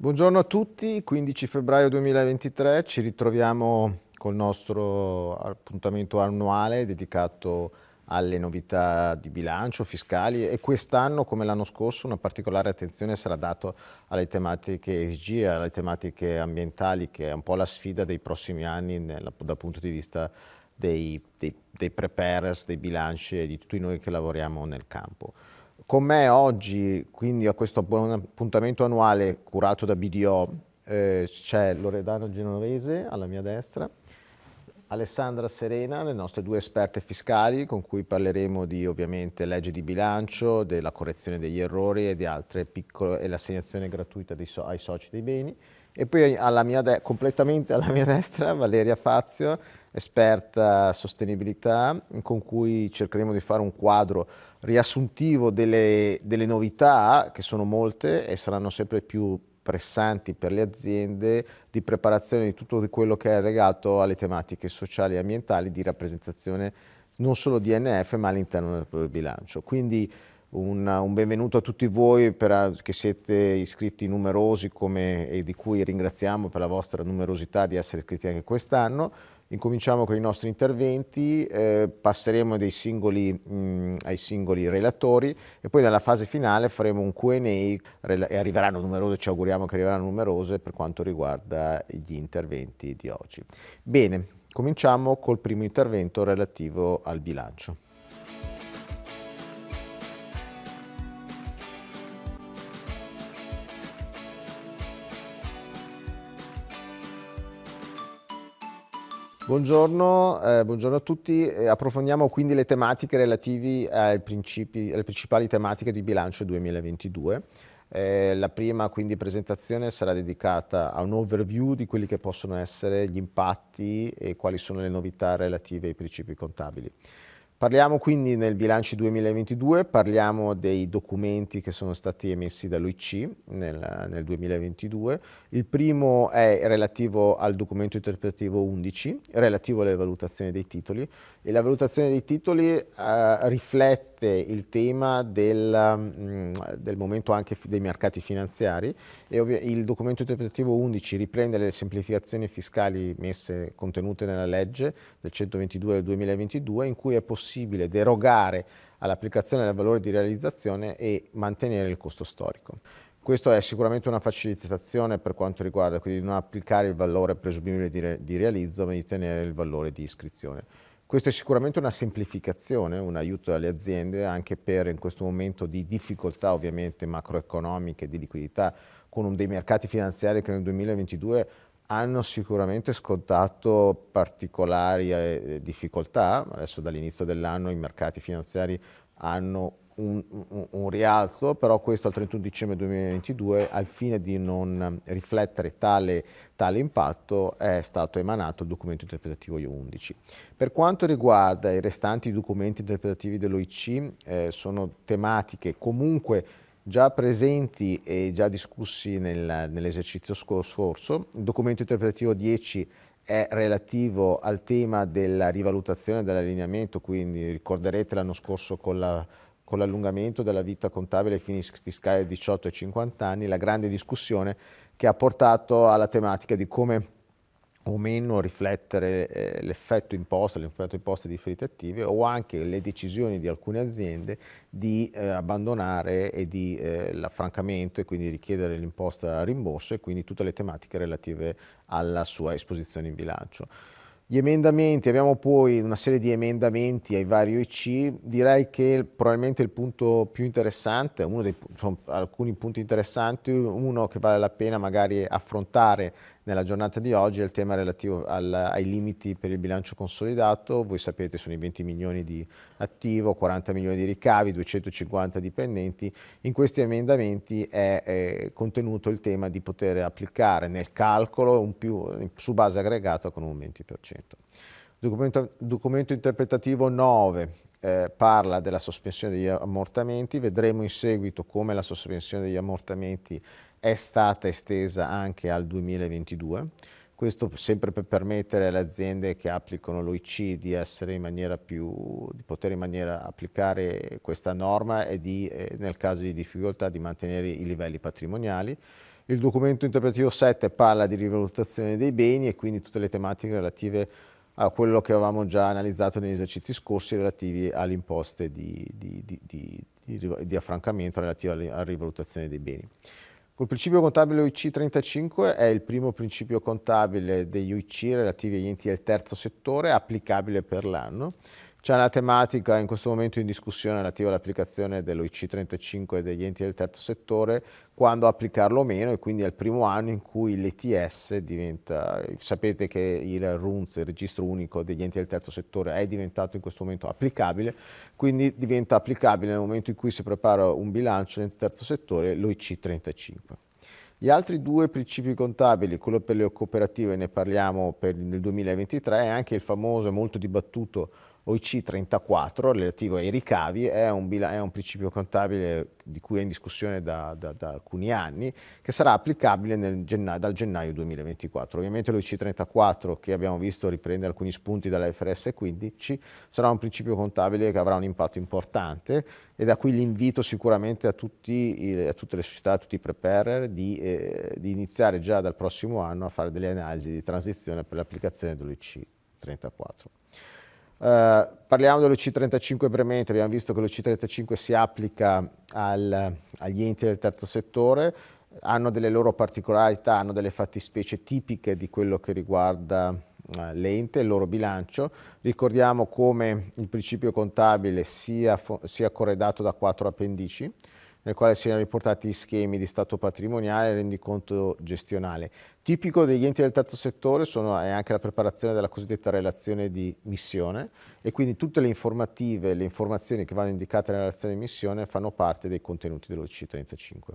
Buongiorno a tutti, 15 febbraio 2023, ci ritroviamo col nostro appuntamento annuale dedicato alle novità di bilancio, fiscali e quest'anno, come l'anno scorso, una particolare attenzione sarà data alle tematiche ESG, alle tematiche ambientali, che è un po' la sfida dei prossimi anni nel, dal punto di vista dei, dei, dei preparers, dei bilanci e di tutti noi che lavoriamo nel campo. Con me oggi, quindi a questo buon appuntamento annuale curato da BDO, eh, c'è Loredano Genovese alla mia destra, Alessandra Serena, le nostre due esperte fiscali con cui parleremo di ovviamente legge di bilancio, della correzione degli errori e di altre piccole, e l'assegnazione gratuita so, ai soci dei beni. E poi alla mia completamente alla mia destra Valeria Fazio, esperta sostenibilità, con cui cercheremo di fare un quadro riassuntivo delle, delle novità, che sono molte e saranno sempre più pressanti per le aziende di preparazione di tutto quello che è legato alle tematiche sociali e ambientali di rappresentazione non solo di NF ma all'interno del proprio bilancio. Quindi un, un, benvenuto a tutti voi per, che siete iscritti numerosi come, e di cui ringraziamo per la vostra numerosità di essere iscritti anche quest'anno. Incominciamo con i nostri interventi, eh, passeremo singoli, mh, mm, ai singoli relatori e poi nella fase finale faremo un Q&A e arriveranno numerose, ci auguriamo che arriveranno numerose per quanto riguarda gli interventi di oggi. Bene, cominciamo col primo intervento relativo al bilancio. Buongiorno, eh, buongiorno, a tutti. Eh, approfondiamo quindi le tematiche relative alle principali tematiche di bilancio 2022. Eh, la prima quindi, presentazione sarà dedicata a un overview di quelli che possono essere gli impatti e quali sono le novità relative ai principi contabili. Parliamo quindi nel bilancio 2022, parliamo dei documenti che sono stati emessi dall'UIC nel, nel, 2022. Il primo è relativo al documento interpretativo 11, relativo alle valutazioni dei titoli. E la valutazione dei titoli eh, riflette il tema del, mh, mm, del momento anche dei mercati finanziari e il documento interpretativo 11 riprende le semplificazioni fiscali messe, contenute nella legge del 122 del 2022 in cui è possibile possibile derogare all'applicazione del valore di realizzazione e mantenere il costo storico. Questo è sicuramente una facilitazione per quanto riguarda, quindi non applicare il valore presumibile di, re di realizzo, ma di tenere il valore di iscrizione. Questo è sicuramente una semplificazione, un aiuto alle aziende anche per in questo momento di difficoltà ovviamente macroeconomiche, di liquidità, con dei mercati finanziari che nel 2022 hanno sicuramente scontato particolari eh, difficoltà, adesso dall'inizio dell'anno i mercati finanziari hanno un, un, un, rialzo, però questo al 31 dicembre 2022, al fine di non riflettere tale, tale impatto, è stato emanato il documento interpretativo I11. Per quanto riguarda i restanti documenti interpretativi dell'OIC, eh, sono tematiche comunque già presenti e già discussi nel, nell'esercizio scorso. Il documento interpretativo 10 è relativo al tema della rivalutazione dell'allineamento, quindi ricorderete l'anno scorso con la con l'allungamento della vita contabile ai fini fiscali di 18 e 50 anni, la grande discussione che ha portato alla tematica di come o meno riflettere eh, l'effetto imposto, l'effetto imposto di ferite attive o anche le decisioni di alcune aziende di eh, abbandonare e di eh, l'affrancamento e quindi richiedere l'imposta a rimborso e quindi tutte le tematiche relative alla sua esposizione in bilancio. Gli emendamenti, abbiamo poi una serie di emendamenti ai vari OIC, direi che probabilmente il punto più interessante, uno dei, alcuni punti interessanti, uno che vale la pena magari affrontare nella giornata di oggi è il tema relativo al, ai limiti per il bilancio consolidato, voi sapete sono i 20 milioni di attivo, 40 milioni di ricavi, 250 dipendenti. In questi emendamenti è, è contenuto il tema di poter applicare nel calcolo più, su base aggregata con un 20%. Documento, documento interpretativo 9, eh, parla della sospensione degli ammortamenti, vedremo in seguito come la sospensione degli ammortamenti è stata estesa anche al 2022. Questo sempre per permettere alle aziende che applicano l'OIC di, più, di poter in maniera applicare questa norma e di, eh, nel caso di difficoltà di mantenere i livelli patrimoniali. Il documento interpretativo 7 parla di rivalutazione dei beni e quindi tutte le tematiche relative a quello che avevamo già analizzato negli esercizi scorsi relativi alle imposte di, di, di affrancamento relative alla rivalutazione dei beni. Col principio contabile UIC 35 è il primo principio contabile degli UIC relativi agli enti del terzo settore applicabile per l'anno c'è una tematica in questo momento in discussione relativa all'applicazione dell'OIC 35 e degli enti del terzo settore, quando applicarlo o meno e quindi è il primo anno in cui l'ETS diventa, sapete che il RUNS, il registro unico degli enti del terzo settore, è diventato in questo momento applicabile, quindi diventa applicabile nel momento in cui si prepara un bilancio nel terzo settore l'OIC 35. Gli altri due principi contabili, quello per le cooperative, ne parliamo per, nel 2023, è anche il famoso e molto dibattuto OIC 34 relativo ai ricavi è un, è un principio contabile di cui è in discussione da, da, da alcuni anni che sarà applicabile gennaio, dal gennaio 2024. Ovviamente l'OIC 34 che abbiamo visto riprende alcuni spunti dalla 15 sarà un principio contabile che avrà un impatto importante e da qui l'invito sicuramente a, tutti, a, tutte le società, a tutti i preparer di, eh, di iniziare già dal prossimo anno a fare delle analisi di transizione per l'applicazione dell'OIC 34. Eh, parliamo dello C35 brevemente, abbiamo visto che lo C35 si applica al, agli enti del terzo settore, hanno delle loro particolarità, hanno delle fattispecie tipiche di quello che riguarda eh, l'ente, il loro bilancio. Ricordiamo come il principio contabile sia, sia corredato da quattro appendici, nel quale si erano riportati schemi di stato patrimoniale e rendiconto gestionale. Tipico degli enti del terzo settore sono, è eh, anche la preparazione della cosiddetta relazione di missione e quindi tutte le informative, le informazioni che vanno indicate nella relazione di missione fanno parte dei contenuti dell'OC 35.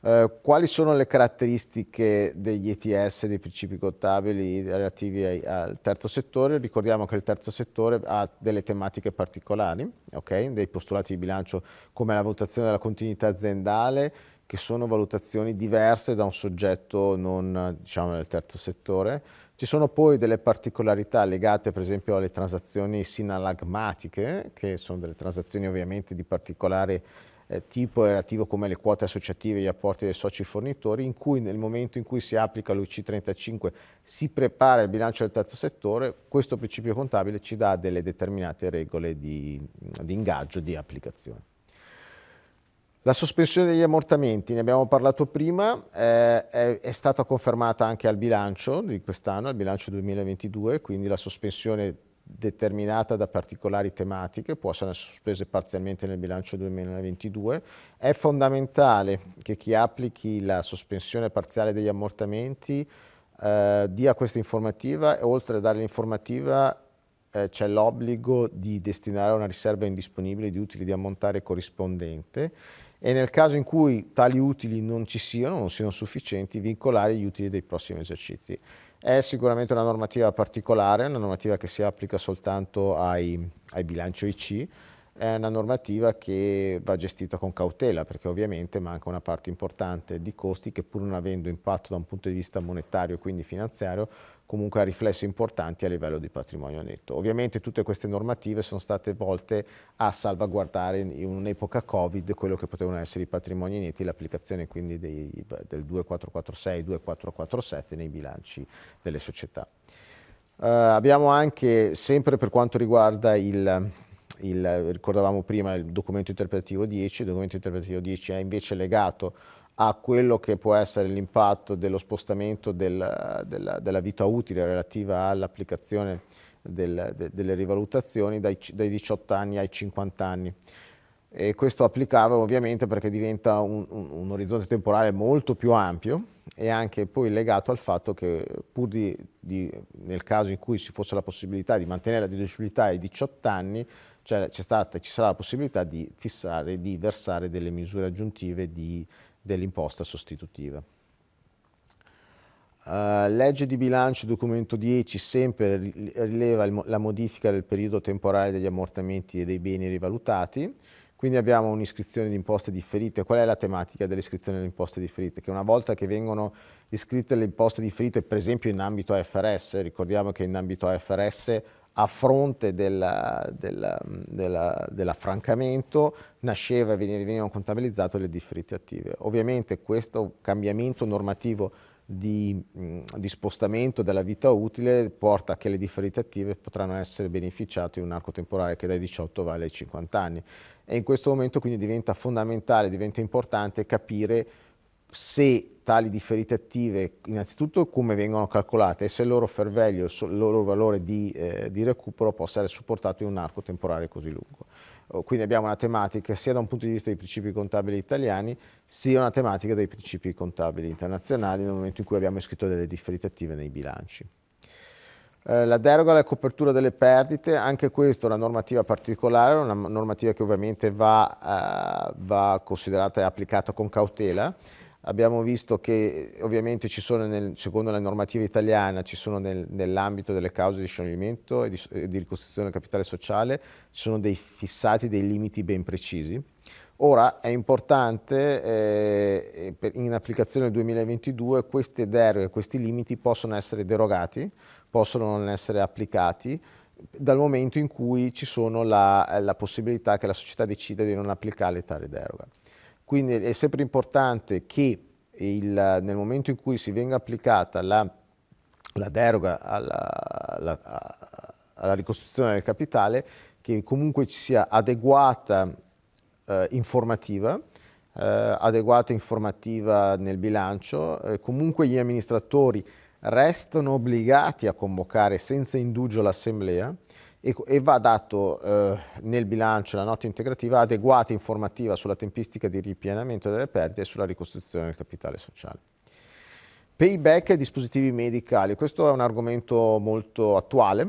Eh, quali sono le caratteristiche degli ETS, dei principi contabili relativi ai, al terzo settore? Ricordiamo che il terzo settore ha delle tematiche particolari, okay? dei postulati di bilancio come la valutazione della continuità aziendale, che sono valutazioni diverse da un soggetto non diciamo, nel terzo settore. Ci sono poi delle particolarità legate per esempio alle transazioni sinalagmatiche, che sono delle transazioni ovviamente di particolare eh, tipo relativo come le quote associative e gli apporti dei soci fornitori, in cui nel momento in cui si applica l'UC35 si prepara il bilancio del terzo settore, questo principio contabile ci dà delle determinate regole di, di ingaggio, di applicazione. La sospensione degli ammortamenti, ne abbiamo parlato prima, eh, è, è, stata confermata anche al bilancio di quest'anno, al bilancio 2022, quindi la sospensione determinata da particolari tematiche, può essere sospese parzialmente nel bilancio 2022. È fondamentale che chi applichi la sospensione parziale degli ammortamenti eh, dia questa informativa e oltre a dare l'informativa eh, c'è l'obbligo di destinare una riserva indisponibile di utili di ammontare corrispondente e nel caso in cui tali utili non ci siano, non siano sufficienti, vincolare gli utili dei prossimi esercizi. È sicuramente una normativa particolare, una normativa che si applica soltanto ai, ai bilanci OIC, è una normativa che va gestita con cautela perché ovviamente manca una parte importante di costi che pur non avendo impatto da un punto di vista monetario quindi finanziario comunque ha riflessi importanti a livello di patrimonio netto. Ovviamente tutte queste normative sono state volte a salvaguardare in un'epoca Covid quello che potevano essere i patrimoni netti, l'applicazione quindi dei, del 2446 2447 nei bilanci delle società. Uh, abbiamo anche, sempre per quanto riguarda il, il, ricordavamo prima il documento interpretativo 10, il documento interpretativo 10 è invece legato a quello che può essere l'impatto dello spostamento del, della, della, vita utile relativa all'applicazione del, de, delle rivalutazioni dai, dai 18 anni ai 50 anni. E questo applicava ovviamente perché diventa un, un, un, orizzonte temporale molto più ampio e anche poi legato al fatto che pur di, di, nel caso in cui ci fosse la possibilità di mantenere la deducibilità ai 18 anni, cioè stata, ci sarà la possibilità di fissare, di versare delle misure aggiuntive di dell'imposta sostitutiva. Uh, legge di bilancio, documento 10, sempre rileva il, la modifica del periodo temporale degli ammortamenti e dei beni rivalutati, quindi abbiamo un'iscrizione di imposte differite. Qual è la tematica dell'iscrizione delle imposte differite? Che una volta che vengono iscritte le imposte differite, per esempio in ambito AFRS, ricordiamo che in ambito AFRS a fronte dell'affrancamento della, della, dell nasceva e venivano contabilizzate le differite attive. Ovviamente questo cambiamento normativo di, di, spostamento della vita utile porta a che le differite attive potranno essere beneficiate in un arco temporale che dai 18 vale ai 50 anni. E in questo momento quindi diventa fondamentale, diventa importante capire se tali differite attive, innanzitutto come vengono calcolate e se il loro ferveglio, il loro valore di, eh, di recupero possa essere supportato in un arco temporale così lungo. Oh, quindi abbiamo una tematica sia da un punto di vista dei principi contabili italiani, sia una tematica dei principi contabili internazionali nel momento in cui abbiamo iscritto delle differite attive nei bilanci eh, la deroga alla copertura delle perdite, anche questa è una normativa particolare, una normativa che ovviamente va, uh, va considerata e applicata con cautela, Abbiamo visto che ovviamente ci sono, nel, secondo la normativa italiana, ci sono nel, nell'ambito delle cause di scioglimento e di, di ricostruzione del capitale sociale, ci sono dei fissati dei limiti ben precisi. Ora è importante, eh, in applicazione del 2022, queste deroghe, questi limiti possono essere derogati, possono non essere applicati, dal momento in cui ci sono la, la possibilità che la società decida di non applicare tale deroga. Quindi è sempre importante che il, nel momento in cui si venga applicata la, la deroga alla, alla, alla, ricostruzione del capitale, che comunque ci sia adeguata eh, informativa, eh, adeguata informativa nel bilancio, eh, comunque gli amministratori restano obbligati a convocare senza indugio l'assemblea, e, e va dato eh, nel bilancio la nota integrativa adeguata informativa sulla tempistica di ripianamento delle perdite e sulla ricostruzione del capitale sociale. Payback e dispositivi medicali, questo è un argomento molto attuale,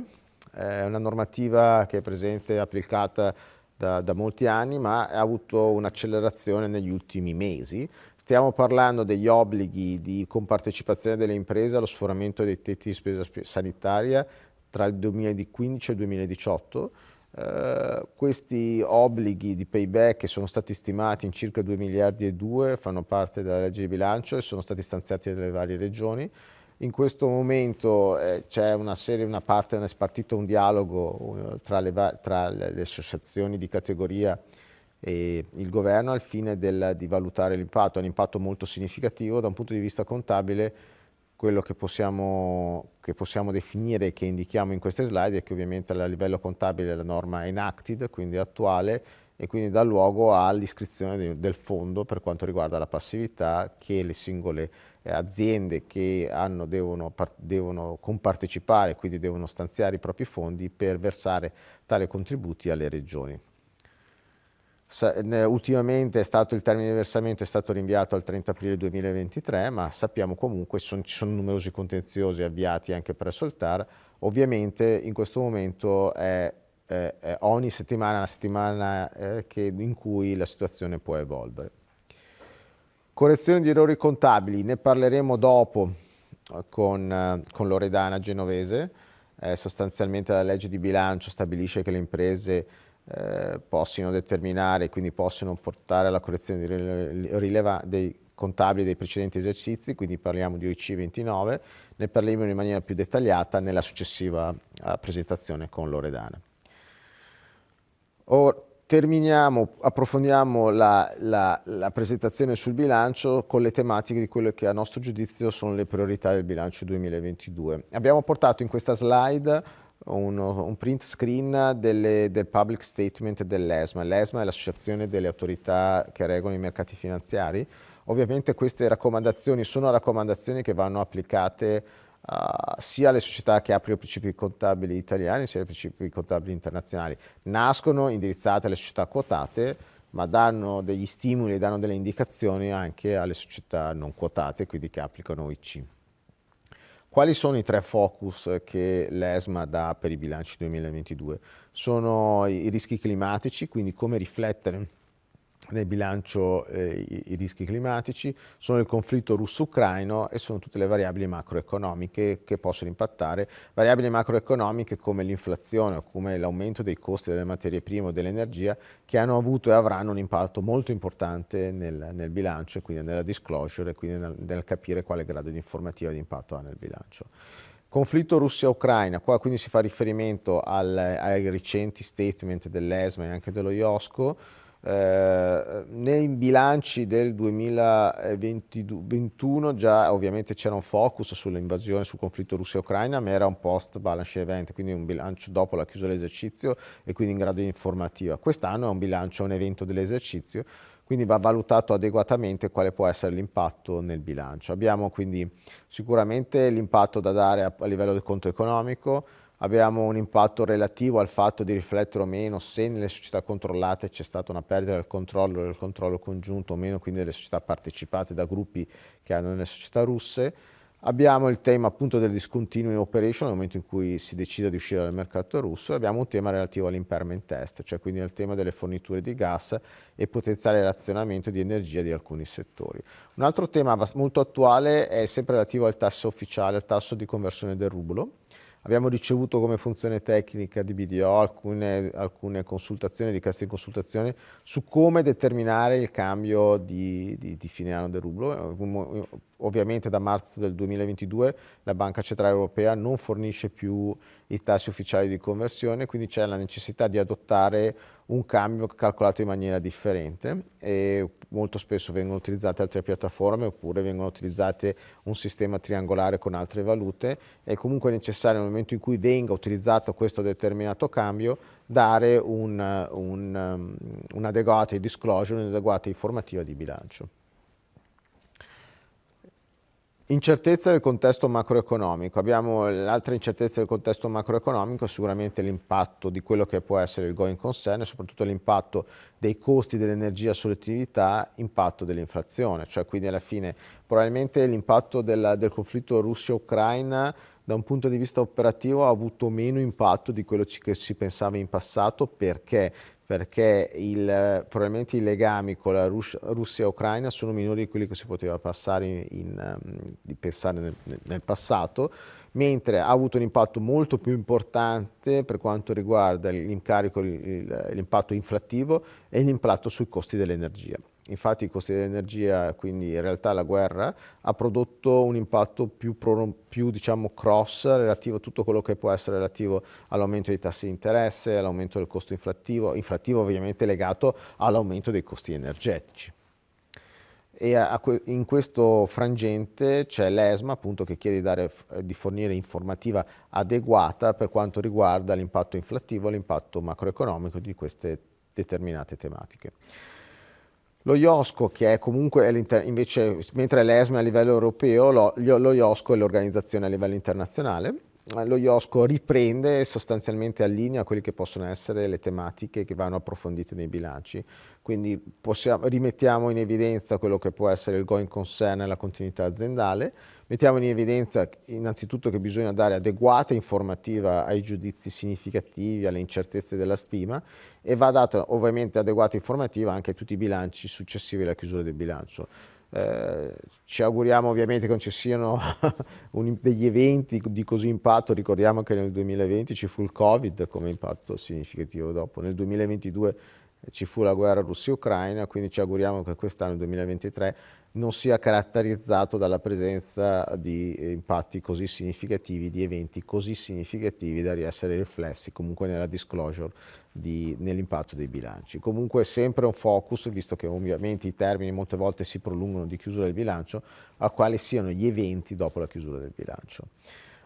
è una normativa che è presente e applicata da, da, molti anni, ma ha avuto un'accelerazione negli ultimi mesi. Stiamo parlando degli obblighi di compartecipazione delle imprese allo sforamento dei tetti di spesa sanitaria tra il 2015 e il 2018. Eh, questi obblighi di payback che sono stati stimati in circa 2 miliardi e 2 fanno parte della legge di bilancio e sono stati stanziati dalle varie regioni. In questo momento eh, c'è una serie, una parte, è spartito un dialogo eh, tra, le, tra le, le, associazioni di categoria e il governo al fine del, di valutare l'impatto. È un impatto molto significativo da un punto di vista contabile quello che possiamo, che possiamo definire e che indichiamo in queste slide è che ovviamente a livello contabile la norma è enacted, quindi attuale, e quindi dà luogo all'iscrizione del fondo per quanto riguarda la passività che le singole eh, aziende che hanno devono, devono compartecipare, quindi devono stanziare i propri fondi per versare tale contributi alle regioni. Ultimamente è stato il termine di versamento è stato rinviato al 30 aprile 2023, ma sappiamo comunque che ci sono numerosi contenziosi avviati anche presso il TAR. Ovviamente in questo momento è, è, è ogni settimana la settimana eh, che, in cui la situazione può evolvere. Correzione di errori contabili, ne parleremo dopo eh, con, eh, con Loredana Genovese. Eh, sostanzialmente la legge di bilancio stabilisce che le imprese eh, possono determinare, quindi possono portare alla correzione rileva- dei contabili dei precedenti esercizi, quindi parliamo di OIC 29, ne parliamo in maniera più dettagliata nella successiva eh, presentazione con Loredana. Or, terminiamo, approfondiamo la, la, la, presentazione sul bilancio con le tematiche di quelle che a nostro giudizio sono le priorità del bilancio 2022. Abbiamo portato in questa slide uno, un print screen delle, del public statement dell'ESMA. L'ESMA è l'associazione delle autorità che regolano i mercati finanziari. Ovviamente queste raccomandazioni sono raccomandazioni che vanno applicate Uh, sia alle società che aprono i principi contabili italiani sia ai principi contabili internazionali. Nascono indirizzate alle società quotate, ma danno degli stimoli, danno delle indicazioni anche alle società non quotate, quindi che applicano IC. Quali sono i tre focus che l'ESMA dà per i bilanci 2022? Sono i rischi climatici, quindi come riflettere nel bilancio eh, i, rischi climatici, sono il conflitto russo-ucraino e sono tutte le variabili macroeconomiche che possono impattare, variabili macroeconomiche come l'inflazione o come l'aumento dei costi delle materie prime o dell'energia che hanno avuto e avranno un impatto molto importante nel, nel bilancio e quindi nella disclosure e quindi nel, nel capire quale grado di informativa di impatto ha nel bilancio. Conflitto Russia-Ucraina, qua quindi si fa riferimento al, ai recenti statement dell'ESMA e anche dello IOSCO, eh, nei bilanci del 2021 già ovviamente c'era un focus sull'invasione, sul conflitto Russia-Ucraina, ma era un post balance event, quindi un bilancio dopo la chiusura dell'esercizio e quindi in grado di informativa. Quest'anno è un bilancio, un evento dell'esercizio, quindi va valutato adeguatamente quale può essere l'impatto nel bilancio. Abbiamo quindi sicuramente l'impatto da dare a, a livello del conto economico, abbiamo un impatto relativo al fatto di riflettere o meno se nelle società controllate c'è stata una perdita del controllo, del controllo congiunto o meno, quindi delle società partecipate da gruppi che hanno nelle società russe. Abbiamo il tema appunto del discontinuing operation nel momento in cui si decide di uscire dal mercato russo e abbiamo un tema relativo all'impairment test, cioè quindi al tema delle forniture di gas e potenziale razionamento di energia di alcuni settori. Un altro tema molto attuale è sempre relativo al tasso ufficiale, al tasso di conversione del rublo Abbiamo ricevuto come funzione tecnica di BDO alcune, alcune consultazioni, richieste di consultazione su come determinare il cambio di, di, di fine anno del rublo, Ovviamente da marzo del 2022 la Banca Centrale Europea non fornisce più i tassi ufficiali di conversione, quindi c'è la necessità di adottare un cambio calcolato in maniera differente e molto spesso vengono utilizzate altre piattaforme oppure vengono utilizzate un sistema triangolare con altre valute. È comunque necessario nel momento in cui venga utilizzato questo determinato cambio dare un, un, um, un adeguato disclosure, un'adeguata informativa di bilancio. Incertezza del contesto macroeconomico. Abbiamo l'altra incertezza del contesto macroeconomico, sicuramente l'impatto di quello che può essere il going concern e soprattutto l'impatto dei costi dell'energia sull'attività, impatto dell'inflazione, cioè quindi alla fine probabilmente l'impatto del, del conflitto Russia-Ucraina da un punto di vista operativo ha avuto meno impatto di quello che si pensava in passato perché perché il, probabilmente i legami con la Russia e Ucraina sono minori di quelli che si poteva passare in, in, ehm, pensare nel, nel, passato, mentre ha avuto un impatto molto più importante per quanto riguarda l'impatto inflattivo e l'impatto sui costi dell'energia infatti i costi dell'energia, quindi in realtà la guerra, ha prodotto un impatto più, pro, più diciamo, cross relativo a tutto quello che può essere relativo all'aumento dei tassi di interesse, all'aumento del costo inflattivo, inflattivo ovviamente legato all'aumento dei costi energetici e a, a, in questo frangente c'è l'ESMA appunto, che chiede di, dare, eh, di, fornire informativa adeguata per quanto riguarda l'impatto inflattivo e l'impatto macroeconomico di queste determinate tematiche. Lo IOSCO, che è comunque, invece, mentre l'ESME a livello europeo, lo, lo IOSCO è l'organizzazione a livello internazionale. Eh, lo IOSCO riprende e sostanzialmente allinea quelle che possono essere le tematiche che vanno approfondite nei bilanci. Quindi possiamo, rimettiamo in evidenza quello che può essere il going concern e la continuità aziendale, Mettiamo in evidenza innanzitutto che bisogna dare adeguata informativa ai giudizi significativi, alle incertezze della stima e va data ovviamente adeguata informativa anche a tutti i bilanci successivi alla chiusura del bilancio. Eh, ci auguriamo ovviamente che non ci siano un, degli eventi di così impatto, ricordiamo che nel 2020 ci fu il Covid come impatto significativo dopo, nel 2022 ci fu la guerra Russia-Ucraina, quindi ci auguriamo che quest'anno, il 2023, non sia caratterizzato dalla presenza di impatti così significativi, di eventi così significativi da essere riflessi comunque nella disclosure, nell'impatto dei bilanci. Comunque sempre un focus, visto che ovviamente i termini molte volte si prolungano di chiusura del bilancio, a quali siano gli eventi dopo la chiusura del bilancio.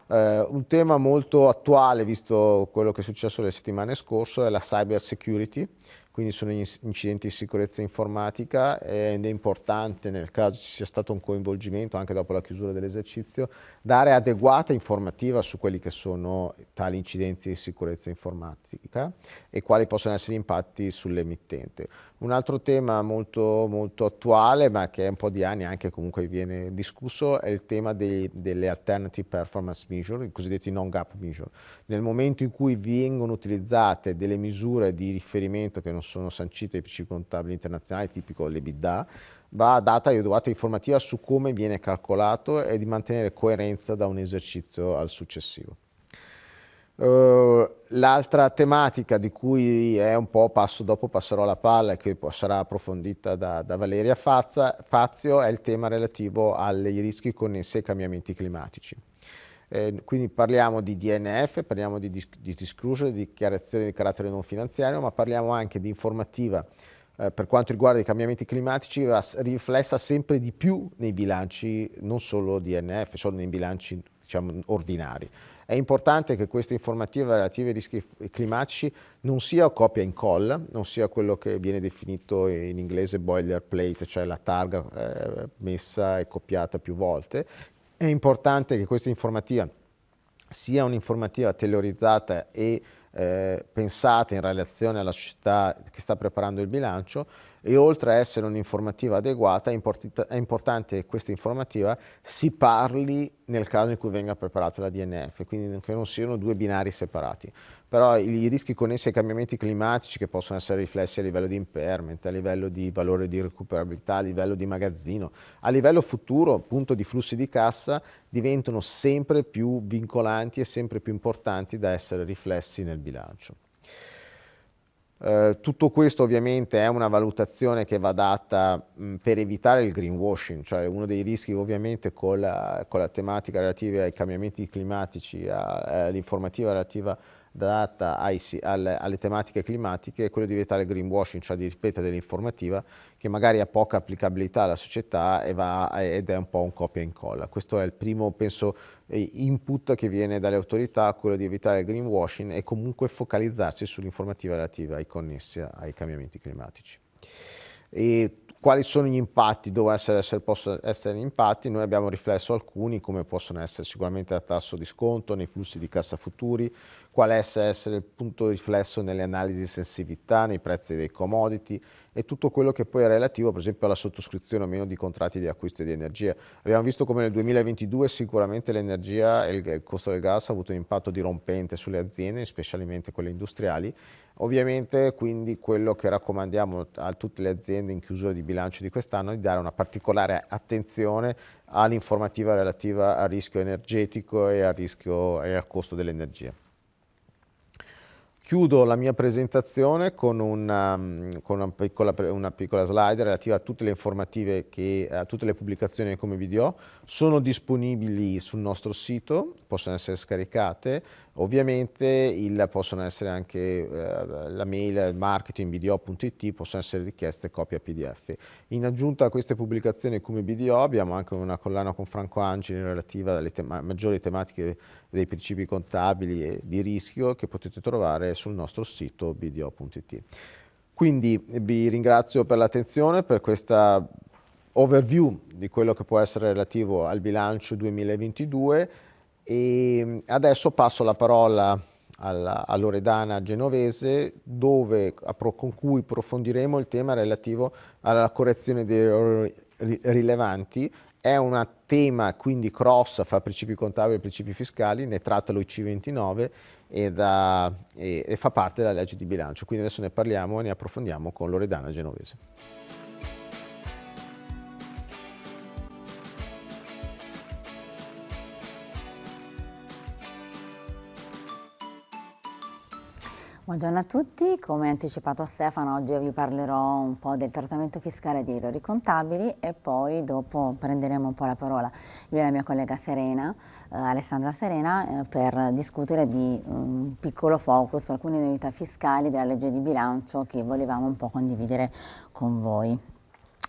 Uh, un tema molto attuale, visto quello che è successo le settimane scorse, è la cyber security, quindi sono incidenti di sicurezza informatica eh, ed è importante nel caso ci sia stato un coinvolgimento anche dopo la chiusura dell'esercizio dare adeguata informativa su quelli che sono tali incidenti di sicurezza informatica e quali possono essere gli impatti sull'emittente. Un altro tema molto, molto, attuale ma che è un po' di anni anche comunque viene discusso è il tema dei, delle alternative performance measure, i cosiddetti non gap measure. Nel momento in cui vengono utilizzate delle misure di riferimento che non sono sancite dai principi contabili internazionali, tipico l'EBIDA, va data e adeguata informativa su come viene calcolato e di mantenere coerenza da un esercizio al successivo. Uh, l'altra tematica di cui è un po' passo dopo passerò la palla e che sarà approfondita da, da Valeria Fazza, Fazio è il tema relativo ai rischi connessi ai cambiamenti climatici. Eh, quindi parliamo di DNF, parliamo di, dis di disclusion, di dichiarazione di carattere non finanziario, ma parliamo anche di informativa eh, per quanto riguarda i cambiamenti climatici riflessa sempre di più nei bilanci, non solo DNF, solo nei bilanci diciamo, ordinari. È importante che questa informativa relativa ai rischi climatici non sia copia e incolla, non sia quello che viene definito in inglese boilerplate, cioè la targa eh, messa e copiata più volte, è importante che questa informativa sia un'informativa teorizzata e eh, pensata in relazione alla società che sta preparando il bilancio, e oltre a essere un'informativa adeguata è, import è importante che questa informativa si parli nel caso in cui venga preparata la DNF, quindi che non siano due binari separati. Però i rischi connessi ai cambiamenti climatici che possono essere riflessi a livello di impairment, a livello di valore di recuperabilità, a livello di magazzino, a livello futuro appunto di flussi di cassa diventano sempre più vincolanti e sempre più importanti da essere riflessi nel bilancio. Eh, tutto questo ovviamente è una valutazione che va data mh, per evitare il greenwashing, cioè uno dei rischi ovviamente con la, con la tematica relativa ai cambiamenti climatici, eh, all'informativa relativa data ai, alle, alle, tematiche climatiche è quello di evitare il greenwashing, cioè di ripetere dell'informativa che magari ha poca applicabilità alla società va, ed è un po' un copia e incolla. Questo è il primo, penso, input che viene dalle autorità, quello di evitare il greenwashing e comunque focalizzarsi sull'informativa relativa ai connessi ai cambiamenti climatici. E quali sono gli impatti, dove essere, essere, possono essere impatti, noi abbiamo riflesso alcuni come possono essere sicuramente a tasso di sconto nei flussi di cassa futuri, qual è essere il punto riflesso nelle analisi di sensibilità, nei prezzi dei commodity e tutto quello che poi è relativo per esempio alla sottoscrizione o meno di contratti di acquisto di energia. Abbiamo visto come nel 2022 sicuramente l'energia e il costo del gas ha avuto un impatto dirompente sulle aziende, specialmente quelle industriali. Ovviamente quindi quello che raccomandiamo a tutte le aziende in chiusura di bilancio di quest'anno è di dare una particolare attenzione all'informativa relativa al rischio energetico e al, rischio, e al costo dell'energia. Chiudo la mia presentazione con, una, um, con una, piccola, una, piccola, slide relativa a tutte le informative, che, a tutte le pubblicazioni come vi do, sono disponibili sul nostro sito, possono essere scaricate, ovviamente il, possono essere anche eh, la mail il marketing, bdo.it, possono essere richieste copie a PDF. In aggiunta a queste pubblicazioni come BDO abbiamo anche una collana con Franco Angeli relativa alle tema maggiori tematiche dei principi contabili e di rischio che potete trovare sul nostro sito bdo.it. Quindi vi ringrazio per l'attenzione, per questa overview di quello che può essere relativo al bilancio 2022 e mm, adesso passo la parola alla, Loredana genovese dove, con cui approfondiremo il tema relativo alla correzione dei errori rilevanti. È un tema quindi cross fra principi contabili e principi fiscali, ne tratta l'OIC29 e, da, e, e fa parte della legge di bilancio. Quindi adesso ne parliamo e ne approfondiamo con Loredana Genovese. Buongiorno a tutti, come anticipato a Stefano oggi vi parlerò un po' del trattamento fiscale dei errori contabili e poi dopo prenderemo un po' la parola io e la mia collega Serena, eh, Alessandra Serena, eh, per discutere di un piccolo focus su alcune novità fiscali della legge di bilancio che volevamo un po' condividere con voi.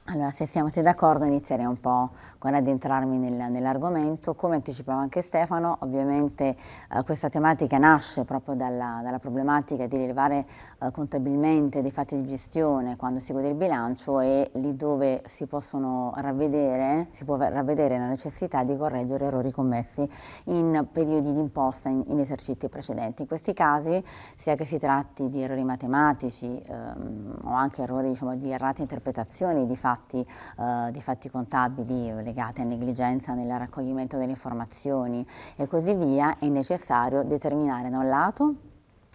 Allora, se siete d'accordo inizierei un po' con ecco, addentrarmi nel, nell'argomento. Come anticipava anche Stefano, ovviamente eh, questa tematica nasce proprio dalla, dalla problematica di rilevare eh, contabilmente dei fatti di gestione quando si vede il bilancio e lì dove si possono ravvedere, si può ravvedere la necessità di correggere errori commessi in periodi di imposta in, in esercizi precedenti. In questi casi, sia che si tratti di errori matematici ehm, o anche errori diciamo, di errate interpretazioni di fatti, eh, di fatti contabili legate a negligenza nel raccoglimento delle informazioni e così via, è necessario determinare da un lato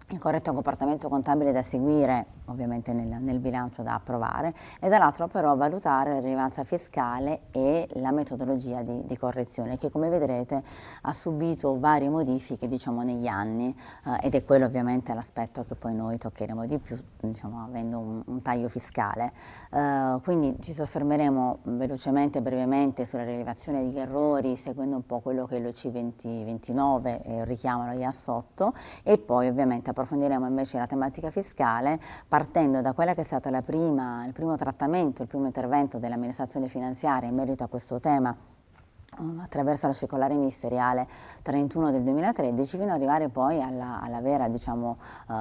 il corretto comportamento contabile da seguire ovviamente nel, nel, bilancio da approvare e dall'altro però valutare la rilevanza fiscale e la metodologia di, di correzione che come vedrete ha subito varie modifiche diciamo, negli anni eh, ed è quello ovviamente l'aspetto che poi noi toccheremo di più diciamo, avendo un, un, taglio fiscale. Eh, quindi ci soffermeremo velocemente e brevemente sulla rilevazione degli errori seguendo un po' quello che è l'OC 2029 e eh, richiamano là sotto e poi ovviamente approfondiremo invece la tematica fiscale partendo da quella che è stato prima, il primo trattamento, il primo intervento dell'amministrazione finanziaria in merito a questo tema attraverso la circolare ministeriale 31 del 2013 fino ad arrivare poi alla, alla vera diciamo, uh,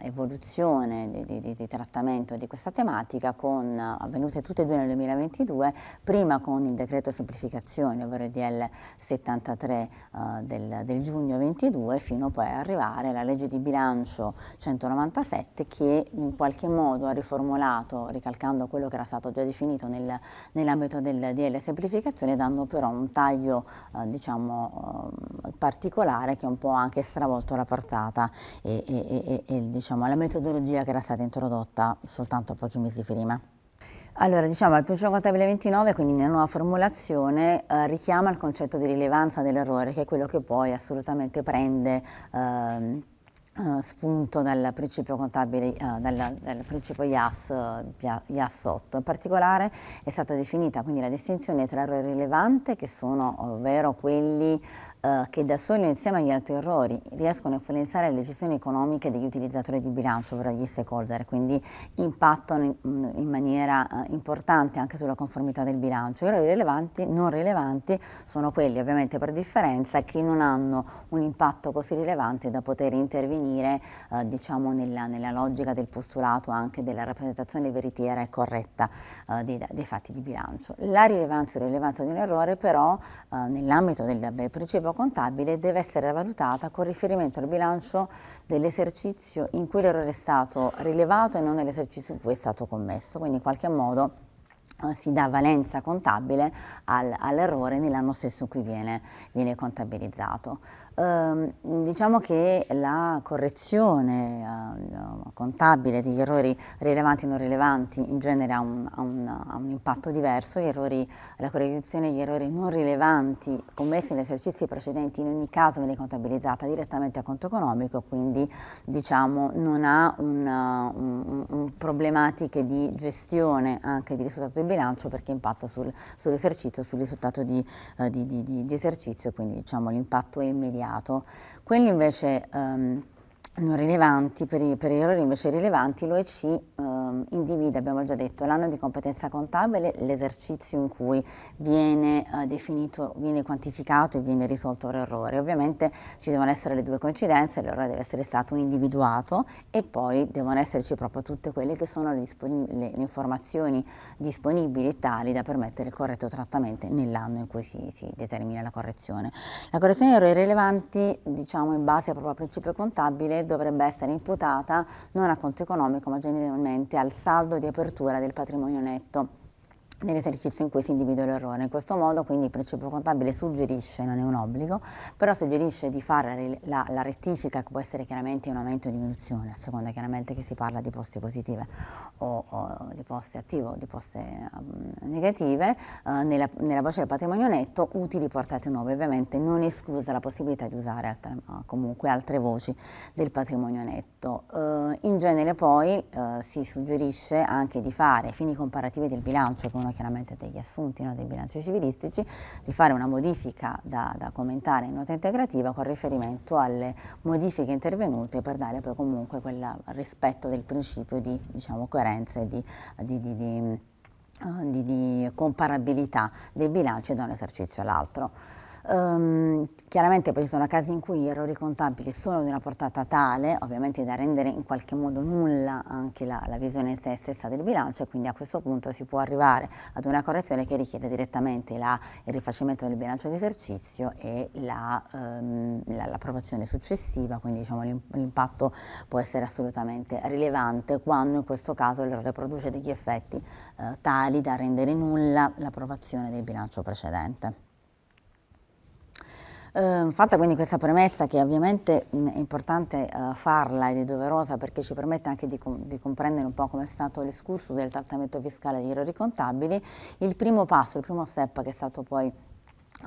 evoluzione di, di, di, trattamento di questa tematica con, eh, avvenute tutte e due nel 2022, prima con il decreto semplificazione, ovvero il DL 73 uh, del, del, giugno 22 fino poi ad arrivare alla legge di bilancio 197 che in qualche modo ha riformulato, ricalcando quello che era stato già definito nel, nell'ambito del DL semplificazione, dando però un taglio eh, diciamo, eh, particolare che un po' anche stravolto la portata e, e, e, e diciamo, la metodologia che era stata introdotta soltanto pochi mesi prima. Allora, diciamo, il principio contabile 29, quindi nella nuova formulazione, eh, richiama il concetto di rilevanza dell'errore, che è quello che poi assolutamente prende... Ehm, eh, spunto dal principio contabile, uh, dal, dal principio IAS, IAS 8. In particolare è stata definita quindi la distinzione tra errori rilevanti, che sono ovvero quelli eh, che da solo insieme agli altri errori riescono a influenzare le decisioni economiche degli utilizzatori di bilancio, ovvero gli stakeholder, quindi impattano in, mm, in maniera eh, importante anche sulla conformità del bilancio. I errori rilevanti, non rilevanti sono quelli ovviamente per differenza che non hanno un impatto così rilevante da poter intervenire eh, diciamo nella, nella, logica del postulato anche della rappresentazione veritiera e corretta eh, dei, dei, fatti di bilancio. La rilevanza o rilevanza di un errore però eh, nell'ambito del principio contabile deve essere valutata con riferimento al bilancio dell'esercizio in cui l'errore è stato rilevato e non nell'esercizio in cui è stato commesso, quindi in qualche modo eh, si dà valenza contabile al, all'errore nell'anno stesso in cui viene, viene contabilizzato. Eh, diciamo che la correzione eh, contabile degli errori rilevanti e non rilevanti in genere ha un, ha un, ha un impatto diverso, errori, la correzione degli errori non rilevanti commessi negli esercizi precedenti in ogni caso viene contabilizzata direttamente a conto economico, quindi diciamo, non ha una, un, problematiche di gestione anche di risultato di bilancio perché impatta sul, sull'esercizio, sul risultato di, eh, di, di, di esercizio, quindi diciamo, l'impatto è immediato sbagliato. Quelli invece... Um, non rilevanti, per i, per gli errori invece rilevanti, l'OEC ehm, individua, abbiamo già detto, l'anno di competenza contabile, l'esercizio in cui viene eh, definito, viene quantificato e viene risolto l'errore. Ovviamente ci devono essere le due coincidenze, l'errore deve essere stato individuato e poi devono esserci proprio tutte quelle che sono le, disponibili, le, le informazioni disponibili tali da permettere il corretto trattamento nell'anno in cui si, si determina la correzione. La correzione di errori rilevanti, diciamo in base proprio al principio contabile, dovrebbe essere imputata non a conto economico ma generalmente al saldo di apertura del patrimonio netto nell'esercizio in cui si individua l'errore. In questo modo quindi il principio contabile suggerisce, non è un obbligo, però suggerisce di fare la, la rettifica che può essere chiaramente un aumento o diminuzione, a seconda chiaramente che si parla di poste positive o, o di poste attive o di poste um, negative, eh, nella, nella, voce del patrimonio netto utili portati nuove, ovviamente non esclusa la possibilità di usare altre, comunque altre voci del patrimonio netto. Eh, in genere poi eh, si suggerisce anche di fare fini comparativi del bilancio, che sono chiaramente degli assunti no, dei bilanci civilistici, di fare una modifica da, da commentare in nota integrativa con riferimento alle modifiche intervenute per dare poi comunque quel rispetto del principio di diciamo, coerenza e di, di, di, di eh, di, di, comparabilità dei bilanci da un esercizio all'altro. Um, chiaramente poi ci sono casi in cui gli errori contabili sono di una portata tale, ovviamente da rendere in qualche modo nulla anche la, la visione in sé stessa del bilancio e quindi a questo punto si può arrivare ad una correzione che richiede direttamente la, il rifacimento del bilancio di esercizio e ehm, l'approvazione la, um, successiva, quindi diciamo, l'impatto può essere assolutamente rilevante quando in questo caso l'errore produce degli effetti eh, tali da rendere nulla l'approvazione del bilancio precedente. Eh, fatta quindi questa premessa che ovviamente è importante uh, farla ed è doverosa perché ci permette anche di, com di comprendere un po' come è stato l'escurso del trattamento fiscale degli errori contabili, il primo passo, il primo step che è stato poi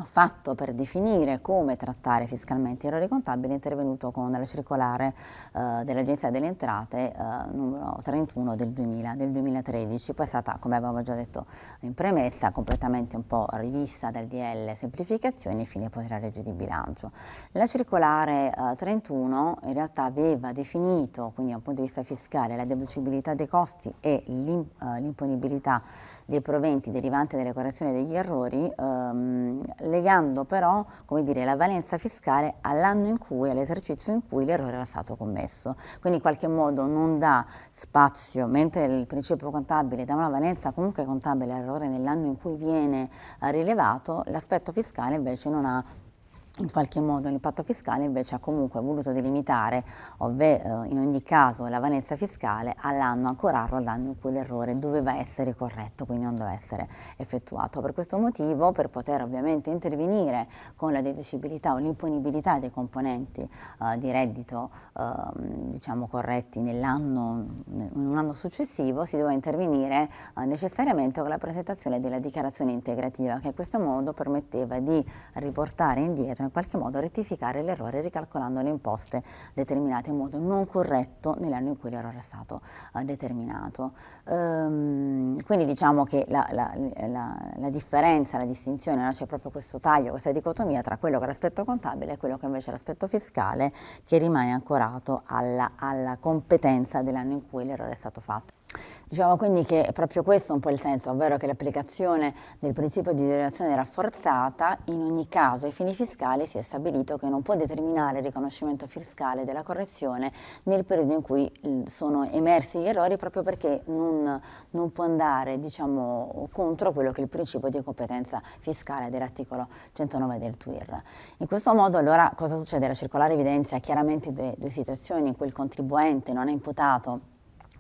fatto per definire come trattare fiscalmente gli errori contabili è intervenuto con la circolare eh, dell'Agenzia delle Entrate eh, numero 31 del, 2000, del, 2013, poi è stata, come avevamo già detto in premessa, completamente un po' rivista dal DL semplificazioni e fine poi della legge di bilancio. La circolare eh, 31 in realtà aveva definito, quindi dal punto di vista fiscale, la deducibilità dei costi e eh, l'imponibilità dei proventi derivanti dalle correzioni degli errori, ehm, legando però dire, la valenza fiscale all'anno in cui, all'esercizio in cui l'errore era stato commesso. Quindi in qualche modo non dà spazio, mentre il principio contabile dà una valenza comunque contabile all'errore nell'anno in cui viene eh, rilevato, l'aspetto fiscale invece non ha in qualche modo l'impatto fiscale invece ha comunque voluto delimitare, ovvero eh, in ogni caso la valenza fiscale all'anno, ancorarlo all'anno in cui l'errore doveva essere corretto, quindi non doveva essere effettuato. Per questo motivo, per poter ovviamente intervenire con la deducibilità o l'imponibilità dei componenti eh, di reddito eh, diciamo corretti nell'anno, in un anno successivo, si doveva intervenire eh, necessariamente con la presentazione della dichiarazione integrativa, che in questo modo permetteva di riportare indietro in qualche modo rettificare l'errore ricalcolando le imposte determinate in modo non corretto nell'anno in cui l'errore è stato uh, determinato. Um, quindi diciamo che la, la, la, la differenza, la distinzione, no? c'è proprio questo taglio, questa dicotomia tra quello che è l'aspetto contabile e quello che invece è l'aspetto fiscale che rimane ancorato alla, alla competenza dell'anno in cui l'errore è stato fatto. Diciamo quindi che è proprio questo un po' il senso, ovvero che l'applicazione del principio di derivazione rafforzata in ogni caso ai fini fiscali si è stabilito che non può determinare il riconoscimento fiscale della correzione nel periodo in cui mm, sono emersi gli errori proprio perché non, non può andare diciamo, contro quello che è il principio di competenza fiscale dell'articolo 109 del TUIR. In questo modo allora cosa succede? La circolare evidenzia chiaramente due, due situazioni in cui il contribuente non è imputato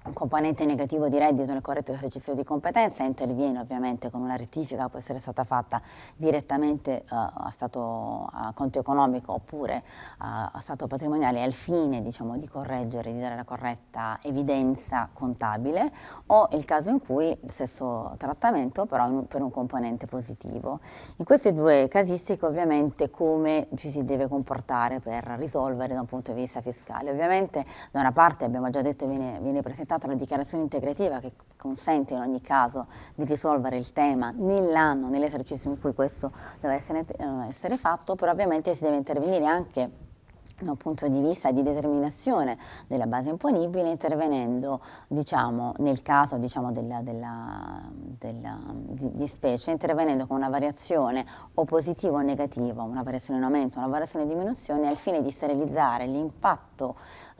un componente negativo di reddito nel corretto esercizio di competenza interviene ovviamente con una rettifica può essere stata fatta direttamente uh, a, stato, a conto economico oppure uh, a stato patrimoniale al fine diciamo, di correggere, di dare la corretta evidenza contabile o il caso in cui stesso trattamento però in, per un componente positivo. In queste due casistiche ovviamente come ci si deve comportare per risolvere da un punto di vista fiscale. Ovviamente da una parte abbiamo già detto viene, viene presente presentata una dichiarazione integrativa che consente in ogni caso di risolvere il tema nell'anno, nell'esercizio in cui questo deve essere, eh, essere fatto, però ovviamente si deve intervenire anche da un punto di vista di determinazione della base imponibile, intervenendo diciamo, nel caso diciamo, della, della, della, di, di, specie, intervenendo con una variazione o positiva o negativa, una variazione in aumento, una variazione in diminuzione, al fine di sterilizzare l'impatto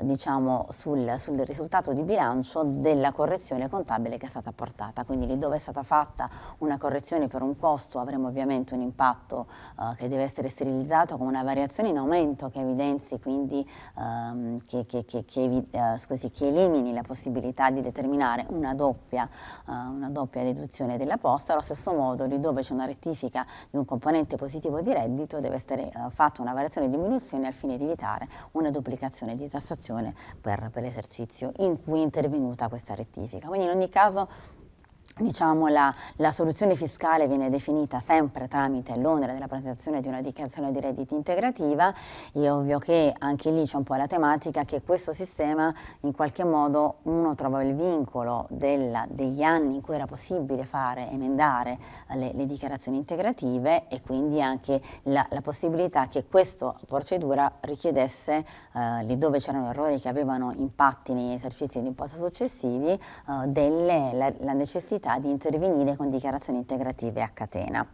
diciamo, sul, sul, risultato di bilancio della correzione contabile che è stata portata. Quindi lì dove è stata fatta una correzione per un costo avremo ovviamente un impatto eh, che deve essere sterilizzato con una variazione in aumento che evidenzi quindi ehm, che, che, che, eh, scusi, che, elimini la possibilità di determinare una doppia, eh, una doppia deduzione della posta. Allo stesso modo lì dove c'è una rettifica di un componente positivo di reddito deve essere eh, fatta una variazione di diminuzione al fine di evitare una duplicazione di tassazione Commissione per, per l'esercizio in cui è intervenuta questa rettifica. Quindi in ogni caso Diciamo, la, la, soluzione fiscale viene definita sempre tramite l'onere della presentazione di una dichiarazione di reddito integrativa, è ovvio che anche lì c'è un po' la tematica che questo sistema in qualche modo uno trova il vincolo della, degli anni in cui era possibile fare, emendare le, le dichiarazioni integrative e quindi anche la, la possibilità che questa procedura richiedesse, eh, lì dove c'erano errori che avevano impatti negli esercizi di imposta successivi, eh, delle, la, la necessità possibilità di intervenire con dichiarazioni integrative a catena.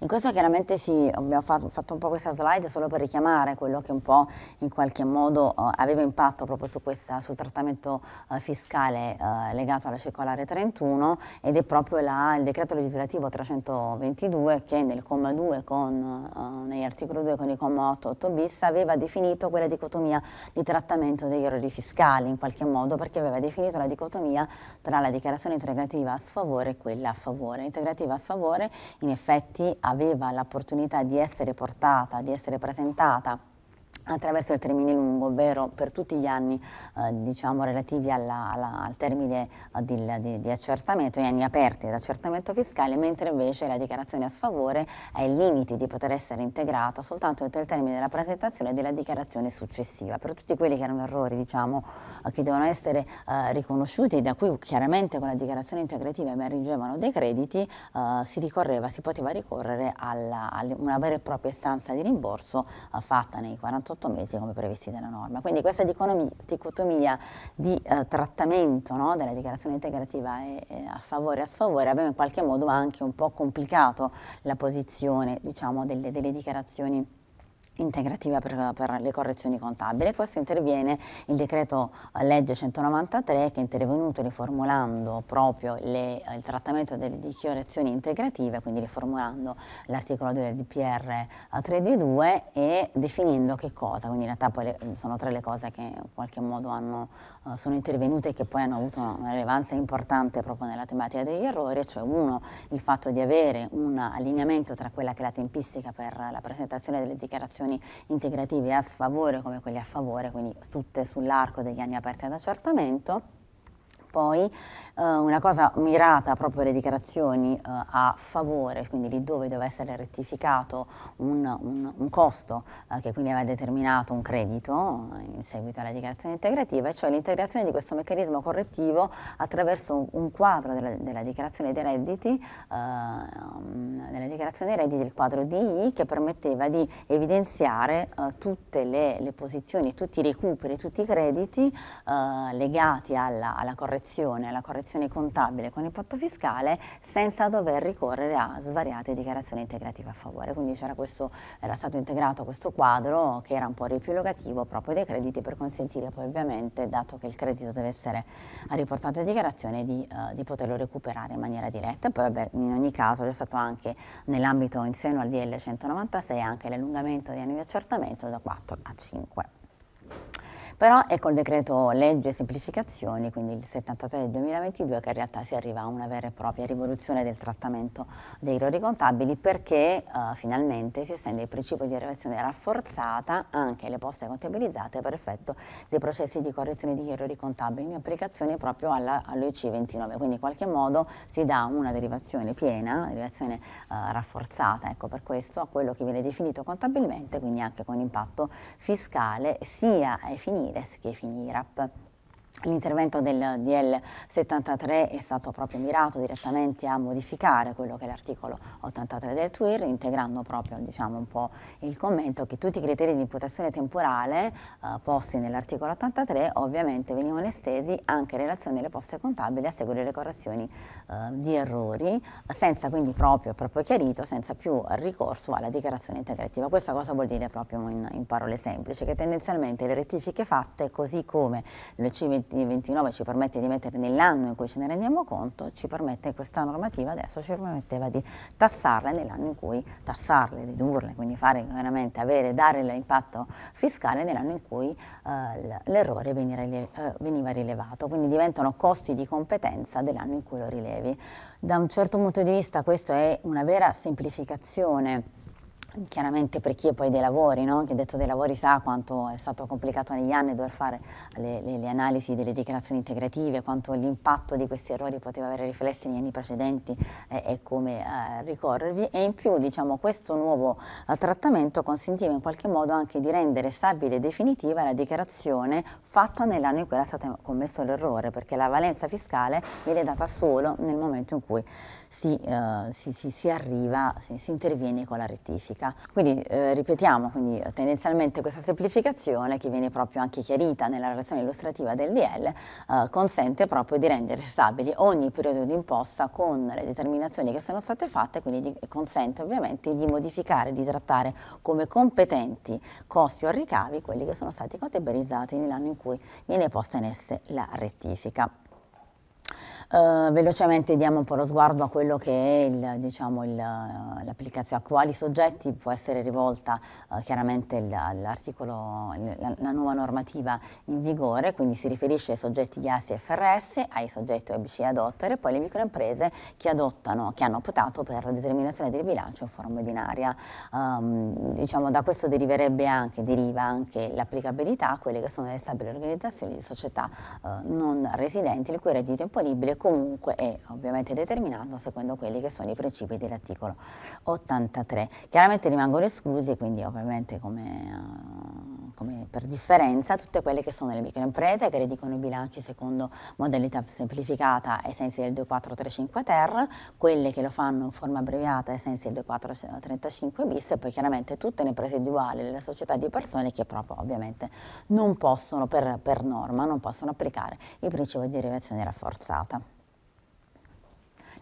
In questo chiaramente sì, abbiamo fatto, un po' questa slide solo per richiamare quello che un po' in qualche modo uh, aveva impatto proprio su questa, sul trattamento uh, fiscale uh, legato alla circolare 31 ed è proprio la, il decreto legislativo 322 che nel comma 2 con, negli articoli 2 con il comma 8 8 bis aveva definito quella dicotomia di trattamento degli errori fiscali in qualche modo perché aveva definito la dicotomia tra la dichiarazione integrativa a sfavore e quella a favore. Integrativa a sfavore in effetti aveva l'opportunità di essere portata, di essere presentata attraverso il termine lungo, ovvero per tutti gli anni eh, diciamo, relativi alla, alla, al termine eh, di, di, di, accertamento, gli anni aperti ad accertamento fiscale, mentre invece la dichiarazione a sfavore ha i limiti di poter essere integrata soltanto entro il termine della presentazione della dichiarazione successiva. Per tutti quelli che erano errori diciamo, eh, che devono essere eh, riconosciuti, da cui chiaramente con la dichiarazione integrativa emergevano dei crediti, eh, si ricorreva, si poteva ricorrere a una vera e propria istanza di rimborso fatta nei 48 48 mesi come previsti dalla norma. Quindi questa dicotomia di eh, trattamento no, della dichiarazione integrativa è, è a favore e a sfavore abbiamo in qualche modo anche un po' complicato la posizione diciamo, delle, delle dichiarazioni integrativa per, per, le correzioni contabili. Questo interviene il decreto eh, legge 193 che è intervenuto riformulando proprio le, il trattamento delle dichiarazioni integrative, quindi riformulando l'articolo 2 del DPR 3D2 eh, e definendo che cosa, quindi in realtà poi le, sono tre le cose che in qualche modo hanno eh, sono intervenute che poi hanno avuto una rilevanza importante proprio nella tematica degli errori, cioè uno il fatto di avere un allineamento tra quella che è la tempistica per la presentazione delle dichiarazioni integrative a sfavore come quelle a favore, quindi tutte sull'arco degli anni aperti ad accertamento poi eh, una cosa mirata proprio alle dichiarazioni eh, a favore, quindi lì dove doveva essere rettificato un, un, un costo eh, che quindi aveva determinato un credito in seguito alla dichiarazione integrativa, e cioè l'integrazione di questo meccanismo correttivo attraverso un, un quadro della, della, dichiarazione dei redditi, eh, um, della dichiarazione dei redditi, il quadro DI che permetteva di evidenziare eh, tutte le, le, posizioni, tutti i recuperi, tutti i crediti eh, legati alla, alla correzione associazione alla correzione contabile con il patto fiscale senza dover ricorrere a svariate dichiarazioni integrative a favore. Quindi questo, era stato integrato questo quadro che era un po' riepilogativo proprio dei crediti per consentire poi ovviamente, dato che il credito deve essere riportato in dichiarazione, di, eh, di poterlo recuperare in maniera diretta. Poi vabbè, in ogni caso c'è stato anche nell'ambito in seno al DL 196 anche l'allungamento degli anni di accertamento da 4 a 5. Però è col decreto legge semplificazioni, quindi il 73 del 2022, che in realtà si arriva a una vera e propria rivoluzione del trattamento dei errori contabili perché uh, finalmente si estende il principio di erogazione rafforzata anche alle poste contabilizzate per effetto dei processi di correzione degli errori contabili in applicazione proprio all'OIC 29, quindi in qualche modo si dà una derivazione piena, una derivazione uh, rafforzata, ecco per questo a quello che viene definito contabilmente, quindi anche con impatto fiscale sia ai fini delle schifini IRAP. L'intervento del DL 73 è stato proprio mirato direttamente a modificare quello che è l'articolo 83 del TUIR, integrando proprio diciamo, un po' il commento che tutti i criteri di imputazione temporale eh, posti nell'articolo 83 ovviamente venivano estesi anche in relazione alle poste contabili a seguito delle correzioni eh, di errori, senza quindi proprio, proprio chiarito, senza più ricorso alla dichiarazione integrativa. Questa cosa vuol dire proprio in, in parole semplici, che tendenzialmente le rettifiche fatte, così come le civili 2029 ci permette di mettere nell'anno in cui ce ne rendiamo conto, ci permette questa normativa adesso ci permetteva di tassarle nell'anno in cui tassarle, ridurle, quindi fare veramente avere, dare l'impatto fiscale nell'anno in cui eh, l'errore eh, veniva rilevato, quindi diventano costi di competenza dell'anno in cui lo rilevi. Da un certo punto di vista questa è una vera semplificazione Chiaramente per chi è poi dei lavori, no? chi ha detto dei lavori sa quanto è stato complicato negli anni dover fare le, le, le analisi delle dichiarazioni integrative, quanto l'impatto di questi errori poteva avere riflessi negli anni precedenti eh, e come eh, ricorrervi e in più diciamo, questo nuovo eh, trattamento consentiva in qualche modo anche di rendere stabile e definitiva la dichiarazione fatta nell'anno in cui era stato commesso l'errore perché la valenza fiscale viene data solo nel momento in cui si, eh, si, si, si arriva, si, interviene con la rettifica. Quindi eh, ripetiamo, quindi, tendenzialmente questa semplificazione che viene proprio anche chiarita nella relazione illustrativa dell'IL eh, consente proprio di rendere stabili ogni periodo di imposta con le determinazioni che sono state fatte, quindi di, consente ovviamente di modificare, di trattare come competenti costi o ricavi quelli che sono stati contabilizzati nell'anno in cui viene posta in essere la rettifica. Eh, velocemente diamo un po' lo sguardo a quello che è diciamo, l'applicazione, diciamo, a quali soggetti può essere rivolta uh, chiaramente l'articolo, la, la, nuova normativa in vigore, quindi si riferisce ai soggetti IASI e FRS, ai soggetti OBC e Adotter e poi alle microimprese che adottano, che hanno optato per la determinazione del bilancio in forma ordinaria. Um, diciamo, da questo deriverebbe anche, deriva anche l'applicabilità a quelle che sono le stabili organizzazioni di società uh, non residenti, il cui reddito imponibile comunque è ovviamente determinato secondo quelli che sono i principi dell'articolo 83. Chiaramente rimangono esclusi, quindi ovviamente come, eh, come, per differenza, tutte quelle che sono le microimprese che redicono i bilanci secondo modalità semplificata ai sensi del 2435 ter, quelle che lo fanno in forma abbreviata ai sensi del 2435 bis e poi chiaramente tutte le imprese individuali le società di persone che proprio ovviamente non possono per, per norma non possono applicare il principio di derivazione rafforzata.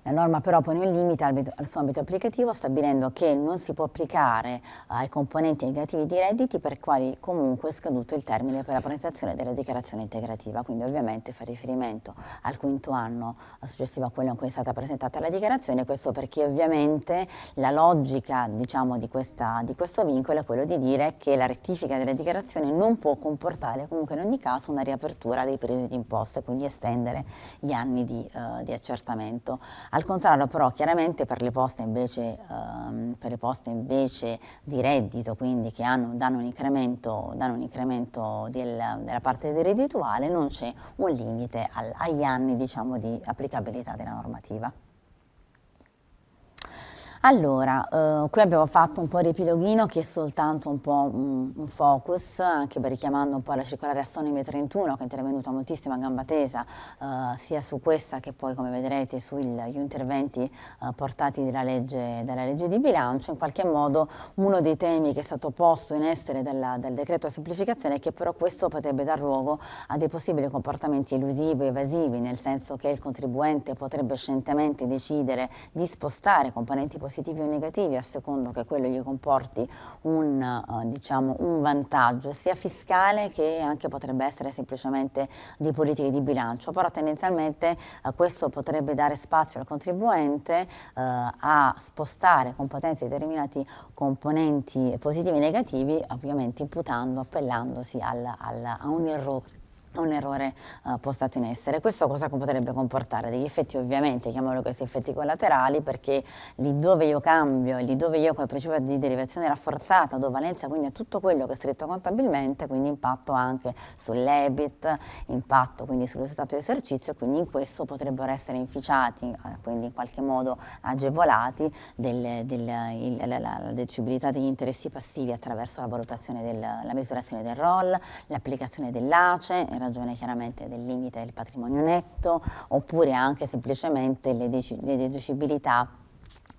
La norma però pone un limite al, suo ambito applicativo stabilendo che non si può applicare ai componenti negativi di redditi per i quali comunque è scaduto il termine per la presentazione della dichiarazione integrativa, quindi ovviamente fa riferimento al quinto anno successivo a quello in cui è stata presentata la dichiarazione, questo perché ovviamente la logica diciamo, di, questa, di questo vincolo è quello di dire che la rettifica della dichiarazione non può comportare comunque in ogni caso una riapertura dei periodi di imposta, e quindi estendere gli anni di, uh, di accertamento. Al contrario però chiaramente per le poste invece, ehm, per le poste invece di reddito, quindi che hanno, danno un incremento, danno un incremento del, della parte del reddituale, non c'è un limite al, agli anni diciamo, di applicabilità della normativa. Allora, eh, qui abbiamo fatto un po' il riepiloghino che è soltanto un po' un, un focus, anche per richiamando un po' la circolare Assonime 31 che è intervenuta moltissimo a gamba tesa, eh, sia su questa che poi come vedrete sugli interventi eh, portati dalla legge, dalla legge, di bilancio. In qualche modo uno dei temi che è stato posto in essere dalla, dal decreto di semplificazione è che però questo potrebbe dar luogo a dei possibili comportamenti elusivi, e evasivi, nel senso che il contribuente potrebbe scientemente decidere di spostare componenti positivi positivi o negativi a secondo che quello gli comporti un, uh, diciamo, un vantaggio sia fiscale che anche potrebbe essere semplicemente di politiche di bilancio, però tendenzialmente uh, questo potrebbe dare spazio al contribuente uh, a spostare competenze determinati componenti positivi e negativi, ovviamente imputando, appellandosi al, al, a un errore un errore uh, postato in essere. Questo cosa potrebbe comportare? Degli effetti ovviamente, chiamiamolo questi effetti collaterali, perché lì dove io cambio, lì dove io con principio di derivazione rafforzata do valenza quindi a tutto quello che è scritto contabilmente, quindi impatto anche sull'EBIT, impatto quindi sul risultato di esercizio, quindi in questo potrebbero essere inficiati, eh, quindi in qualche modo agevolati delle, delle, il, la, la, la deducibilità degli interessi passivi attraverso la valutazione della misurazione del ROL, l'applicazione dell'ACE, ragione chiaramente del limite del patrimonio netto oppure anche semplicemente le, le deducibilità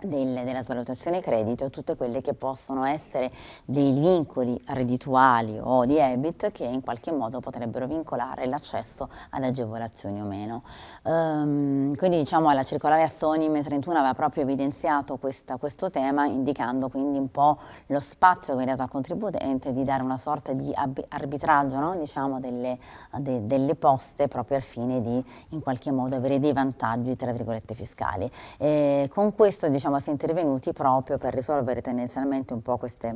del, della svalutazione credito tutte quelle che possono essere dei vincoli reddituali o di EBIT che in qualche modo potrebbero vincolare l'accesso ad agevolazioni o meno. Um, quindi diciamo la circolare Assonime 31 aveva proprio evidenziato questa, questo tema indicando quindi un po' lo spazio che è dato al contribuente di dare una sorta di arbitraggio no? diciamo delle, de, delle, poste proprio al fine di in qualche modo avere dei vantaggi tra virgolette fiscali. E con questo diciamo Hamas è intervenuti proprio per risolvere tendenzialmente un po' queste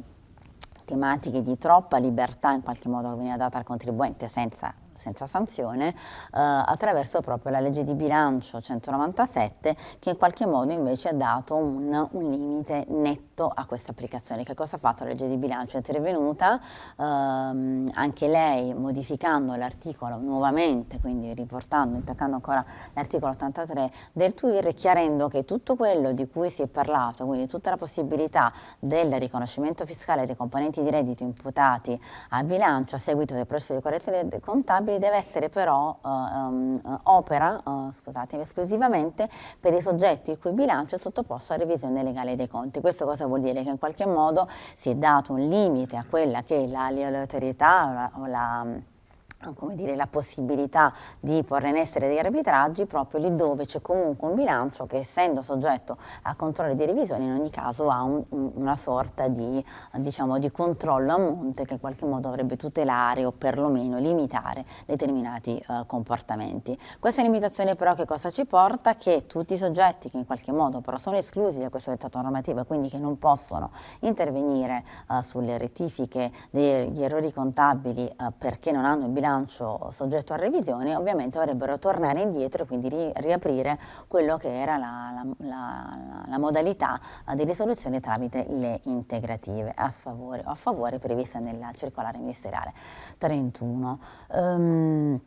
tematiche di troppa libertà in qualche modo che veniva data al contribuente senza senza sanzione eh, attraverso proprio la legge di bilancio 197 che in qualche modo invece ha dato un, un limite netto a questa applicazione. Che cosa ha fatto la legge di bilancio? È intervenuta ehm, anche lei modificando l'articolo nuovamente, quindi riportando, intaccando ancora l'articolo 83 del TUIR chiarendo che tutto quello di cui si è parlato, quindi tutta la possibilità del riconoscimento fiscale dei componenti di reddito imputati a bilancio a seguito del processo di correzione contabile responsabili deve essere però um, opera uh, eh, scusatemi, esclusivamente per i soggetti il cui bilancio è sottoposto a revisione legale dei conti. Questo cosa vuol dire? Che in qualche modo si è dato un limite a quella che è la l'aleatorietà o la, o la come Dire, la possibilità di porre in essere degli arbitraggi proprio lì dove c'è comunque un bilancio che essendo soggetto a controlli di revisione in ogni caso ha un, una sorta di, diciamo, di, controllo a monte che in qualche modo dovrebbe tutelare o perlomeno limitare determinati eh, comportamenti. Questa limitazione però che cosa ci porta? Che tutti i soggetti che in qualche modo però sono esclusi da questo dettato normativo e quindi che non possono intervenire eh, sulle rettifiche degli errori contabili eh, perché non hanno il bilancio bilancio soggetto a revisione ovviamente dovrebbero tornare indietro e quindi ri riaprire quello che era la, la, la, la modalità di risoluzione tramite le integrative a sfavore o a favore prevista nella circolare ministeriale 31. Um, ehm,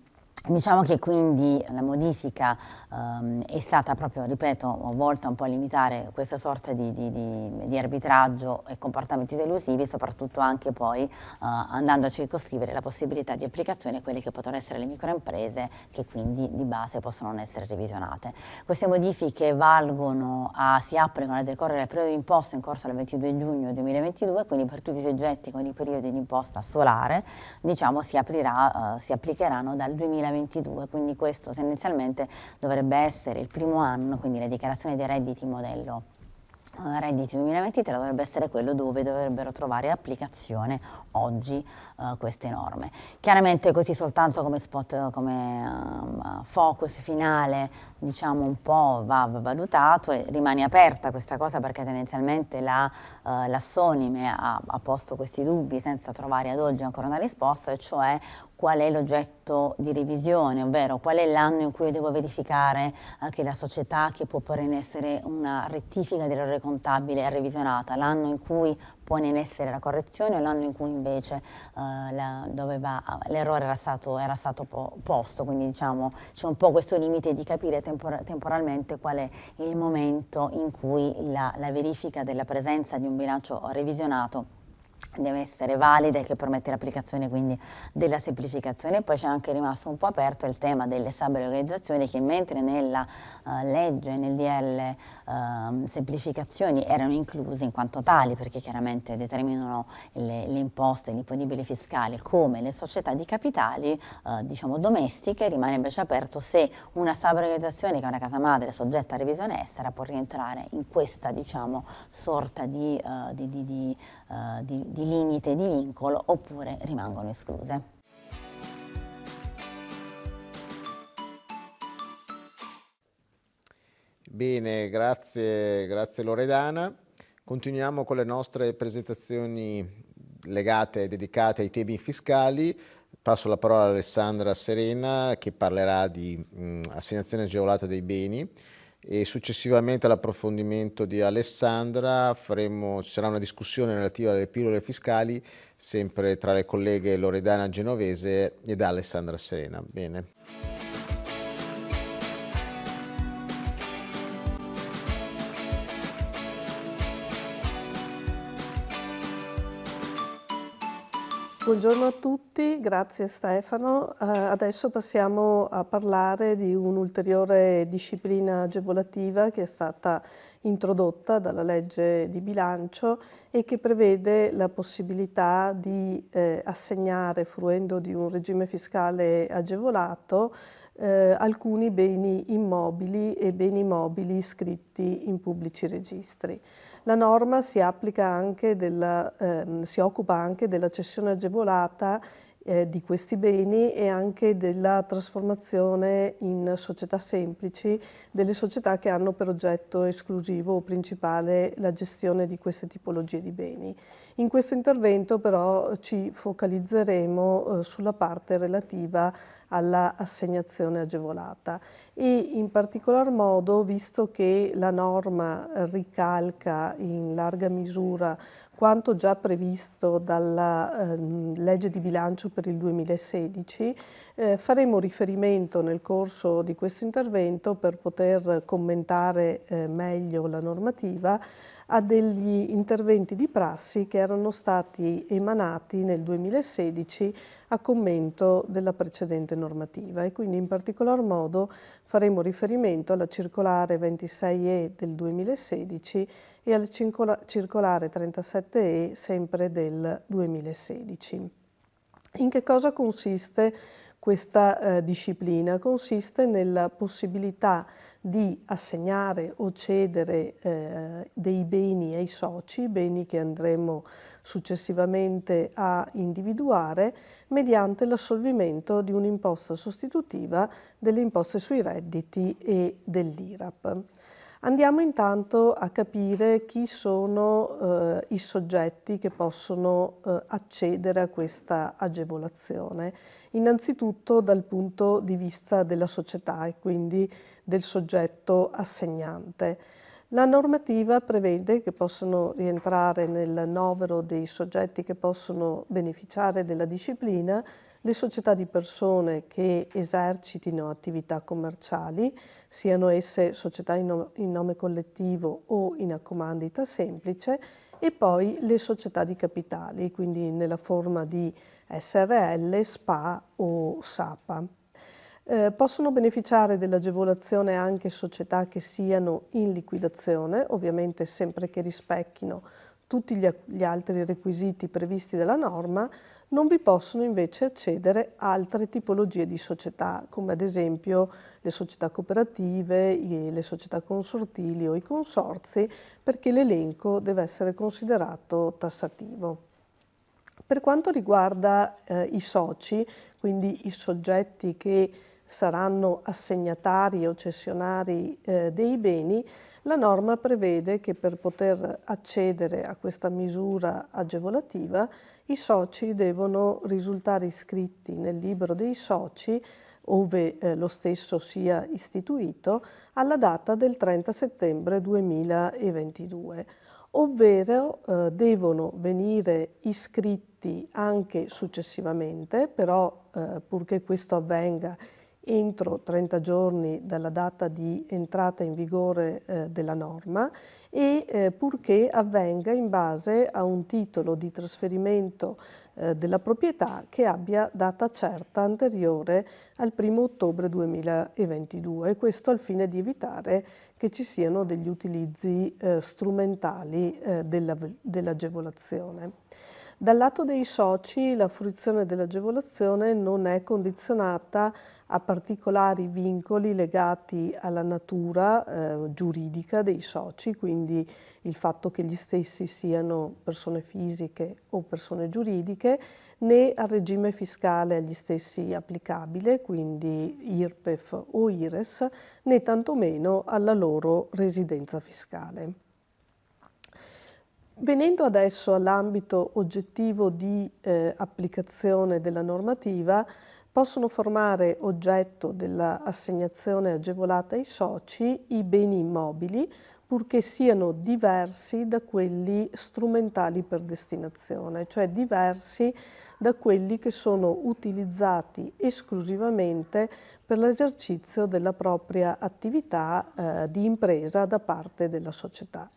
Diciamo che quindi la modifica um, è stata proprio, ripeto, volta un po' a limitare questa sorta di, di, di, di arbitraggio e comportamenti delusivi, soprattutto anche poi uh, andando a circoscrivere la possibilità di applicazione a quelle che potranno essere le microimprese che quindi di base possono non essere revisionate. Queste modifiche valgono a, si applicano a decorrere il periodo di imposta in corso dal 22 giugno 2022, quindi per tutti i soggetti con i periodi di imposta solare diciamo, si, aprirà, uh, si applicheranno dal 2022 2022, quindi questo tendenzialmente dovrebbe essere il primo anno, quindi le dichiarazioni dei redditi modello eh, redditi 2023 dovrebbe essere quello dove dovrebbero trovare applicazione oggi uh, queste norme. Chiaramente così soltanto come spot, come uh, focus finale, diciamo un po' va valutato e rimane aperta questa cosa perché tendenzialmente la, eh, la Sonime ha, ha, posto questi dubbi senza trovare ad oggi ancora una risposta, e cioè qual è l'oggetto di revisione, ovvero qual è l'anno in cui devo verificare che la società che può porre in essere una rettifica dell'errore contabile è revisionata, l'anno in cui pone in essere la correzione o l'anno in cui invece eh, l'errore era stato, era stato po posto, quindi diciamo c'è un po' questo limite di capire tempor temporalmente qual è il momento in cui la, la verifica della presenza di un bilancio revisionato deve essere valida e che permette l'applicazione quindi della semplificazione. Poi c'è anche rimasto un po' aperto il tema delle sabere organizzazioni che mentre nella uh, legge, nel DL uh, ehm, semplificazioni erano inclusi in quanto tali perché chiaramente determinano le, le imposte, l'imponibile fiscale come le società di capitali uh, diciamo domestiche, rimane invece aperto se una sabere organizzazione che è una casa madre soggetta a revisione estera può rientrare in questa diciamo sorta di, eh, di, di, di di limite, di vincolo oppure rimangono escluse. Bene, grazie, grazie Loredana. Continuiamo con le nostre presentazioni legate e dedicate ai temi fiscali. Passo la parola ad Alessandra Serena che parlerà di mh, assegnazione agevolata dei beni e successivamente all'approfondimento di Alessandra faremo, ci sarà una discussione relativa alle pillole fiscali sempre tra le colleghe Loredana Genovese ed Alessandra Serena. Bene. Buongiorno a tutti, grazie Stefano. Eh, adesso passiamo a parlare di un'ulteriore disciplina agevolativa che è stata introdotta dalla legge di bilancio e che prevede la possibilità di eh, assegnare, fruendo di un regime fiscale agevolato, eh, alcuni beni immobili e beni mobili iscritti in pubblici registri. La norma si, anche della, ehm, si occupa anche della cessione agevolata eh, di questi beni e anche della trasformazione in società semplici delle società che hanno per oggetto esclusivo o principale la gestione di queste tipologie di beni. In questo intervento però ci focalizzeremo eh, sulla parte relativa alla assegnazione agevolata e in particolar modo visto che la norma ricalca in larga misura quanto già previsto dalla eh, legge di bilancio per il 2016 eh, faremo riferimento nel corso di questo intervento per poter commentare eh, meglio la normativa a degli interventi di prassi che erano stati emanati nel 2016 a commento della precedente normativa e quindi in particolar modo faremo riferimento alla circolare 26E del 2016 e alla circolare 37E sempre del 2016. In che cosa consiste questa eh, disciplina consiste nella possibilità di assegnare o cedere eh, dei beni ai soci, beni che andremo successivamente a individuare, mediante l'assolvimento di un'imposta sostitutiva delle imposte sui redditi e dell'IRAP. Andiamo intanto a capire chi sono eh, i soggetti che possono eh, accedere a questa agevolazione, innanzitutto dal punto di vista della società e quindi del soggetto assegnante. La normativa prevede che possano rientrare nel novero dei soggetti che possono beneficiare della disciplina le società di persone che esercitino attività commerciali, siano esse società in, no in nome collettivo o in accomandita semplice, e poi le società di capitali, quindi nella forma di SRL, SPA o SAPA. Eh, possono beneficiare dell'agevolazione anche società che siano in liquidazione, ovviamente sempre che rispecchino tutti gli, gli altri requisiti previsti dalla norma, non vi possono invece accedere altre tipologie di società, come ad esempio le società cooperative, le società consortili o i consorzi, perché l'elenco deve essere considerato tassativo. Per quanto riguarda eh, i soci, quindi i soggetti che saranno assegnatari o cessionari eh, dei beni, la norma prevede che per poter accedere a questa misura agevolativa i soci devono risultare iscritti nel libro dei soci, ove eh, lo stesso sia istituito, alla data del 30 settembre 2022, ovvero eh, devono venire iscritti anche successivamente, però eh, purché questo avvenga entro 30 giorni dalla data di entrata in vigore eh, della norma e eh, purché avvenga in base a un titolo di trasferimento eh, della proprietà che abbia data certa anteriore al 1 ottobre 2022 questo al fine di evitare che ci siano degli utilizzi eh, strumentali eh, dell'agevolazione. Dal lato dei soci la fruizione dell'agevolazione non è condizionata a particolari vincoli legati alla natura eh, giuridica dei soci, quindi il fatto che gli stessi siano persone fisiche o persone giuridiche, né al regime fiscale agli stessi applicabile, quindi IRPEF o IRES, né tantomeno alla loro residenza fiscale. Venendo adesso all'ambito oggettivo di eh, applicazione della normativa, possono formare oggetto dell'assegnazione agevolata ai soci i beni immobili, purché siano diversi da quelli strumentali per destinazione, cioè diversi da quelli che sono utilizzati esclusivamente per l'esercizio della propria attività eh, di impresa da parte della società.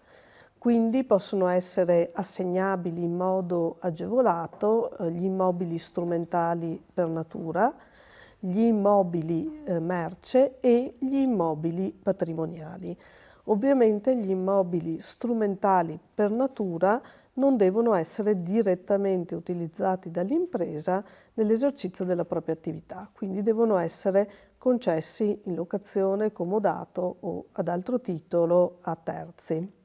Quindi possono essere assegnabili in modo agevolato eh, gli immobili strumentali per natura, gli immobili eh, merce e gli immobili patrimoniali. Ovviamente gli immobili strumentali per natura non devono essere direttamente utilizzati dall'impresa nell'esercizio della propria attività, quindi devono essere concessi in locazione, comodato o ad altro titolo a terzi.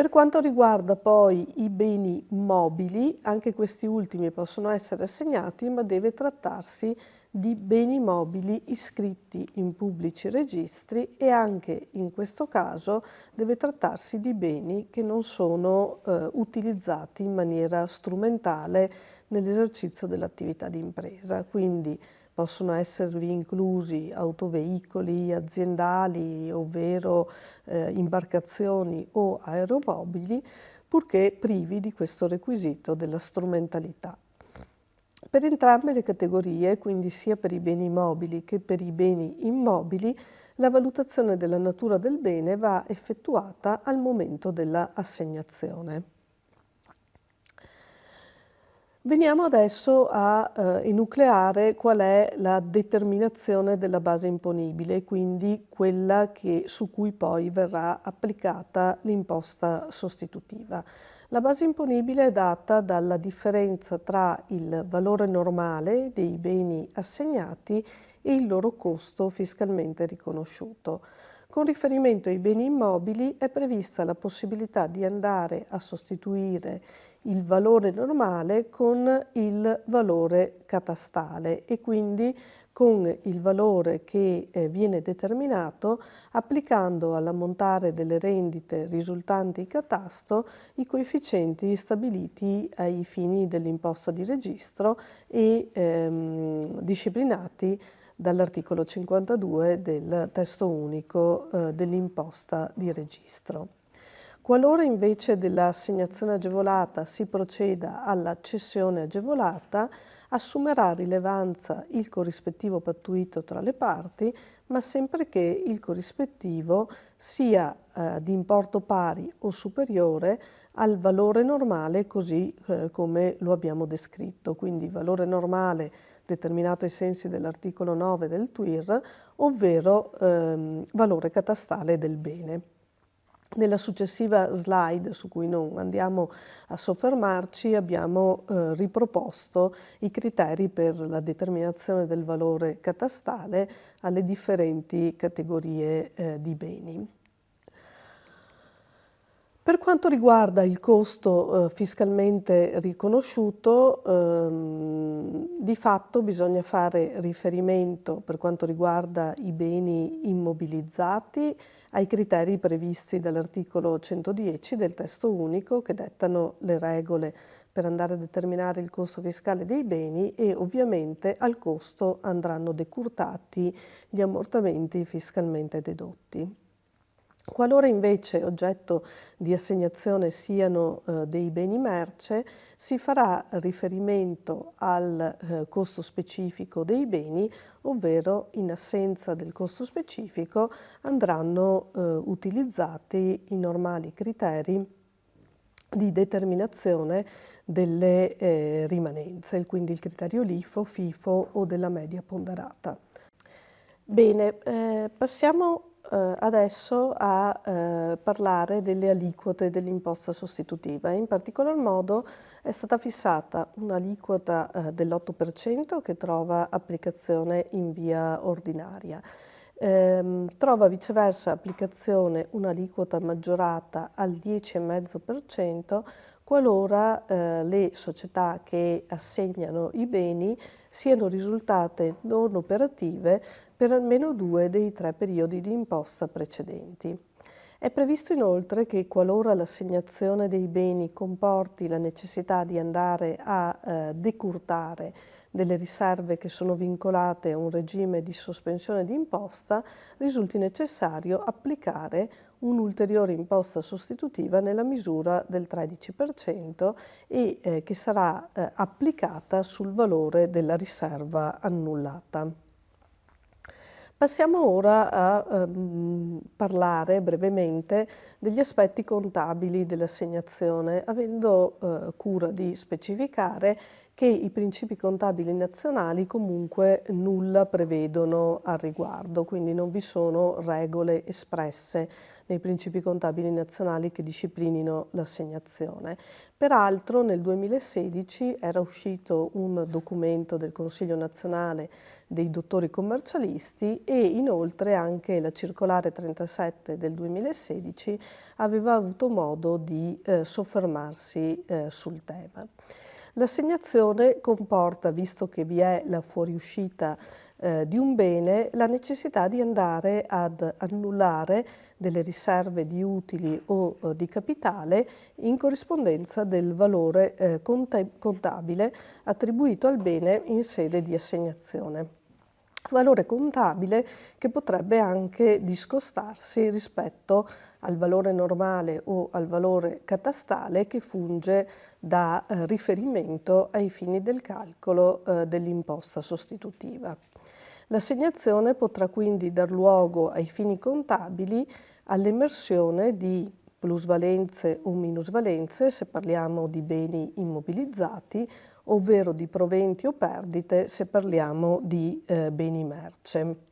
Per quanto riguarda poi i beni mobili, anche questi ultimi possono essere assegnati, ma deve trattarsi di beni mobili iscritti in pubblici registri e anche in questo caso deve trattarsi di beni che non sono eh, utilizzati in maniera strumentale nell'esercizio dell'attività di impresa. Quindi possono esservi inclusi autoveicoli aziendali, ovvero eh, imbarcazioni o aeromobili, purché privi di questo requisito della strumentalità. Per entrambe le categorie, quindi sia per i beni mobili che per i beni immobili, la valutazione della natura del bene va effettuata al momento della assegnazione. Veniamo adesso a eh, enucleare qual è la determinazione della base imponibile, quindi quella che, su cui poi verrà applicata l'imposta sostitutiva. La base imponibile è data dalla differenza tra il valore normale dei beni assegnati e il loro costo fiscalmente riconosciuto. Con riferimento ai beni immobili è prevista la possibilità di andare a sostituire il valore normale con il valore catastale e quindi con il valore che eh, viene determinato applicando all'ammontare delle rendite risultanti in catasto i coefficienti stabiliti ai fini dell'imposta di registro e ehm, disciplinati dall'articolo 52 del testo unico eh, dell'imposta di registro. Qualora invece dell'assegnazione agevolata si proceda alla cessione agevolata, assumerà rilevanza il corrispettivo pattuito tra le parti, ma sempre che il corrispettivo sia eh, di importo pari o superiore al valore normale così eh, come lo abbiamo descritto, quindi valore normale determinato ai sensi dell'articolo 9 del TUIR, ovvero ehm, valore catastale del bene. Nella successiva slide, su cui non andiamo a soffermarci, abbiamo eh, riproposto i criteri per la determinazione del valore catastale alle differenti categorie eh, di beni. Per quanto riguarda il costo eh, fiscalmente riconosciuto, ehm, di fatto bisogna fare riferimento per quanto riguarda i beni immobilizzati ai criteri previsti dall'articolo 110 del testo unico che dettano le regole per andare a determinare il costo fiscale dei beni e ovviamente al costo andranno decurtati gli ammortamenti fiscalmente dedotti. Qualora invece oggetto di assegnazione siano eh, dei beni merce, si farà riferimento al eh, costo specifico dei beni, ovvero in assenza del costo specifico andranno eh, utilizzati i normali criteri di determinazione delle eh, rimanenze, quindi il criterio LIFO, FIFO o della media ponderata. Bene, eh, passiamo eh, adesso a eh, parlare delle aliquote dell'imposta sostitutiva. In particolar modo è stata fissata un'aliquota eh, dell'8% che trova applicazione in via ordinaria. Ehm, trova viceversa applicazione un'aliquota maggiorata al 10,5% qualora eh, le società che assegnano i beni siano risultate non operative per almeno due dei tre periodi di imposta precedenti. È previsto inoltre che qualora l'assegnazione dei beni comporti la necessità di andare a eh, decurtare delle riserve che sono vincolate a un regime di sospensione di imposta, risulti necessario applicare un'ulteriore imposta sostitutiva nella misura del 13% e eh, che sarà eh, applicata sul valore della riserva annullata. Passiamo ora a ehm, parlare brevemente degli aspetti contabili dell'assegnazione, avendo eh, cura di specificare che i principi contabili nazionali comunque nulla prevedono al riguardo, quindi non vi sono regole espresse nei principi contabili nazionali che disciplinino l'assegnazione. Peraltro nel 2016 era uscito un documento del Consiglio nazionale dei dottori commercialisti e inoltre anche la circolare 37 del 2016 aveva avuto modo di eh, soffermarsi eh, sul tema. L'assegnazione comporta, visto che vi è la fuoriuscita eh, di un bene, la necessità di andare ad annullare delle riserve di utili o eh, di capitale in corrispondenza del valore eh, contabile attribuito al bene in sede di assegnazione valore contabile che potrebbe anche discostarsi rispetto al valore normale o al valore catastale che funge da eh, riferimento ai fini del calcolo eh, dell'imposta sostitutiva. L'assegnazione potrà quindi dar luogo ai fini contabili all'emersione di plusvalenze o minusvalenze se parliamo di beni immobilizzati, ovvero di proventi o perdite se parliamo di eh, beni merce.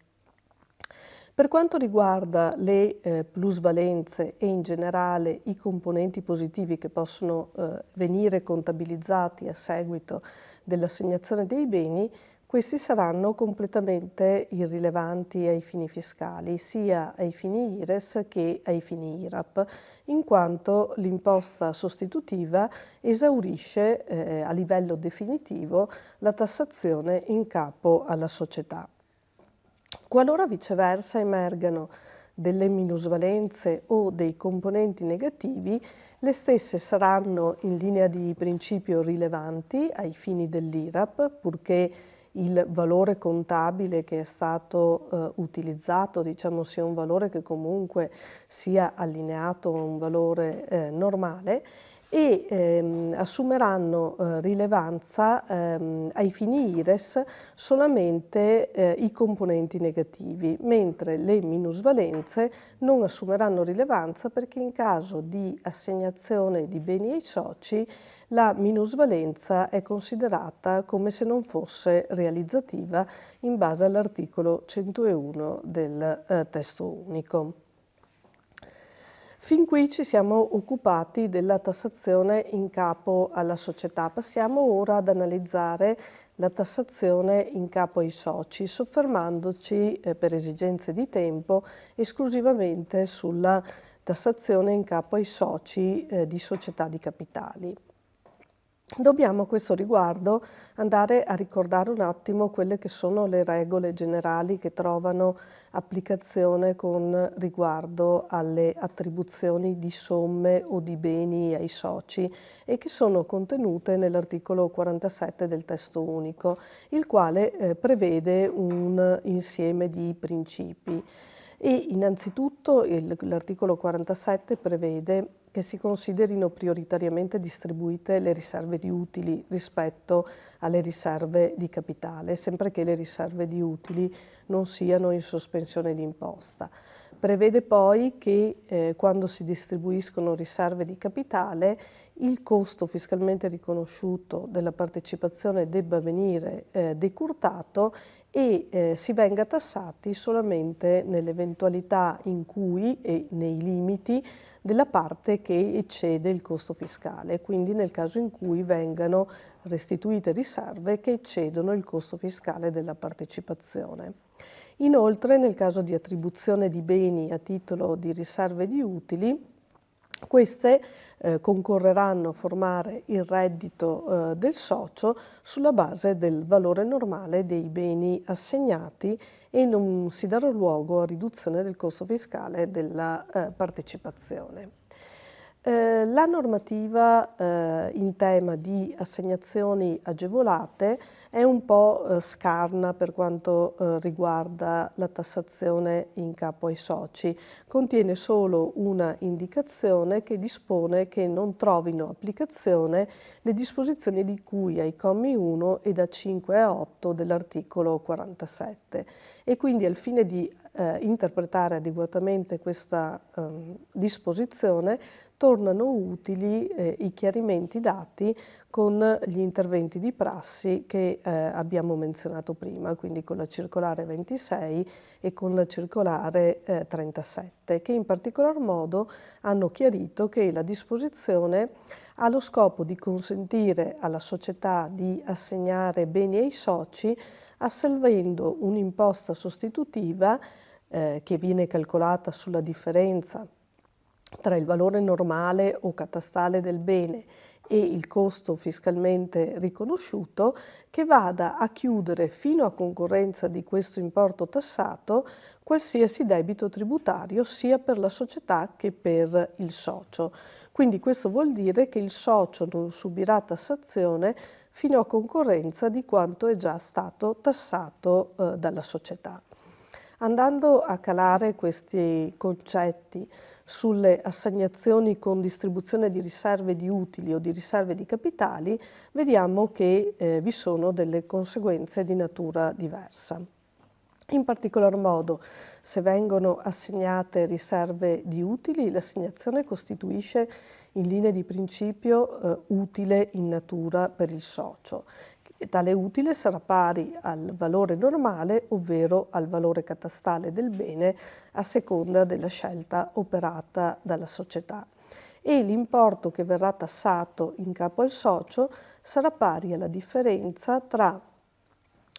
Per quanto riguarda le eh, plusvalenze e in generale i componenti positivi che possono eh, venire contabilizzati a seguito dell'assegnazione dei beni, questi saranno completamente irrilevanti ai fini fiscali, sia ai fini IRES che ai fini IRAP, in quanto l'imposta sostitutiva esaurisce eh, a livello definitivo la tassazione in capo alla società. Qualora viceversa emergano delle minusvalenze o dei componenti negativi, le stesse saranno in linea di principio rilevanti ai fini dell'IRAP, purché il valore contabile che è stato eh, utilizzato diciamo, sia un valore che comunque sia allineato a un valore eh, normale e ehm, assumeranno eh, rilevanza ehm, ai fini IRES solamente eh, i componenti negativi, mentre le minusvalenze non assumeranno rilevanza perché in caso di assegnazione di beni ai soci la minusvalenza è considerata come se non fosse realizzativa in base all'articolo 101 del eh, testo unico. Fin qui ci siamo occupati della tassazione in capo alla società. Passiamo ora ad analizzare la tassazione in capo ai soci, soffermandoci eh, per esigenze di tempo esclusivamente sulla tassazione in capo ai soci eh, di società di capitali. Dobbiamo a questo riguardo andare a ricordare un attimo quelle che sono le regole generali che trovano applicazione con riguardo alle attribuzioni di somme o di beni ai soci e che sono contenute nell'articolo 47 del testo unico, il quale eh, prevede un insieme di principi. E innanzitutto l'articolo 47 prevede che si considerino prioritariamente distribuite le riserve di utili rispetto alle riserve di capitale, sempre che le riserve di utili non siano in sospensione di imposta. Prevede poi che eh, quando si distribuiscono riserve di capitale il costo fiscalmente riconosciuto della partecipazione debba venire eh, decurtato e eh, si venga tassati solamente nell'eventualità in cui e nei limiti della parte che eccede il costo fiscale, quindi nel caso in cui vengano restituite riserve che eccedono il costo fiscale della partecipazione. Inoltre, nel caso di attribuzione di beni a titolo di riserve di utili, queste eh, concorreranno a formare il reddito eh, del socio sulla base del valore normale dei beni assegnati e non si darà luogo a riduzione del costo fiscale della eh, partecipazione. Eh, la normativa eh, in tema di assegnazioni agevolate è un po' eh, scarna per quanto eh, riguarda la tassazione in capo ai soci. Contiene solo una indicazione che dispone che non trovino applicazione le disposizioni di cui ai commi 1 e da 5 a 8 dell'articolo 47 e quindi al fine di eh, interpretare adeguatamente questa ehm, disposizione tornano utili eh, i chiarimenti dati con gli interventi di prassi che eh, abbiamo menzionato prima, quindi con la circolare 26 e con la circolare eh, 37, che in particolar modo hanno chiarito che la disposizione ha lo scopo di consentire alla società di assegnare beni ai soci assolvendo un'imposta sostitutiva eh, che viene calcolata sulla differenza tra il valore normale o catastale del bene e il costo fiscalmente riconosciuto che vada a chiudere fino a concorrenza di questo importo tassato qualsiasi debito tributario sia per la società che per il socio. Quindi questo vuol dire che il socio non subirà tassazione fino a concorrenza di quanto è già stato tassato eh, dalla società. Andando a calare questi concetti sulle assegnazioni con distribuzione di riserve di utili o di riserve di capitali, vediamo che eh, vi sono delle conseguenze di natura diversa. In particolar modo, se vengono assegnate riserve di utili, l'assegnazione costituisce in linea di principio eh, utile in natura per il socio e tale utile sarà pari al valore normale, ovvero al valore catastale del bene, a seconda della scelta operata dalla società. E l'importo che verrà tassato in capo al socio sarà pari alla differenza tra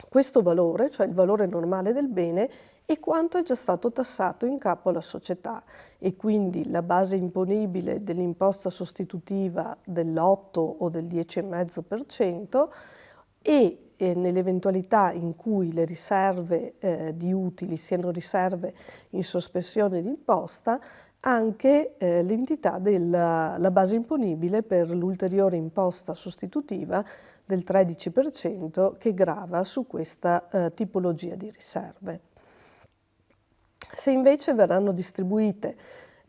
questo valore, cioè il valore normale del bene, e quanto è già stato tassato in capo alla società e quindi la base imponibile dell'imposta sostitutiva dell'8 o del 10,5% e eh, nell'eventualità in cui le riserve eh, di utili siano riserve in sospensione d'imposta, anche eh, l'entità della base imponibile per l'ulteriore imposta sostitutiva del 13% che grava su questa eh, tipologia di riserve. Se invece verranno distribuite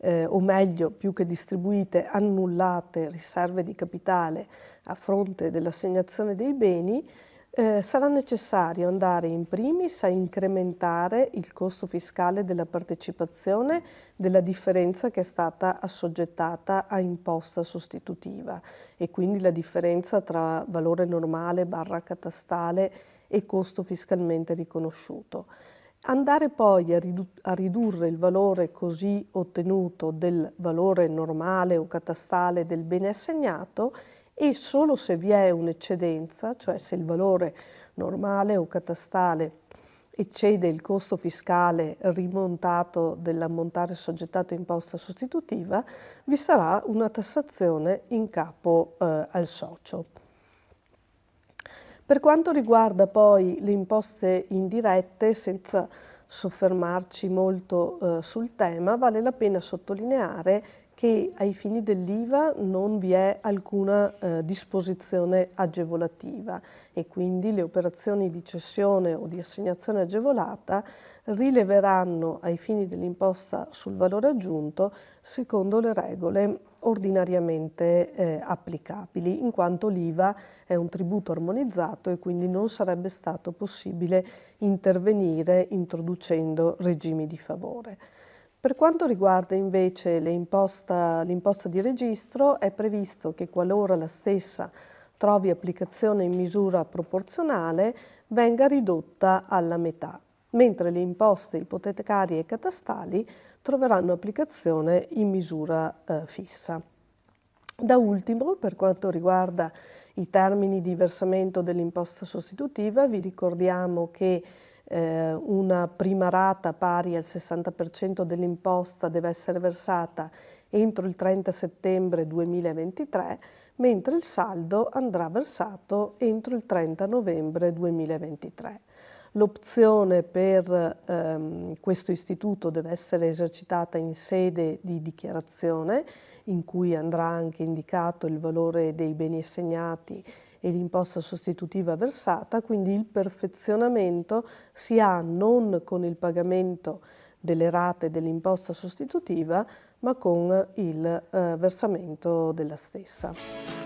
eh, o meglio più che distribuite, annullate riserve di capitale a fronte dell'assegnazione dei beni, eh, sarà necessario andare in primis a incrementare il costo fiscale della partecipazione della differenza che è stata assoggettata a imposta sostitutiva e quindi la differenza tra valore normale barra catastale e costo fiscalmente riconosciuto. Andare poi a, a ridurre il valore così ottenuto del valore normale o catastale del bene assegnato e solo se vi è un'eccedenza, cioè se il valore normale o catastale eccede il costo fiscale rimontato dell'ammontare soggettato a imposta sostitutiva, vi sarà una tassazione in capo eh, al socio. Per quanto riguarda poi le imposte indirette, senza soffermarci molto eh, sul tema, vale la pena sottolineare che ai fini dell'IVA non vi è alcuna eh, disposizione agevolativa e quindi le operazioni di cessione o di assegnazione agevolata rileveranno ai fini dell'imposta sul valore aggiunto secondo le regole ordinariamente eh, applicabili, in quanto l'IVA è un tributo armonizzato e quindi non sarebbe stato possibile intervenire introducendo regimi di favore. Per quanto riguarda invece l'imposta di registro, è previsto che qualora la stessa trovi applicazione in misura proporzionale, venga ridotta alla metà, mentre le imposte ipotecarie e catastali troveranno applicazione in misura eh, fissa. Da ultimo, per quanto riguarda i termini di versamento dell'imposta sostitutiva, vi ricordiamo che eh, una prima rata pari al 60% dell'imposta deve essere versata entro il 30 settembre 2023, mentre il saldo andrà versato entro il 30 novembre 2023. L'opzione per ehm, questo istituto deve essere esercitata in sede di dichiarazione, in cui andrà anche indicato il valore dei beni assegnati e l'imposta sostitutiva versata, quindi il perfezionamento si ha non con il pagamento delle rate dell'imposta sostitutiva, ma con il eh, versamento della stessa.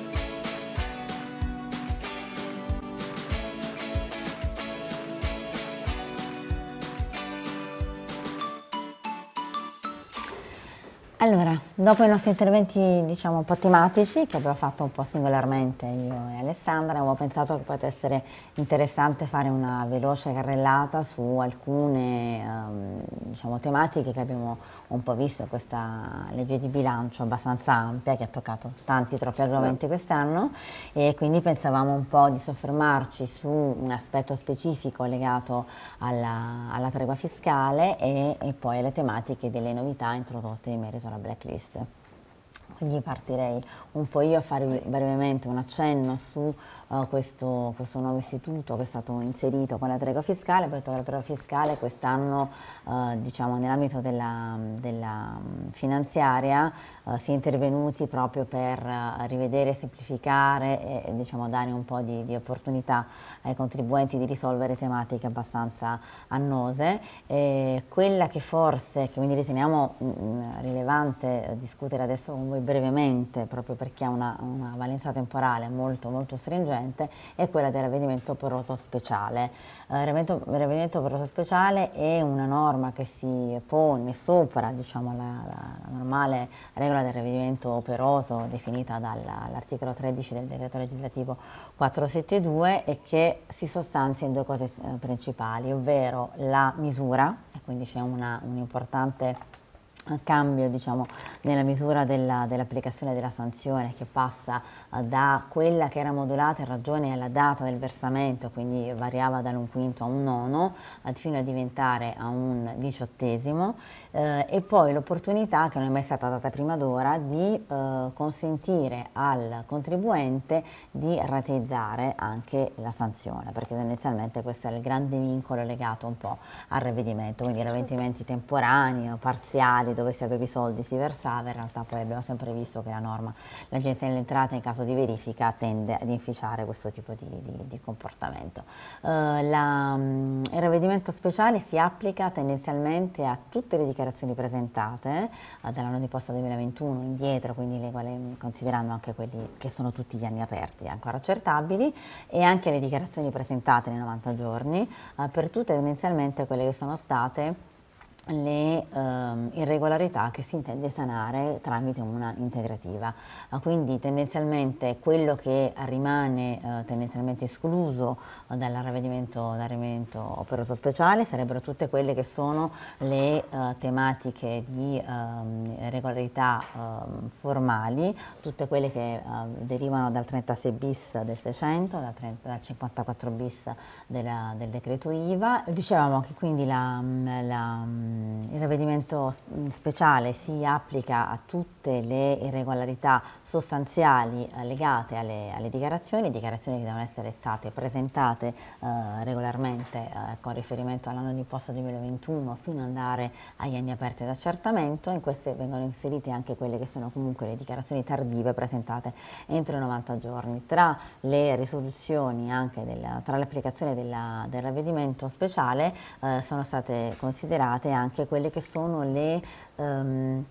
Allora, dopo i nostri interventi diciamo un po' tematici, che abbiamo fatto un po' singolarmente io e Alessandra, abbiamo pensato che potesse essere interessante fare una veloce carrellata su alcune ehm, diciamo, tematiche che abbiamo un po' visto in questa legge di bilancio abbastanza ampia che ha toccato tanti troppi argomenti quest'anno e quindi pensavamo un po' di soffermarci su un aspetto specifico legato alla, alla tregua fiscale e, e poi alle tematiche delle novità introdotte in merito alla la blacklist. Quindi partirei un po' io a farvi brevemente un accenno su eh, questo, questo, nuovo istituto che è stato inserito con la delega fiscale, perché la delega fiscale quest'anno uh, diciamo, nell'ambito della, della finanziaria uh, si è intervenuti proprio per rivedere, semplificare e diciamo, dare un po' di, di, opportunità ai contribuenti di risolvere tematiche abbastanza annose. E quella che forse, che quindi riteniamo mm, mm, rilevante discutere adesso con voi brevemente, proprio perché ha una, una valenza temporale molto, molto stringente, urgente è quella del ravvedimento operoso speciale. Eh, Il ravvedimento, operoso speciale è una norma che si pone sopra diciamo, la, la, la, normale regola del ravvedimento operoso definita dall'articolo 13 del decreto legislativo 472 e che si sostanzia in due cose eh, principali, ovvero la misura, e quindi c'è un importante cambio diciamo, nella misura della, dell'applicazione della sanzione che passa eh, da quella che era modulata in ragione alla data del versamento, quindi variava da un quinto a un nono, fino a diventare a un diciottesimo eh, e poi l'opportunità, che non è mai stata data prima d'ora, di eh, consentire al contribuente di rateizzare anche la sanzione, perché tendenzialmente questo è il grande vincolo legato un po' al ravvedimento, quindi ravvedimenti certo. temporanei o parziali dove si aveva i soldi si versava, in realtà poi abbiamo sempre visto che la norma, l'agenzia delle entrate in caso di verifica tende ad inficiare questo tipo di, di, di comportamento. Eh, la, mm, il ravvedimento speciale si applica tendenzialmente a tutte le dichiarazioni dichiarazioni presentate eh, dall'anno di posta 2021 indietro, quindi le quali mm, considerando anche quelli che sono tutti gli anni aperti, eh, ancora accertabili, e anche le dichiarazioni presentate nei 90 giorni eh, per tutte tendenzialmente quelle che sono state le ehm, irregolarità che si intende sanare tramite una integrativa. Quindi tendenzialmente quello che rimane eh, tendenzialmente escluso eh, dal ravvedimento operoso speciale sarebbero tutte quelle che sono le eh, tematiche di ehm, irregolarità ehm, formali, tutte quelle che ehm, derivano dal 36 bis del 600, dal, 30, dal 54 bis della, del decreto IVA. Dicevamo che quindi la, la Ehm, il ravvedimento speciale si applica a tutte le irregolarità sostanziali eh, legate alle, alle dichiarazioni, dichiarazioni che devono essere state presentate eh, regolarmente eh, con riferimento all'anno di imposta 2021 fino ad andare agli anni aperti ad accertamento, in queste vengono inserite anche quelle che sono comunque le dichiarazioni tardive presentate entro i 90 giorni. Tra le risoluzioni anche della, tra l'applicazione del ravvedimento speciale eh, sono state considerate anche anche quelle che sono le... Um,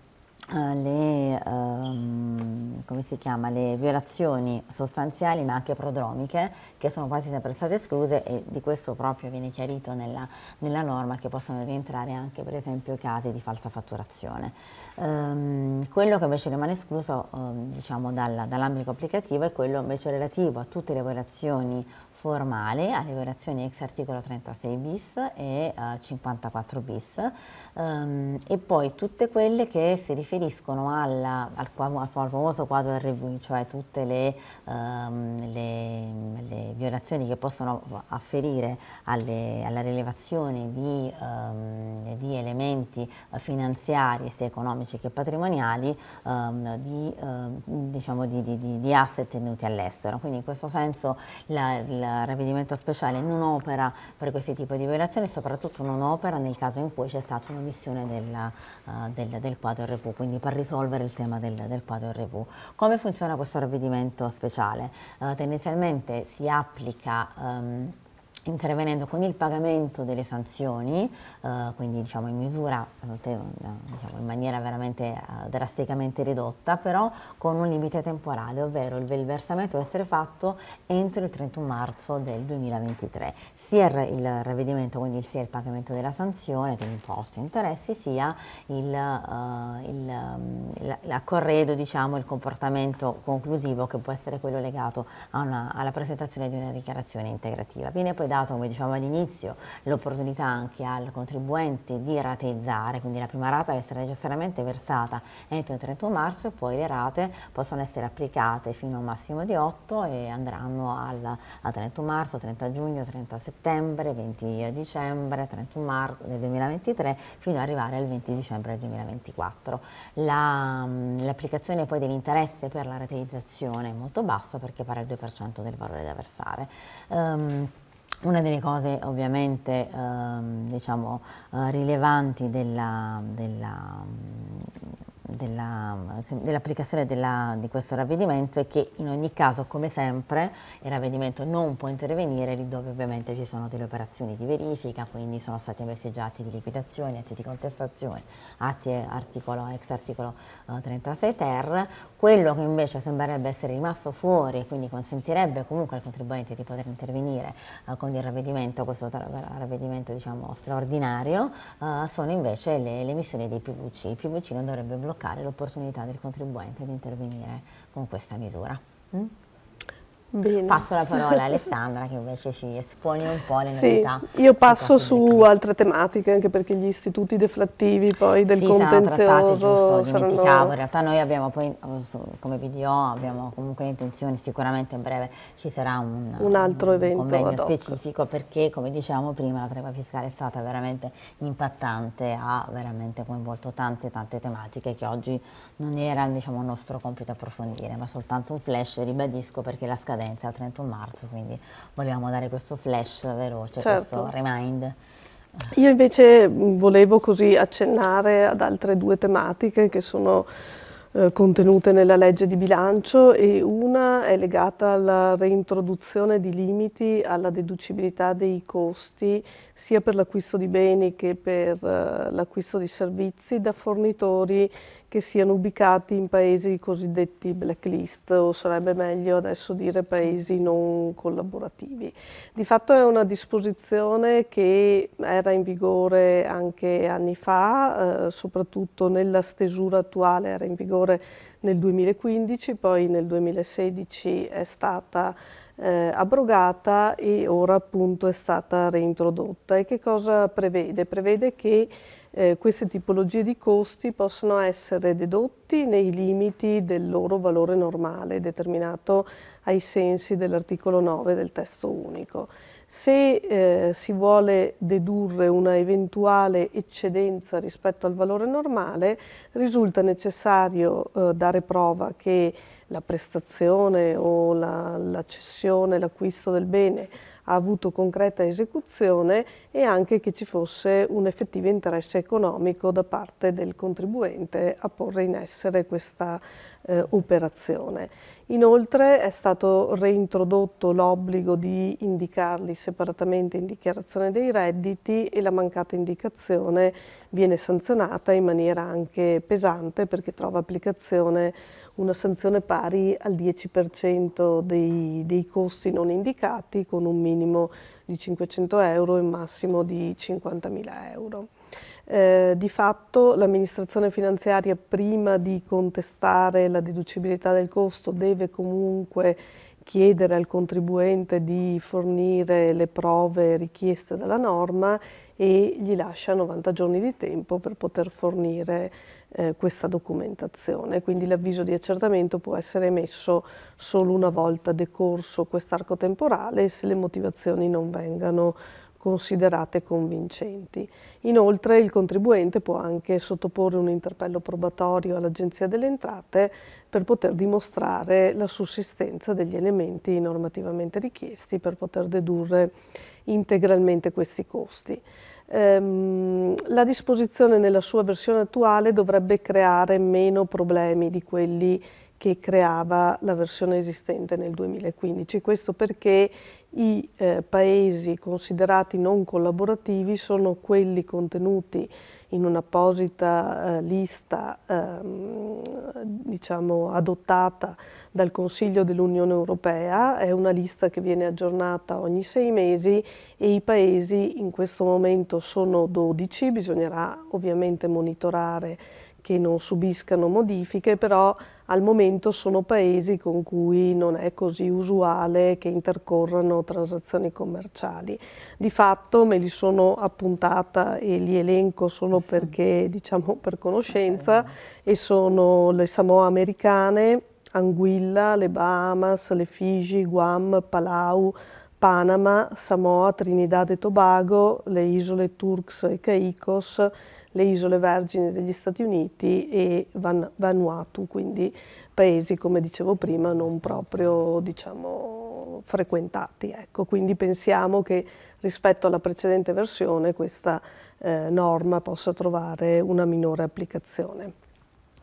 eh, le, um, chiama, le, violazioni sostanziali ma anche prodromiche che sono quasi sempre state escluse e di questo proprio viene chiarito nella, nella norma che possono rientrare anche per esempio casi di falsa fatturazione. Um, quello che invece rimane escluso um, diciamo dal, dall'ambito applicativo è quello invece relativo a tutte le violazioni formali, alle violazioni ex articolo 36 bis e uh, eh, 54 bis e poi tutte quelle che si riferiscono riferiscono alla, al, al, famoso quadro del RV, cioè tutte le, um, le, le violazioni che possono afferire alle, alla rilevazione di, um, di, elementi finanziari, sia economici che patrimoniali, um, di, diciamo di, di, asset tenuti all'estero. Quindi in questo senso la, il ravvedimento speciale non opera per questi tipi di violazioni, soprattutto non opera nel caso in cui c'è stata un'omissione del, uh, eh, del, del quadro RV quindi per risolvere il tema del, del quadro RV. Come funziona questo provvedimento speciale? Eh, tendenzialmente si applica... Ehm, intervenendo con il pagamento delle sanzioni, eh, quindi diciamo in misura, eh, eh, diciamo, in maniera veramente eh, drasticamente ridotta, però con un limite temporale, ovvero il, versamento deve essere fatto entro il 31 marzo del 2023, sia il, il ravvedimento, quindi sia il pagamento della sanzione, degli imposte e interessi, sia eh, mm, l'accorredo, uh, diciamo, il comportamento conclusivo che può essere quello legato una, alla presentazione di una dichiarazione integrativa. Viene poi dato, come dicevamo all'inizio, l'opportunità anche al contribuente di rateizzare, quindi la prima rata deve essere necessariamente versata entro il 31 marzo e poi le rate possono essere applicate fino a un massimo di 8 e andranno al, al 31 marzo, 30 giugno, 30 settembre, 20 dicembre, 31 marzo del 2023 fino ad arrivare al 20 dicembre del 2024. l'applicazione poi dell'interesse per la rateizzazione è molto bassa perché pari al 2% del valore da versare. Um, una delle cose ovviamente ehm, diciamo, eh, rilevanti della, della, della, dell'applicazione della, di questo ravvedimento è che in ogni caso, come sempre, il ravvedimento non può intervenire lì dove ovviamente ci sono delle operazioni di verifica, quindi sono stati emessi già atti di liquidazione, atti di contestazione, atti articolo, ex articolo eh, 36 ter, quello che invece sembrerebbe essere rimasto fuori e quindi consentirebbe comunque al contribuente di poter intervenire eh, con il ravvedimento, questo ravvedimento diciamo, straordinario, eh, sono invece le, le missioni dei PVC. Il PVC non dovrebbe bloccare l'opportunità del contribuente di intervenire con questa misura. Mm? Bene. Passo la parola a Alessandra che invece ci espone un po' le sì, novità. Io passo su altre tematiche anche perché gli istituti deflattivi poi del sì, contenzioso saranno trattati, giusto, dimenticavo, saranno... in realtà noi abbiamo poi come video abbiamo comunque intenzione sicuramente in breve ci sarà un, un altro un, evento un convegno specifico perché come dicevamo prima la treva fiscale è stata veramente impattante, ha veramente coinvolto tante tante tematiche che oggi non era diciamo nostro compito approfondire ma soltanto un flash ribadisco perché la scadenza scadenza, il 31 marzo, quindi volevamo dare questo flash veloce, certo. questo remind. Io invece volevo così accennare ad altre due tematiche che sono eh, contenute nella legge di bilancio e una è legata alla reintroduzione di limiti alla deducibilità dei costi sia per l'acquisto di beni che per eh, l'acquisto di servizi da fornitori che siano ubicati in paesi cosiddetti blacklist o sarebbe meglio adesso dire paesi non collaborativi. Di fatto è una disposizione che era in vigore anche anni fa, eh, soprattutto nella stesura attuale era in vigore nel 2015, poi nel 2016 è stata eh, abrogata e ora appunto è stata reintrodotta. E che cosa prevede? Prevede che eh, queste tipologie di costi possono essere dedotti nei limiti del loro valore normale determinato ai sensi dell'articolo 9 del testo unico. Se eh, si vuole dedurre una eventuale eccedenza rispetto al valore normale, risulta necessario eh, dare prova che la prestazione o la, la cessione, l'acquisto del bene ha avuto concreta esecuzione e anche che ci fosse un effettivo interesse economico da parte del contribuente a porre in essere questa eh, operazione. Inoltre è stato reintrodotto l'obbligo di indicarli separatamente in dichiarazione dei redditi e la mancata indicazione viene sanzionata in maniera anche pesante perché trova applicazione una sanzione pari al 10% dei, dei, costi non indicati con un minimo di 500 euro e un massimo di 50.000 euro. Eh, di fatto l'amministrazione finanziaria prima di contestare la deducibilità del costo deve comunque chiedere al contribuente di fornire le prove richieste dalla norma e gli lascia 90 giorni di tempo per poter fornire eh, questa documentazione. Quindi l'avviso di accertamento può essere emesso solo una volta decorso quest'arco temporale se le motivazioni non vengano considerate convincenti. Inoltre il contribuente può anche sottoporre un interpello probatorio all'Agenzia delle Entrate per poter dimostrare la sussistenza degli elementi normativamente richiesti per poter dedurre integralmente questi costi ehm, la disposizione nella sua versione attuale dovrebbe creare meno problemi di quelli che creava la versione esistente nel 2015. Questo perché i eh, paesi considerati non collaborativi sono quelli contenuti in un'apposita eh, lista ehm, diciamo, adottata dal Consiglio dell'Unione Europea, è una lista che viene aggiornata ogni sei mesi e i paesi in questo momento sono 12, bisognerà ovviamente monitorare che non subiscano modifiche, però al momento sono paesi con cui non è così usuale che intercorrano transazioni commerciali. Di fatto me li sono appuntata e li elenco solo perché, diciamo, per conoscenza, e sono le Samoa americane, Anguilla, le Bahamas, le Figi, Guam, Palau, Panama, Samoa, Trinidad e Tobago, le isole Turks e Caicos, le Isole Vergini degli Stati Uniti e Van, Vanuatu, quindi paesi, come dicevo prima, non proprio diciamo, frequentati. Ecco, quindi pensiamo che rispetto alla precedente versione questa eh, norma possa trovare una minore applicazione.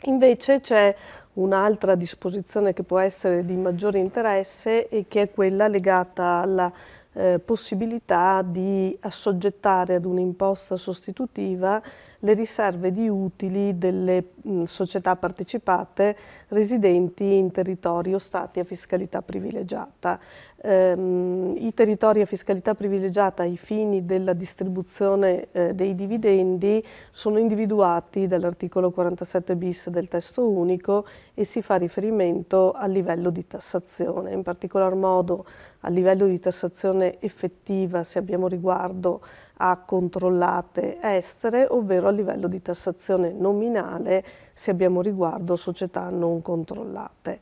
Invece c'è un'altra disposizione che può essere di maggiore interesse e che è quella legata alla eh, possibilità di assoggettare ad un'imposta sostitutiva le riserve di utili delle mh, mm, società partecipate residenti in territori o stati a fiscalità privilegiata. Ehm, I territori a fiscalità privilegiata ai fini della distribuzione eh, dei dividendi sono individuati dall'articolo 47 bis del testo unico e si fa riferimento al livello di tassazione, in particolar modo a livello di tassazione effettiva se abbiamo riguardo a controllate estere, ovvero a livello di tassazione nominale se abbiamo riguardo a società non controllate.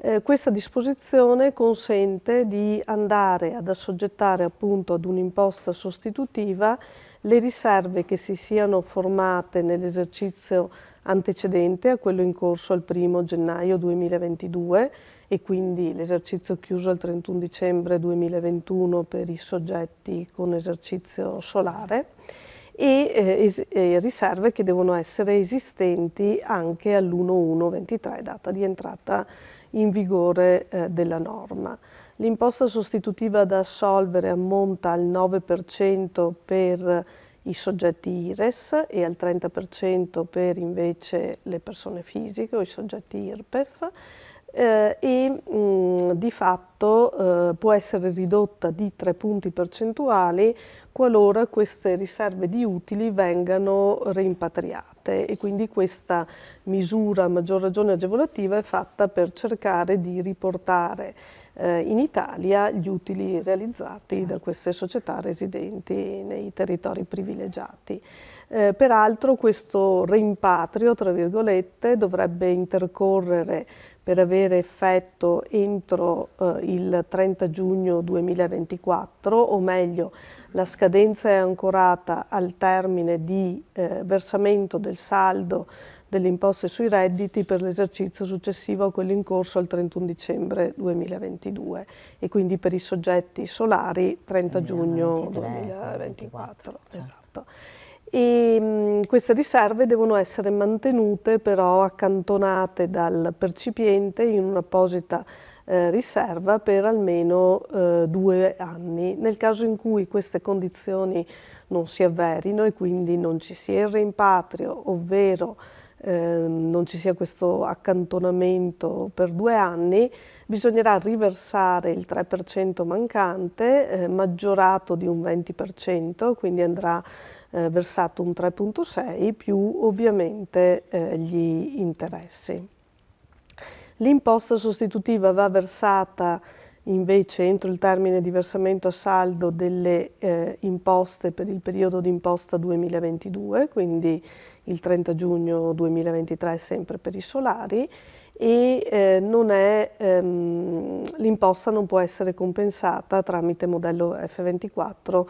Eh, questa disposizione consente di andare ad assoggettare appunto ad un'imposta sostitutiva le riserve che si siano formate nell'esercizio antecedente a quello in corso al 1 gennaio 2022 e quindi l'esercizio chiuso il 31 dicembre 2021 per i soggetti con esercizio solare e, eh, e riserve che devono essere esistenti anche all'1.1.23, data di entrata in vigore eh, della norma. L'imposta sostitutiva da assolvere ammonta al 9% per i soggetti IRES e al 30% per invece le persone fisiche o i soggetti IRPEF eh, e mh, mm, di fatto eh, può essere ridotta di 3 punti percentuali qualora queste riserve di utili vengano rimpatriate e quindi questa misura a maggior ragione agevolativa è fatta per cercare di riportare eh, in Italia gli utili realizzati certo. da queste società residenti nei territori privilegiati. Eh, peraltro questo rimpatrio, tra virgolette, dovrebbe intercorrere per avere effetto entro eh, il 30 giugno 2024, o meglio la scadenza è ancorata al termine di eh, versamento del saldo delle imposte sui redditi per l'esercizio successivo a quello in corso al 31 dicembre 2022 e quindi per i soggetti solari 30 2023, giugno 2024. 2024. Certo. Esatto e mm, queste riserve devono essere mantenute però accantonate dal percipiente in un'apposita eh, riserva per almeno eh, due anni. Nel caso in cui queste condizioni non si avverino e quindi non ci sia il rimpatrio, ovvero eh, non ci sia questo accantonamento per due anni, bisognerà riversare il 3% mancante, eh, maggiorato di un 20%, quindi andrà eh, versato un 3.6 più ovviamente eh, gli interessi. L'imposta sostitutiva va versata invece entro il termine di versamento a saldo delle eh, imposte per il periodo d'imposta 2022, quindi il 30 giugno 2023 sempre per i solari e eh, non ehm, l'imposta non può essere compensata tramite modello F24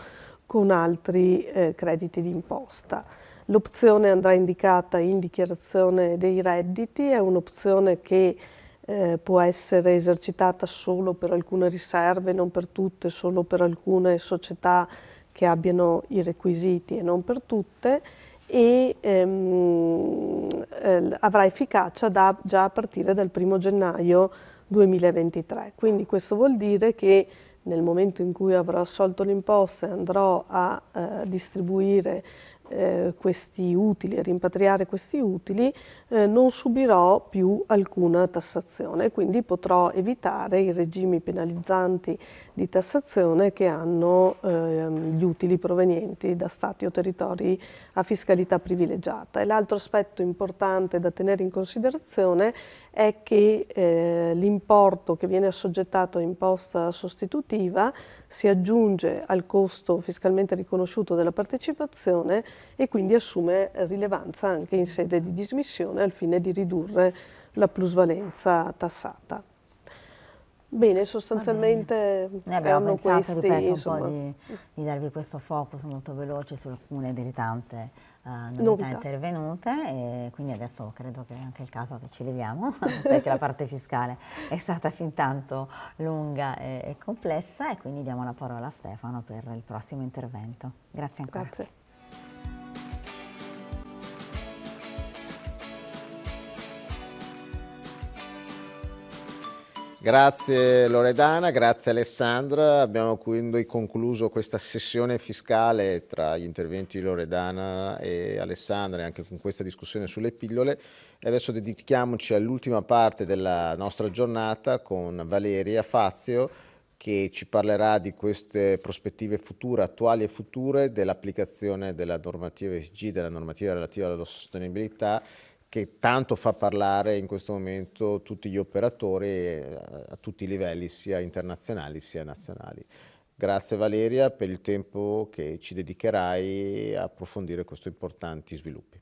con altri eh, crediti d'imposta. L'opzione andrà indicata in dichiarazione dei redditi, è un'opzione che eh, può essere esercitata solo per alcune riserve, non per tutte, solo per alcune società che abbiano i requisiti e non per tutte e ehm, eh, avrà efficacia da, già a partire dal 1 gennaio 2023. Quindi questo vuol dire che nel momento in cui avrò assolto l'imposta e andrò a eh, distribuire eh, questi utili, a rimpatriare questi utili, eh, non subirò più alcuna tassazione, quindi potrò evitare i regimi penalizzanti di tassazione che hanno eh, gli utili provenienti da stati o territori a fiscalità privilegiata. l'altro aspetto importante da tenere in considerazione è che eh, l'importo che viene assoggettato a imposta sostitutiva si aggiunge al costo fiscalmente riconosciuto della partecipazione e quindi assume rilevanza anche in sede di dismissione al fine di ridurre la plusvalenza tassata. Bene, sostanzialmente bene. Noi abbiamo pensato, questi, ripeto, un po' di, di, darvi questo focus molto veloce su alcune delle tante uh, novità, novità, intervenute e quindi adesso credo che è anche il caso che ci leviamo perché la parte fiscale è stata fin tanto lunga e, e, complessa e quindi diamo la parola a Stefano per il prossimo intervento. Grazie ancora. Grazie. Grazie Loredana, grazie Alessandra. Abbiamo quindi concluso questa sessione fiscale tra gli interventi di Loredana e Alessandra e anche con questa discussione sulle pillole. adesso dedichiamoci all'ultima parte della nostra giornata con Valeria Fazio che ci parlerà di queste prospettive future, attuali e future, dell'applicazione della normativa ESG, della normativa relativa alla sostenibilità che tanto fa parlare in questo momento tutti gli operatori eh, a tutti i livelli, sia internazionali sia nazionali. Grazie Valeria per il tempo che ci dedicherai a approfondire questi importanti sviluppi.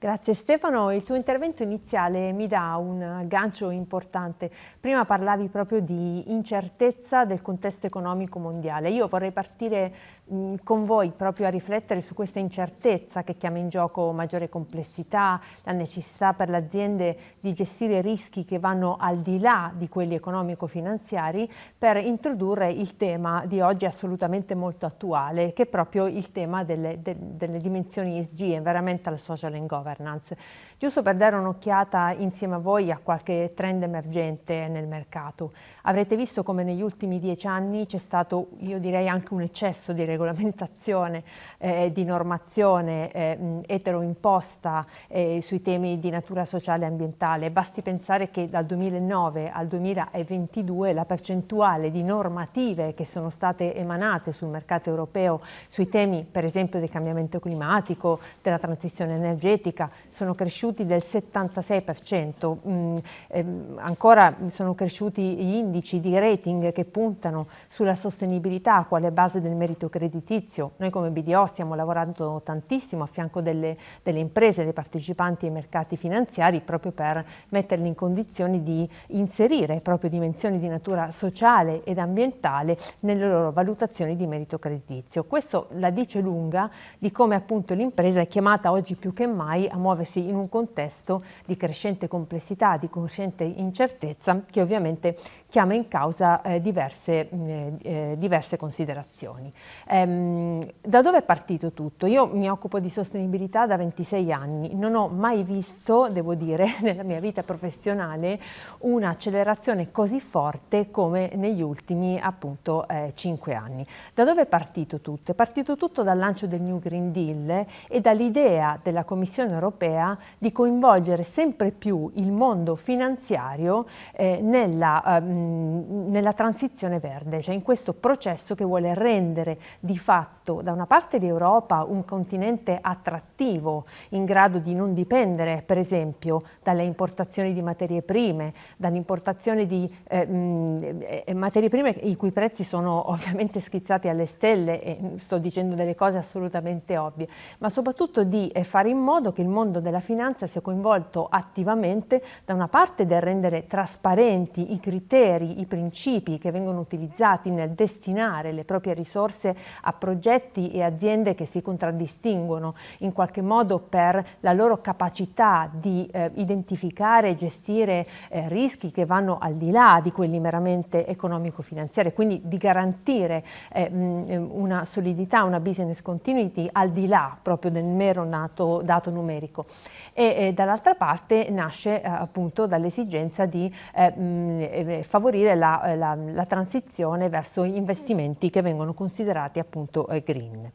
Grazie Stefano, il tuo intervento iniziale mi dà un gancio importante. Prima parlavi proprio di incertezza del contesto economico mondiale. Io vorrei partire Mm, con voi proprio a riflettere su questa incertezza che chiama in gioco maggiore complessità, la necessità per le aziende di gestire rischi che vanno al di là di quelli economico-finanziari per introdurre il tema di oggi assolutamente molto attuale che è proprio il tema delle, de, delle dimensioni ESG, environmental, social and governance giusto per dare un'occhiata insieme a voi a qualche trend emergente nel mercato. Avrete visto come negli ultimi dieci anni c'è stato, io direi, anche un eccesso di regolamentazione, eh, di normazione eh, eteroimposta eh, sui temi di natura sociale e ambientale. Basti pensare che dal 2009 al 2022 la percentuale di normative che sono state emanate sul mercato europeo sui temi, per esempio, del cambiamento climatico, della transizione energetica, sono cresciute cresciuti del 76%, mh, mm, ehm, ancora sono cresciuti gli indici di rating che puntano sulla sostenibilità quale base del merito creditizio. Noi come BDO stiamo lavorando tantissimo a fianco delle, delle imprese, dei partecipanti ai mercati finanziari proprio per metterli in condizioni di inserire proprio dimensioni di natura sociale ed ambientale nelle loro valutazioni di merito creditizio. Questo la dice lunga di come appunto l'impresa è chiamata oggi più che mai a muoversi in un contesto contesto di crescente complessità, di crescente incertezza che ovviamente chiama in causa eh, diverse, mm, eh, eh, diverse, considerazioni. Ehm, da dove è partito tutto? Io mi occupo di sostenibilità da 26 anni, non ho mai visto, devo dire, nella mia vita professionale un'accelerazione così forte come negli ultimi appunto 5 eh, anni. Da dove è partito tutto? È partito tutto dal lancio del New Green Deal e dall'idea della Commissione europea di di coinvolgere sempre più il mondo finanziario eh, nella, mh, ehm, nella, transizione verde, cioè in questo processo che vuole rendere di fatto da una parte l'Europa un continente attrattivo, in grado di non dipendere per esempio dalle importazioni di materie prime, dall'importazione di eh, mh, mm, eh, eh, materie prime i cui prezzi sono ovviamente schizzati alle stelle e mm, sto dicendo delle cose assolutamente ovvie, ma soprattutto di eh, fare in modo che il mondo della finanza cittadinanza sia coinvolto attivamente da una parte del rendere trasparenti i criteri, i principi che vengono utilizzati nel destinare le proprie risorse a progetti e aziende che si contraddistinguono in qualche modo per la loro capacità di eh, identificare e gestire eh, rischi che vanno al di là di quelli meramente economico-finanziari, quindi di garantire eh, una solidità, una business continuity al di là proprio del mero nato, dato numerico. E e eh, dall'altra parte nasce eh, appunto dall'esigenza di eh, mh, favorire la, la, la transizione verso investimenti che vengono considerati appunto green.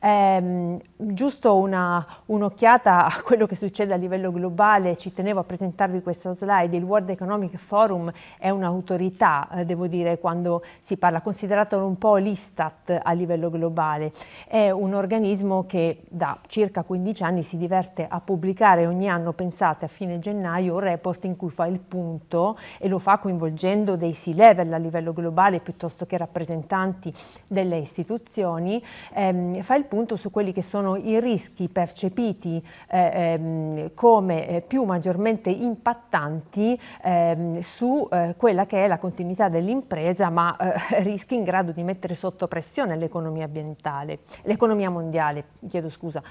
Eh, giusto un'occhiata a quello che succede a livello globale, ci tenevo a presentarvi questa slide, il World Economic Forum è un'autorità, eh, devo dire, quando si parla, considerato un po' l'Istat a livello globale, è un organismo che da circa 15 anni si diverte a pubblicare ogni anno, pensate, a fine gennaio, un report in cui fa il punto e lo fa coinvolgendo dei C-level a livello globale piuttosto che rappresentanti delle istituzioni, ehm, fa il appunto su quelli che sono i rischi percepiti eh, ehm, come eh, più maggiormente impattanti ehm, su eh, quella che è la continuità dell'impresa, ma eh, rischi in grado di mettere sotto pressione l'economia ambientale, l'economia mondiale, chiedo scusa.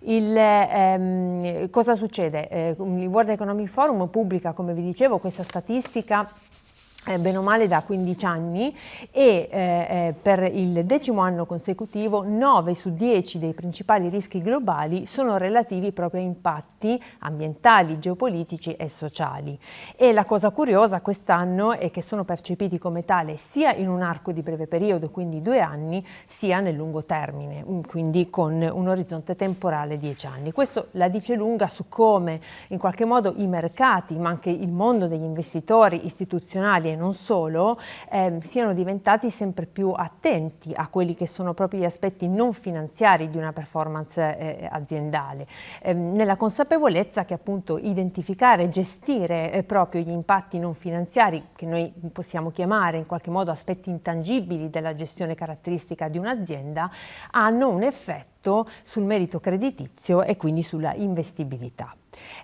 Il, ehm, cosa succede? Eh, il World Economic Forum pubblica, come vi dicevo, questa statistica eh, bene o male da 15 anni e eh, eh, per il decimo anno consecutivo 9 su 10 dei principali rischi globali sono relativi proprio a impatti ambientali, geopolitici e sociali. E la cosa curiosa quest'anno è che sono percepiti come tale sia in un arco di breve periodo, quindi due anni, sia nel lungo termine, mm, quindi con un orizzonte temporale 10 anni. Questo la dice lunga su come in qualche modo i mercati, ma anche il mondo degli investitori istituzionali e non solo, eh, siano diventati sempre più attenti a quelli che sono proprio gli aspetti non finanziari di una performance eh, aziendale, eh, nella consapevolezza che appunto identificare e gestire eh, proprio gli impatti non finanziari, che noi possiamo chiamare in qualche modo aspetti intangibili della gestione caratteristica di un'azienda, hanno un effetto sul merito creditizio e quindi sulla investibilità.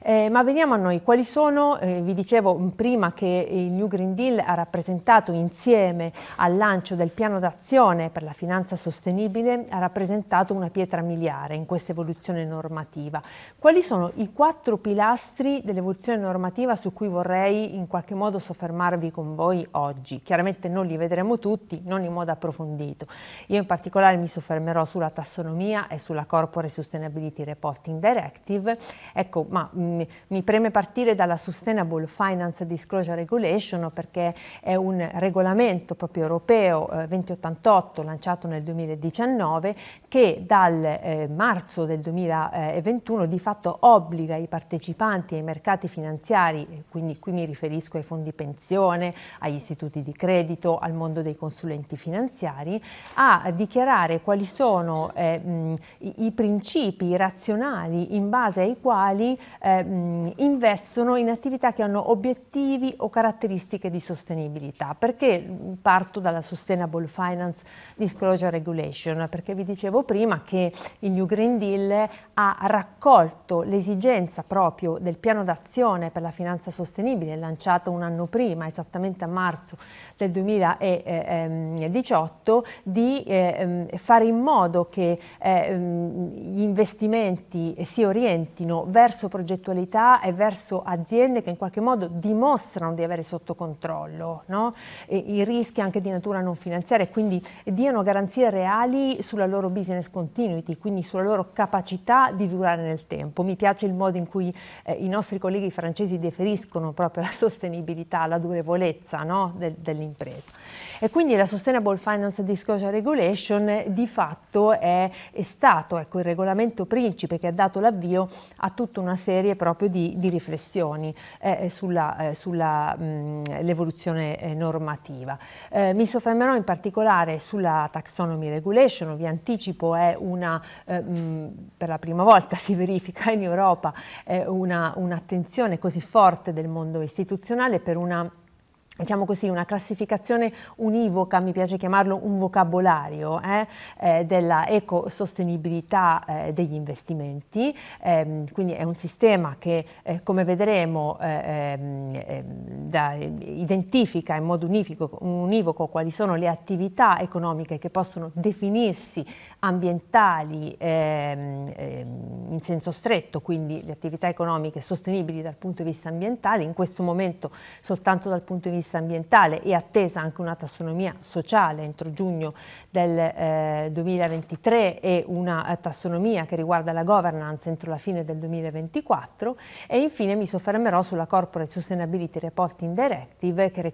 Eh, ma veniamo a noi, quali sono, eh, vi dicevo prima che il New Green Deal ha rappresentato insieme al lancio del piano d'azione per la finanza sostenibile, ha rappresentato una pietra miliare in questa evoluzione normativa. Quali sono i quattro pilastri dell'evoluzione normativa su cui vorrei in qualche modo soffermarvi con voi oggi? Chiaramente non li vedremo tutti, non in modo approfondito. Io in particolare mi soffermerò sulla tassonomia e sulla Corporate Sustainability Reporting Directive, ecco, ma ma mh, mi preme partire dalla Sustainable Finance Disclosure Regulation perché è un regolamento proprio europeo eh, 2088 lanciato nel 2019 che dal eh, marzo del 2021 di fatto obbliga i partecipanti ai mercati finanziari, eh, quindi qui mi riferisco ai fondi pensione, agli istituti di credito, al mondo dei consulenti finanziari, a dichiarare quali sono eh, mh, i, i principi razionali in base ai quali ehm, investono in attività che hanno obiettivi o caratteristiche di sostenibilità. Perché parto dalla Sustainable Finance Disclosure Regulation? Perché vi dicevo prima che il New Green Deal ha raccolto l'esigenza proprio del piano d'azione per la finanza sostenibile lanciato un anno prima, esattamente a marzo del 2018, di ehm, fare in modo che ehm, gli investimenti si orientino verso progetti progettualità e verso aziende che in qualche modo dimostrano di avere sotto controllo no? i rischi anche di natura non finanziaria e quindi diano garanzie reali sulla loro business continuity, quindi sulla loro capacità di durare nel tempo. Mi piace il modo in cui eh, i nostri colleghi francesi deferiscono proprio la sostenibilità, la durevolezza no? De dell'impresa. E quindi la Sustainable Finance Disclosure Regulation eh, di fatto è, è stato ecco, il regolamento principe che ha dato l'avvio a tutta una serie serie proprio di, di riflessioni eh, eh sull'evoluzione eh, eh, normativa. Eh, mi soffermerò in particolare sulla taxonomy regulation, vi anticipo è una, eh, mh, per la prima volta si verifica in Europa un'attenzione una così forte del mondo istituzionale per una diciamo così, una classificazione univoca, mi piace chiamarlo un vocabolario, eh, eh, della ecosostenibilità eh, degli investimenti, ehm, quindi è un sistema che eh, come vedremo eh, ehm, ehm, da, identifica in modo univoco, univoco, quali sono le attività economiche che possono definirsi ambientali in senso stretto, quindi le attività economiche sostenibili dal punto di vista ambientale, in questo momento soltanto dal punto di vista vista ambientale e attesa anche una tassonomia sociale entro giugno del eh, 2023 e una eh, tassonomia che riguarda la governance entro la fine del 2024 e infine mi soffermerò sulla Corporate Sustainability Reporting Directive che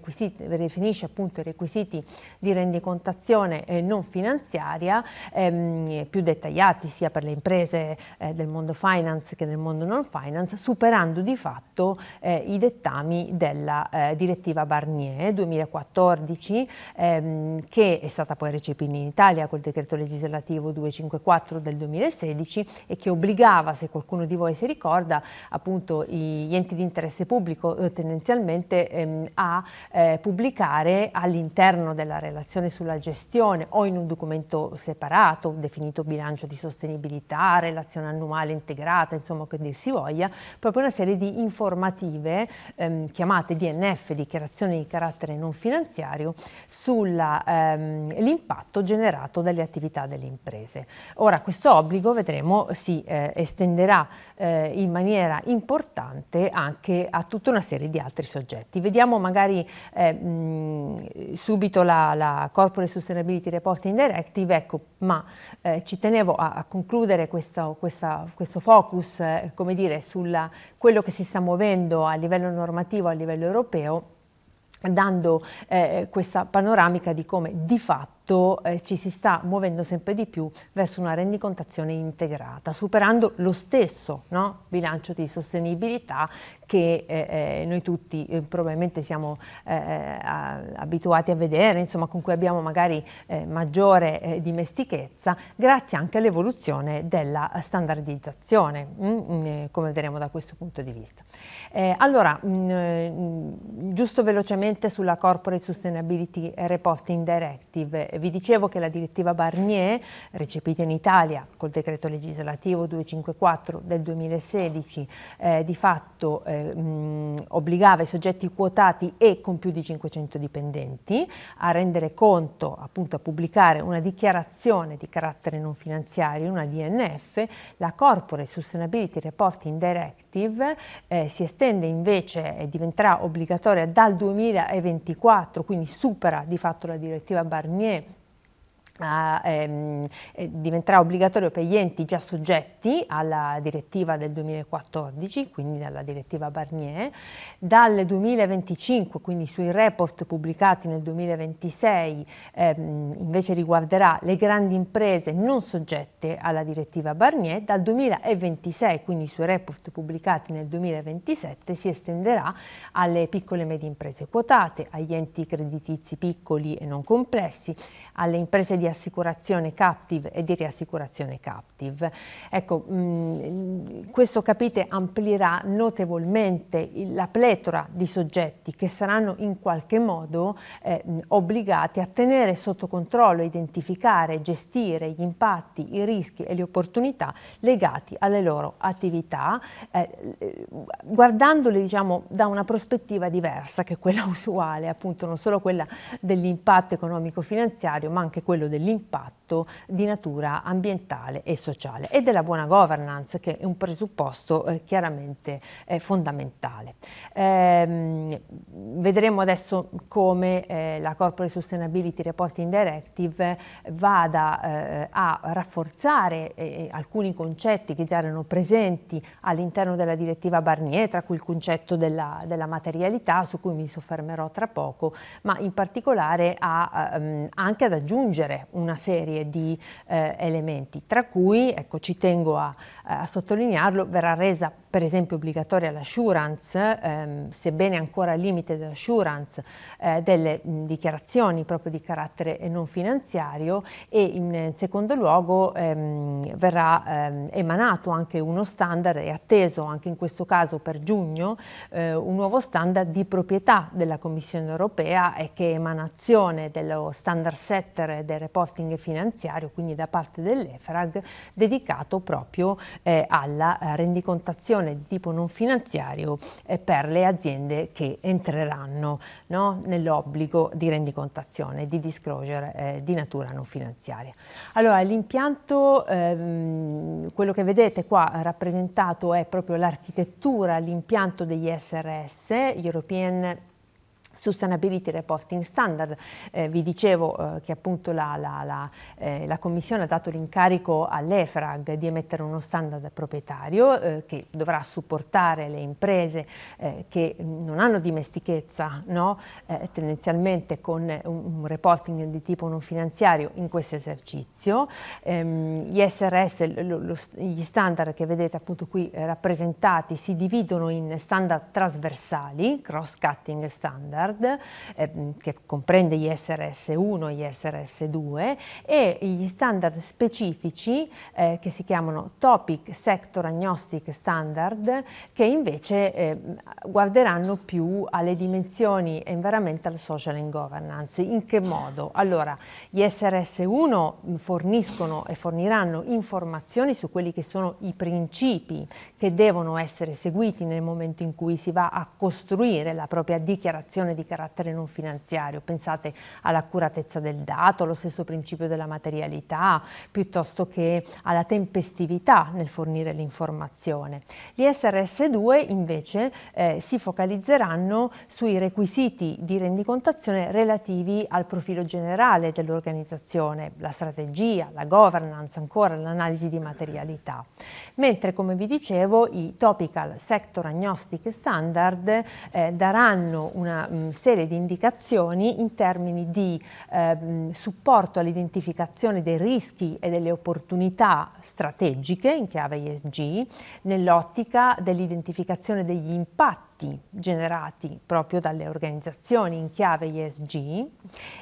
definisce appunto i requisiti di rendicontazione eh, non finanziaria ehm, più dettagliati sia per le imprese eh, del mondo finance che nel mondo non finance superando di fatto eh, i dettami della eh, direttiva Barcellona Barnier 2014 ehm, che è stata poi recepita in Italia col decreto legislativo 254 del 2016 e che obbligava, se qualcuno di voi si ricorda, appunto gli enti di interesse pubblico eh, tendenzialmente ehm, a eh, pubblicare all'interno della relazione sulla gestione o in un documento separato, definito bilancio di sostenibilità, relazione annuale integrata, insomma che dir si voglia, proprio una serie di informative ehm, chiamate DNF, dichiarazioni valutazione di carattere non finanziario sull'impatto ehm, generato dalle attività delle imprese. Ora questo obbligo vedremo si eh, estenderà eh, in maniera importante anche a tutta una serie di altri soggetti. Vediamo magari eh, mh, subito la, la, Corporate Sustainability Reporting Directive, ecco, ma eh, ci tenevo a, a concludere questo, questa, questo focus, eh, come dire, su quello che si sta muovendo a livello normativo, a livello europeo dando eh, questa panoramica di come di fatto fatto eh, ci si sta muovendo sempre di più verso una rendicontazione integrata, superando lo stesso no? bilancio di sostenibilità che eh, eh noi tutti eh, probabilmente siamo eh, a, abituati a vedere, insomma, con cui abbiamo magari maggiore dimestichezza, grazie anche all'evoluzione della standardizzazione, mm, mm come vedremo da questo punto di vista. allora, mh, mm, mm, giusto velocemente sulla Corporate Sustainability Reporting Directive, vi dicevo che la direttiva Barnier, recepita in Italia col decreto legislativo 254 del 2016, eh, di fatto eh, mh, obbligava i soggetti quotati e con più di 500 dipendenti a rendere conto, appunto a pubblicare una dichiarazione di carattere non finanziario, una DNF, la Corporate Sustainability Reporting Directive eh, si estende invece e diventerà obbligatoria dal 2024, quindi supera di fatto la direttiva Barnier a, ehm, eh, diventerà obbligatorio per gli enti già soggetti alla direttiva del 2014, quindi dalla direttiva Barnier, dal 2025, quindi sui report pubblicati nel 2026, ehm, invece riguarderà le grandi imprese non soggette alla direttiva Barnier, dal 2026, quindi sui report pubblicati nel 2027, si estenderà alle piccole e medie imprese quotate, agli enti creditizi piccoli e non complessi, alle imprese di di assicurazione captive e di riassicurazione captive. Ecco, mh, mm, questo capite amplierà notevolmente la pletora di soggetti che saranno in qualche modo eh, obbligati a tenere sotto controllo, identificare, gestire gli impatti, i rischi e le opportunità legati alle loro attività, eh, guardandoli diciamo, da una prospettiva diversa che quella usuale, appunto non solo quella dell'impatto economico-finanziario ma anche quello del dell'impatto di natura ambientale e sociale e della buona governance che è un presupposto eh, chiaramente eh, fondamentale. Ehm, vedremo adesso come eh, la Corporate Sustainability Reporting Directive vada eh, a rafforzare eh, eh, alcuni concetti che già erano presenti all'interno della direttiva Barnier, tra cui il concetto della, della materialità su cui mi soffermerò tra poco, ma in particolare a, ehm, anche ad aggiungere una serie di eh, elementi, tra cui, ecco, ci tengo a, a sottolinearlo, verrà resa per esempio obbligatoria l'assurance, ehm, sebbene ancora limite dell'assurance, eh, delle mh, dichiarazioni proprio di carattere eh, non finanziario e in eh, secondo luogo ehm, verrà ehm, emanato anche uno standard e atteso anche in questo caso per giugno eh, un nuovo standard di proprietà della Commissione europea e che emanazione dello standard setter del reporting finanziario, quindi da parte dell'EFRAG, dedicato proprio eh, alla eh, rendicontazione soluzione di tipo non finanziario eh, per le aziende che entreranno no? nell'obbligo di rendicontazione, di disclosure eh, di natura non finanziaria. Allora, l'impianto, ehm, quello che vedete qua rappresentato è proprio l'architettura, l'impianto degli SRS, European Sustainability Reporting Standard, eh, vi dicevo eh, che appunto la, la, la, eh, la, Commissione ha dato l'incarico all'EFRAG di emettere uno standard proprietario eh, che dovrà supportare le imprese eh, che non hanno dimestichezza no? Eh, tendenzialmente con un, un, reporting di tipo non finanziario in questo esercizio. Ehm, gli SRS, lo, lo, gli standard che vedete appunto qui rappresentati si dividono in standard trasversali, cross-cutting standard, standard eh, che comprende gli SRS1 e gli SRS2 e gli standard specifici eh, che si chiamano Topic Sector Agnostic Standard che invece eh, guarderanno più alle dimensioni environmental, social and governance. In che modo? Allora, gli SRS1 forniscono e forniranno informazioni su quelli che sono i principi che devono essere seguiti nel momento in cui si va a costruire la propria dichiarazione di carattere non finanziario, pensate all'accuratezza del dato, allo stesso principio della materialità, piuttosto che alla tempestività nel fornire l'informazione. Gli SRS2 invece eh, si focalizzeranno sui requisiti di rendicontazione relativi al profilo generale dell'organizzazione, la strategia, la governance, ancora l'analisi di materialità. Mentre, come vi dicevo, i topical sector agnostic standard eh, daranno una mh, mm, Ehm, serie di indicazioni in termini di ehm, supporto all'identificazione dei rischi e delle opportunità strategiche in chiave ISG nell'ottica dell'identificazione degli impatti generati proprio dalle organizzazioni in chiave ISG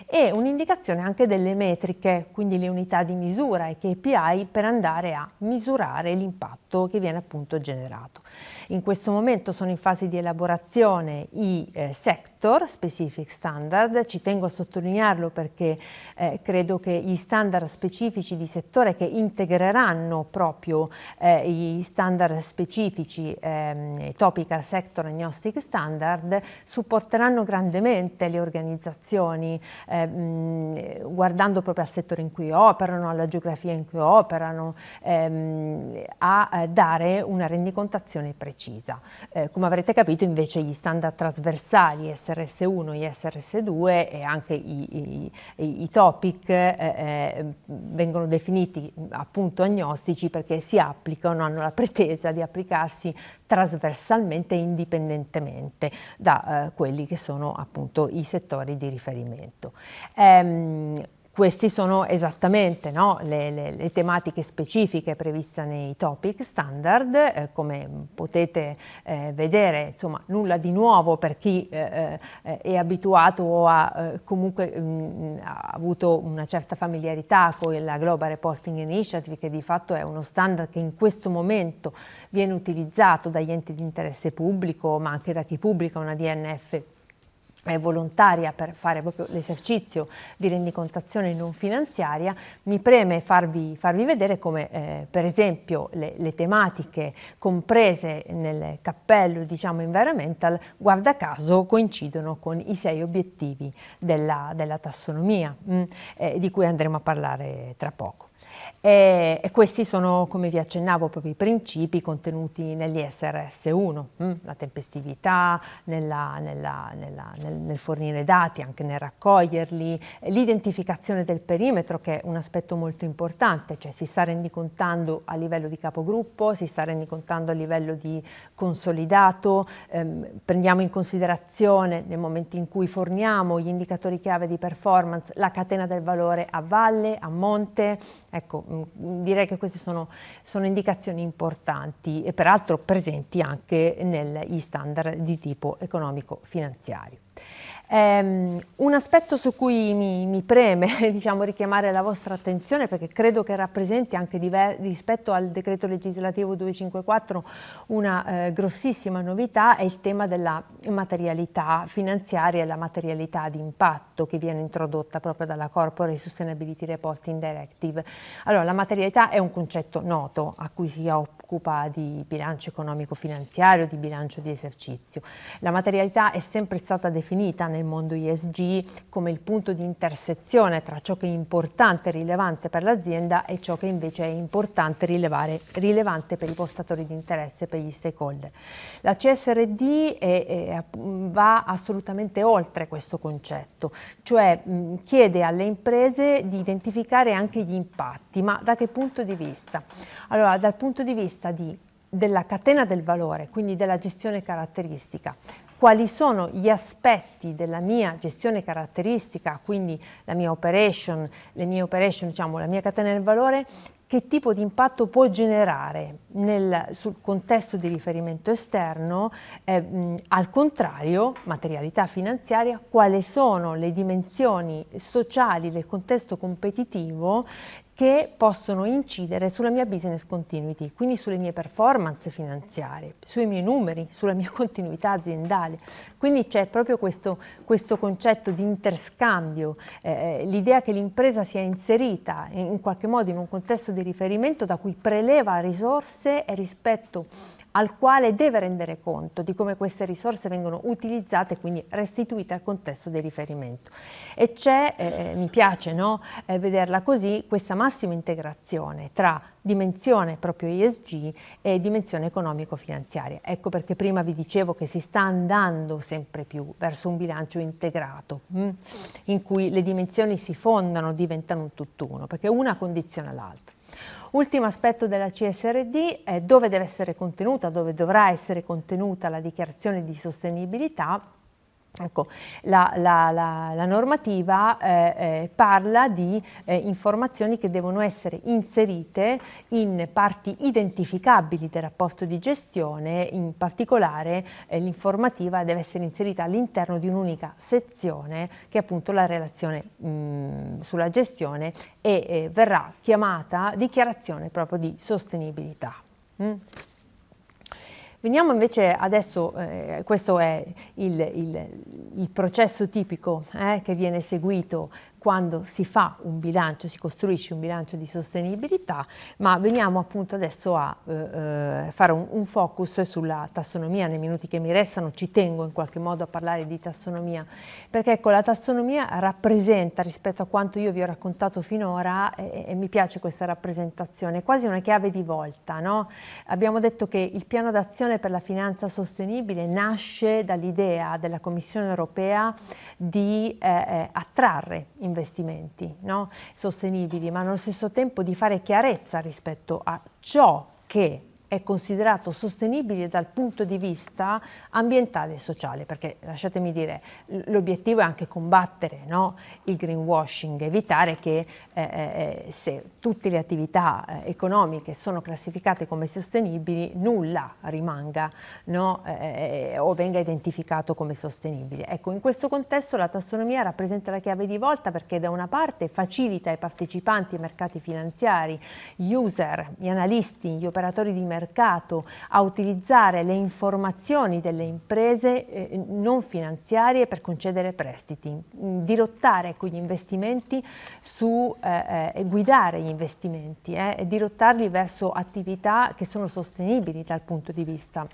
e un'indicazione anche delle metriche, quindi le unità di misura e KPI per andare a misurare l'impatto che viene appunto generato. In questo momento sono in fase di elaborazione i eh, sector specific standard, ci tengo a sottolinearlo perché eh, credo che gli standard specifici di settore che integreranno proprio eh, gli standard specifici, ehm, topical sector agnostic standard, supporteranno grandemente le organizzazioni ehm, guardando proprio al settore in cui operano, alla geografia in cui operano, ehm, a eh, dare una rendicontazione precisa precisa. Eh, come avrete capito invece gli standard trasversali SRS1, SRS2 e anche i, i, i topic eh, eh, vengono definiti appunto agnostici perché si applicano, hanno la pretesa di applicarsi trasversalmente e indipendentemente da eh, quelli che sono appunto i settori di riferimento. Ehm, queste sono esattamente no, le, le, le, tematiche specifiche previste nei topic standard, eh, come potete eh, vedere, insomma, nulla di nuovo per chi eh, eh è abituato o ha eh, comunque mh, mm, mm, ha avuto una certa familiarità con la Global Reporting Initiative, che di fatto è uno standard che in questo momento viene utilizzato dagli enti di interesse pubblico, ma anche da chi pubblica una DNF è volontaria per fare proprio l'esercizio di rendicontazione non finanziaria, mi preme farvi, farvi vedere come eh, per esempio le, le, tematiche comprese nel cappello diciamo environmental guarda caso coincidono con i sei obiettivi della, della tassonomia mh, mm, eh, di cui andremo a parlare tra poco. E, e, questi sono, come vi accennavo, proprio i principi contenuti negli SRS1, mh? Mm? la tempestività, nella, nella, nella, nel, nel, fornire dati, anche nel raccoglierli, l'identificazione del perimetro che è un aspetto molto importante, cioè si sta rendicontando a livello di capogruppo, si sta rendicontando a livello di consolidato, ehm, prendiamo in considerazione nel momento in cui forniamo gli indicatori chiave di performance la catena del valore a valle, a monte, ecco, Mm, direi che queste sono, sono indicazioni importanti e peraltro presenti anche negli standard di tipo economico-finanziario. Um, un aspetto su cui mi, mi preme diciamo, richiamare la vostra attenzione, perché credo che rappresenti anche diver- rispetto al decreto legislativo 254 una eh, grossissima novità, è il tema della materialità finanziaria e la materialità di impatto che viene introdotta proprio dalla Corporate Sustainability Reporting Directive. Allora, la materialità è un concetto noto a cui si, op- occupa di bilancio economico-finanziario, di bilancio di esercizio. La materialità è sempre stata definita nel mondo ISG come il punto di intersezione tra ciò che è importante e rilevante per l'azienda e ciò che invece è importante e rilevante per i portatori di interesse, per gli stakeholder. La CSRD è, è, va assolutamente oltre questo concetto, cioè mh, chiede alle imprese di identificare anche gli impatti, ma da che punto di vista? Allora, dal punto di vista vista di, della catena del valore, quindi della gestione caratteristica, quali sono gli aspetti della mia gestione caratteristica, quindi la mia operation, le mie operation, diciamo, la mia catena del valore, che tipo di impatto può generare nel, sul contesto di riferimento esterno, eh, al contrario, materialità finanziaria, quali sono le dimensioni sociali del contesto competitivo che possono incidere sulla mia business continuity, quindi sulle mie performance finanziarie, sui miei numeri, sulla mia continuità aziendale. Quindi c'è proprio questo, questo, concetto di interscambio, eh, eh, l'idea che l'impresa sia inserita in, in qualche modo in un contesto di riferimento da cui preleva risorse e rispetto al quale deve rendere conto di come queste risorse vengono utilizzate e quindi restituite al contesto di riferimento. E c'è, eh, eh, mi piace no? eh, vederla così, questa massima integrazione tra dimensione proprio ISG e dimensione economico-finanziaria. Ecco perché prima vi dicevo che si sta andando sempre più verso un bilancio integrato, mh, hm, in cui le dimensioni si fondano, diventano un tutt'uno, perché una condiziona l'altra. Ultimo aspetto della CSRD è dove deve essere contenuta, dove dovrà essere contenuta la dichiarazione di sostenibilità Ecco, la, la, la, la, normativa eh, eh, parla di eh, informazioni che devono essere inserite in parti identificabili del rapporto di gestione, in particolare eh, l'informativa deve essere inserita all'interno di un'unica sezione che è appunto la relazione mh, sulla gestione e eh, verrà chiamata dichiarazione proprio di sostenibilità. Mm. Veniamo invece adesso, eh, questo è il, il, il, processo tipico eh, che viene seguito quando si fa un bilancio, si costruisce un bilancio di sostenibilità, ma veniamo appunto adesso a eh, eh, fare un, un, focus sulla tassonomia, nei minuti che mi restano ci tengo in qualche modo a parlare di tassonomia, perché ecco la tassonomia rappresenta rispetto a quanto io vi ho raccontato finora e, e mi piace questa rappresentazione, quasi una chiave di volta, no? abbiamo detto che il piano d'azione per la finanza sostenibile nasce dall'idea della Commissione europea di eh, eh attrarre investimenti investimenti no? sostenibili, ma allo stesso tempo di fare chiarezza rispetto a ciò che è considerato sostenibile dal punto di vista ambientale e sociale, perché lasciatemi dire, l'obiettivo è anche combattere no? il greenwashing, evitare che eh, eh, se tutte le attività eh, economiche sono classificate come sostenibili, nulla rimanga no? eh, o venga identificato come sostenibile. Ecco, in questo contesto la tassonomia rappresenta la chiave di volta perché da una parte facilita i partecipanti ai mercati finanziari, gli user, gli analisti, gli operatori di mercato, mercato, a utilizzare le informazioni delle imprese eh, non finanziarie per concedere prestiti, mm, dirottare gli investimenti su, eh, eh guidare gli investimenti eh, e dirottarli verso attività che sono sostenibili dal punto di vista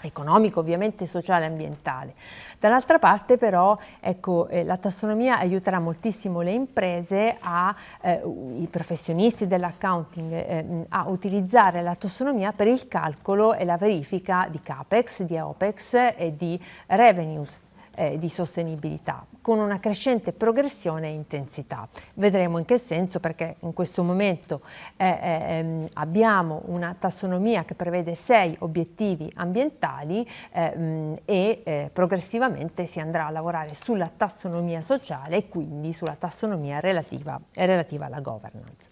economico, ovviamente sociale e ambientale. Dall'altra parte però ecco, eh, la tassonomia aiuterà moltissimo le imprese, a, eh, i professionisti dell'accounting eh, a utilizzare la tassonomia per il calcolo e la verifica di CAPEX, di OPEX e di revenues eh, di sostenibilità, con una crescente progressione e intensità. Vedremo in che senso, perché in questo momento eh, eh ehm, abbiamo una tassonomia che prevede sei obiettivi ambientali ehm, e eh, progressivamente si andrà a lavorare sulla tassonomia sociale e quindi sulla tassonomia relativa, relativa alla governance.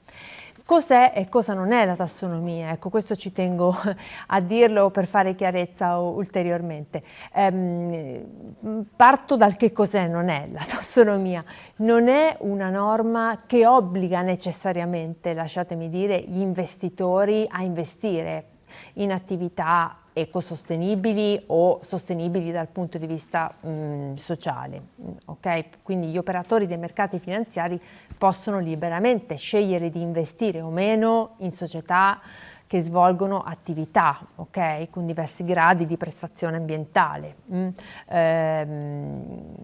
Cos'è e cosa non è la tassonomia? Ecco, questo ci tengo a dirlo per fare chiarezza ulteriormente. Ehm, parto dal che cos'è, non è la tassonomia. Non è una norma che obbliga necessariamente, lasciatemi dire, gli investitori a investire in attività ecosostenibili o sostenibili dal punto di vista mh, mm, sociale. Mm, okay? Quindi gli operatori dei mercati finanziari possono liberamente scegliere di investire o meno in società che svolgono attività, okay? con diversi gradi di prestazione ambientale. Mm. Ehm,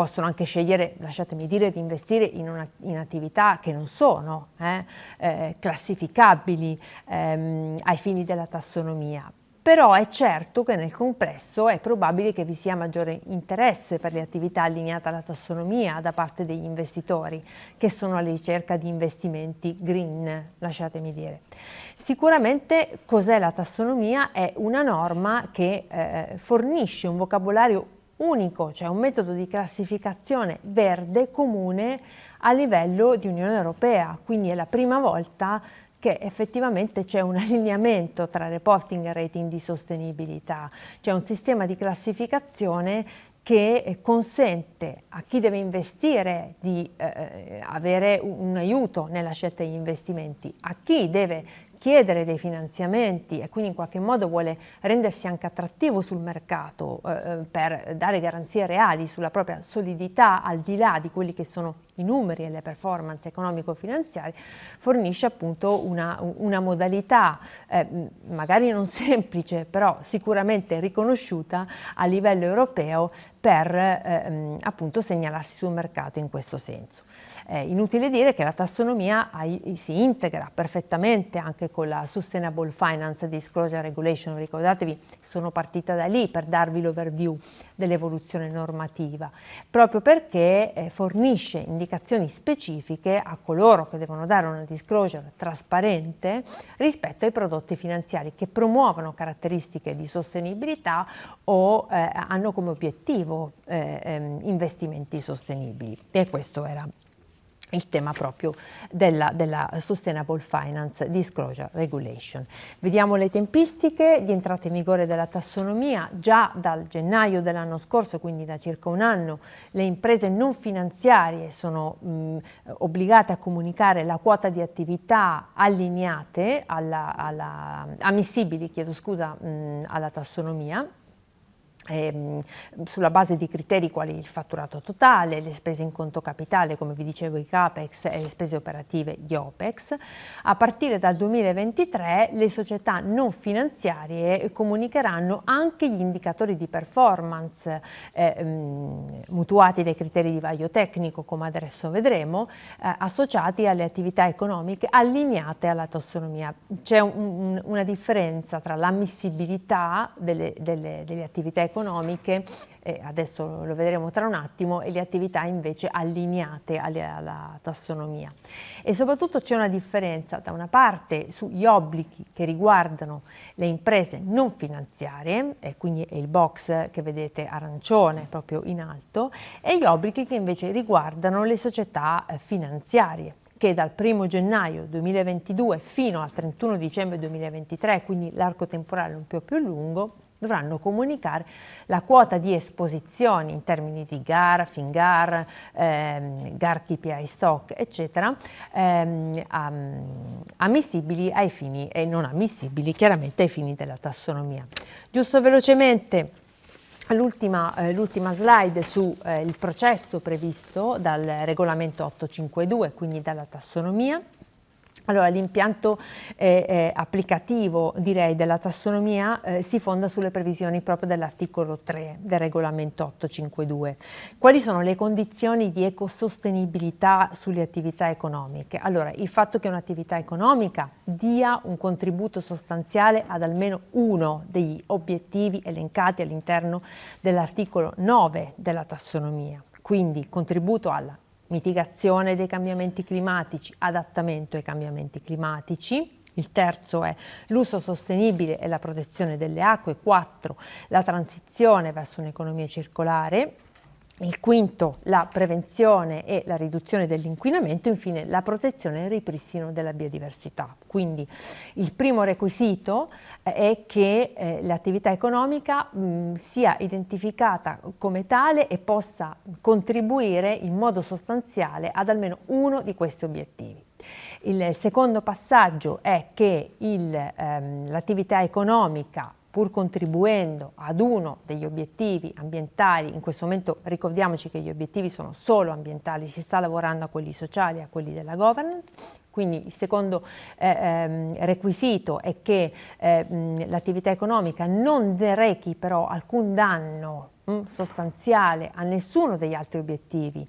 possono anche scegliere, lasciatemi dire, di investire in, una, in attività che non sono eh, eh, classificabili ehm, ai fini della tassonomia. Però è certo che nel complesso è probabile che vi sia maggiore interesse per le attività allineate alla tassonomia da parte degli investitori che sono alla ricerca di investimenti green, lasciatemi dire. Sicuramente cos'è la tassonomia? È una norma che eh, fornisce un vocabolario unico, cioè un metodo di classificazione verde comune a livello di Unione Europea, quindi è la prima volta che effettivamente c'è un allineamento tra reporting e rating di sostenibilità, cioè un sistema di classificazione che eh, consente a chi deve investire di eh, eh, avere un aiuto nella scelta degli investimenti, a chi deve chiedere dei finanziamenti e quindi in qualche modo vuole rendersi anche attrattivo sul mercato eh, eh per dare garanzie reali sulla propria solidità al di là di quelli che sono i numeri e le performance economico-finanziarie, fornisce appunto una, una modalità eh, magari non semplice, però sicuramente riconosciuta a livello europeo per eh, appunto segnalarsi sul mercato in questo senso. Eh, inutile dire che la tassonomia si integra perfettamente anche con la Sustainable Finance Disclosure Regulation, ricordatevi sono partita da lì per darvi l'overview dell'evoluzione normativa, proprio perché eh, fornisce indicazioni indicazioni specifiche a coloro che devono dare una disclosure trasparente rispetto ai prodotti finanziari che promuovono caratteristiche di sostenibilità o eh, hanno come obiettivo eh, ehm, investimenti sostenibili. E questo era il tema proprio della, della, Sustainable Finance Disclosure Regulation. Vediamo le tempistiche di entrata in vigore della tassonomia. Già dal gennaio dell'anno scorso, quindi da circa un anno, le imprese non finanziarie sono mh, obbligate a comunicare la quota di attività allineate, alla, alla, ammissibili, chiedo scusa, mh, alla tassonomia Ehm, sulla base di criteri quali il fatturato totale, le spese in conto capitale, come vi dicevo i CAPEX e le spese operative di OPEX. A partire dal 2023 le società non finanziarie comunicheranno anche gli indicatori di performance ehm, mutuati dai criteri di vaglio tecnico, come adesso vedremo, eh, associati alle attività economiche allineate alla tassonomia. C'è un, un, una differenza tra l'ammissibilità delle, delle, delle attività economiche economiche, eh, adesso lo vedremo tra un attimo, e le attività invece allineate alle, alla tassonomia. E soprattutto c'è una differenza da una parte sugli obblighi che riguardano le imprese non finanziarie, e quindi è il box che vedete arancione proprio in alto, e gli obblighi che invece riguardano le società eh, finanziarie che dal 1 gennaio 2022 fino al 31 dicembre 2023, quindi l'arco temporale un po' più lungo, dovranno comunicare la quota di esposizioni in termini di GAR, FINGAR, ehm, GAR KPI stock, eccetera, ehm, ammissibili ai fini e non ammissibili chiaramente ai fini della tassonomia. Giusto velocemente L'ultima, eh, slide sul eh, processo previsto dal regolamento 852, quindi dalla tassonomia. Allora, l'impianto eh, eh, applicativo, direi, della tassonomia eh, si fonda sulle previsioni proprio dell'articolo 3 del regolamento 852. Quali sono le condizioni di ecosostenibilità sulle attività economiche? Allora, il fatto che un'attività economica dia un contributo sostanziale ad almeno uno degli obiettivi elencati all'interno dell'articolo 9 della tassonomia quindi contributo alla mitigazione dei cambiamenti climatici, adattamento ai cambiamenti climatici. Il terzo è l'uso sostenibile e la protezione delle acque. Quattro, la transizione verso un'economia circolare il quinto la prevenzione e la riduzione dell'inquinamento, infine la protezione e il ripristino della biodiversità. Quindi il primo requisito eh, è che eh, l'attività economica mh, sia identificata come tale e possa contribuire in modo sostanziale ad almeno uno di questi obiettivi. Il secondo passaggio è che ehm, l'attività ehm, economica pur contribuendo ad uno degli obiettivi ambientali, in questo momento ricordiamoci che gli obiettivi sono solo ambientali, si sta lavorando a quelli sociali, a quelli della governance, quindi il secondo eh, ehm, requisito è che eh, l'attività economica non rechi però alcun danno mh, sostanziale a nessuno degli altri obiettivi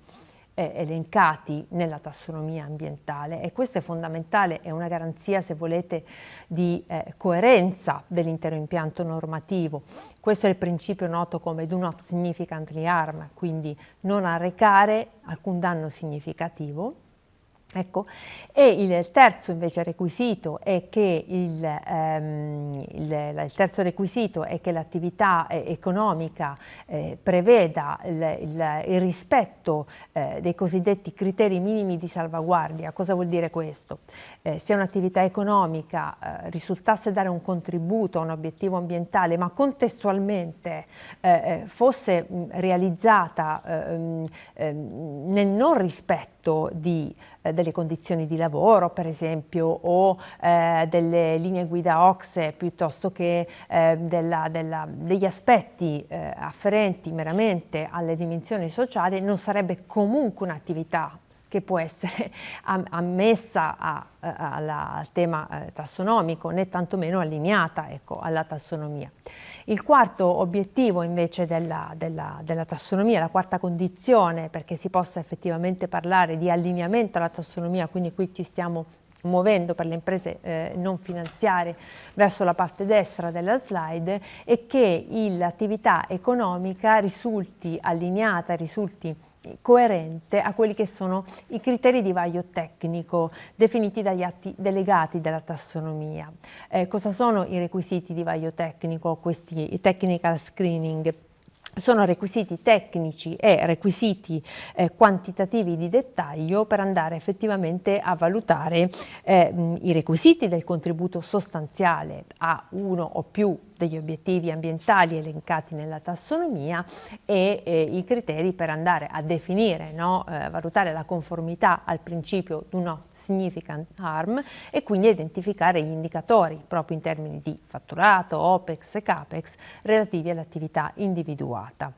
eh, elencati nella tassonomia ambientale e questo è fondamentale, è una garanzia se volete di eh, coerenza dell'intero impianto normativo. Questo è il principio noto come do not significantly harm, quindi non arrecare alcun danno significativo Ecco. E il terzo invece requisito è che il, ehm, il, l'attività eh, economica eh, preveda il, il, il rispetto eh, dei cosiddetti criteri minimi di salvaguardia. Cosa vuol dire questo? Eh, se un'attività economica eh, risultasse dare un contributo a un obiettivo ambientale, ma contestualmente fosse mh, realizzata nel non rispetto di eh, delle condizioni di lavoro, per esempio, o eh, delle linee guida OXE piuttosto che eh, della, della, degli aspetti eh, afferenti meramente alle dimensioni sociali, non sarebbe comunque un'attività che può essere ammessa a, a, eh, alla, al tema eh, tassonomico, né tantomeno allineata ecco, alla tassonomia. Il quarto obiettivo invece della, della, della tassonomia, la quarta condizione perché si possa effettivamente parlare di allineamento alla tassonomia, quindi qui ci stiamo muovendo per le imprese eh, non finanziarie verso la parte destra della slide e che l'attività economica risulti allineata, risulti coerente a quelli che sono i criteri di vaglio tecnico definiti dagli atti delegati della tassonomia. Eh, cosa sono i requisiti di vaglio tecnico, questi technical screening? sono requisiti tecnici e requisiti eh, quantitativi di dettaglio per andare effettivamente a valutare eh, i requisiti del contributo sostanziale a uno o più degli obiettivi ambientali elencati nella tassonomia e eh, i criteri per andare a definire, no, eh, valutare la conformità al principio di not significant harm e quindi identificare gli indicatori proprio in termini di fatturato, OPEX e CAPEX relativi all'attività individuata.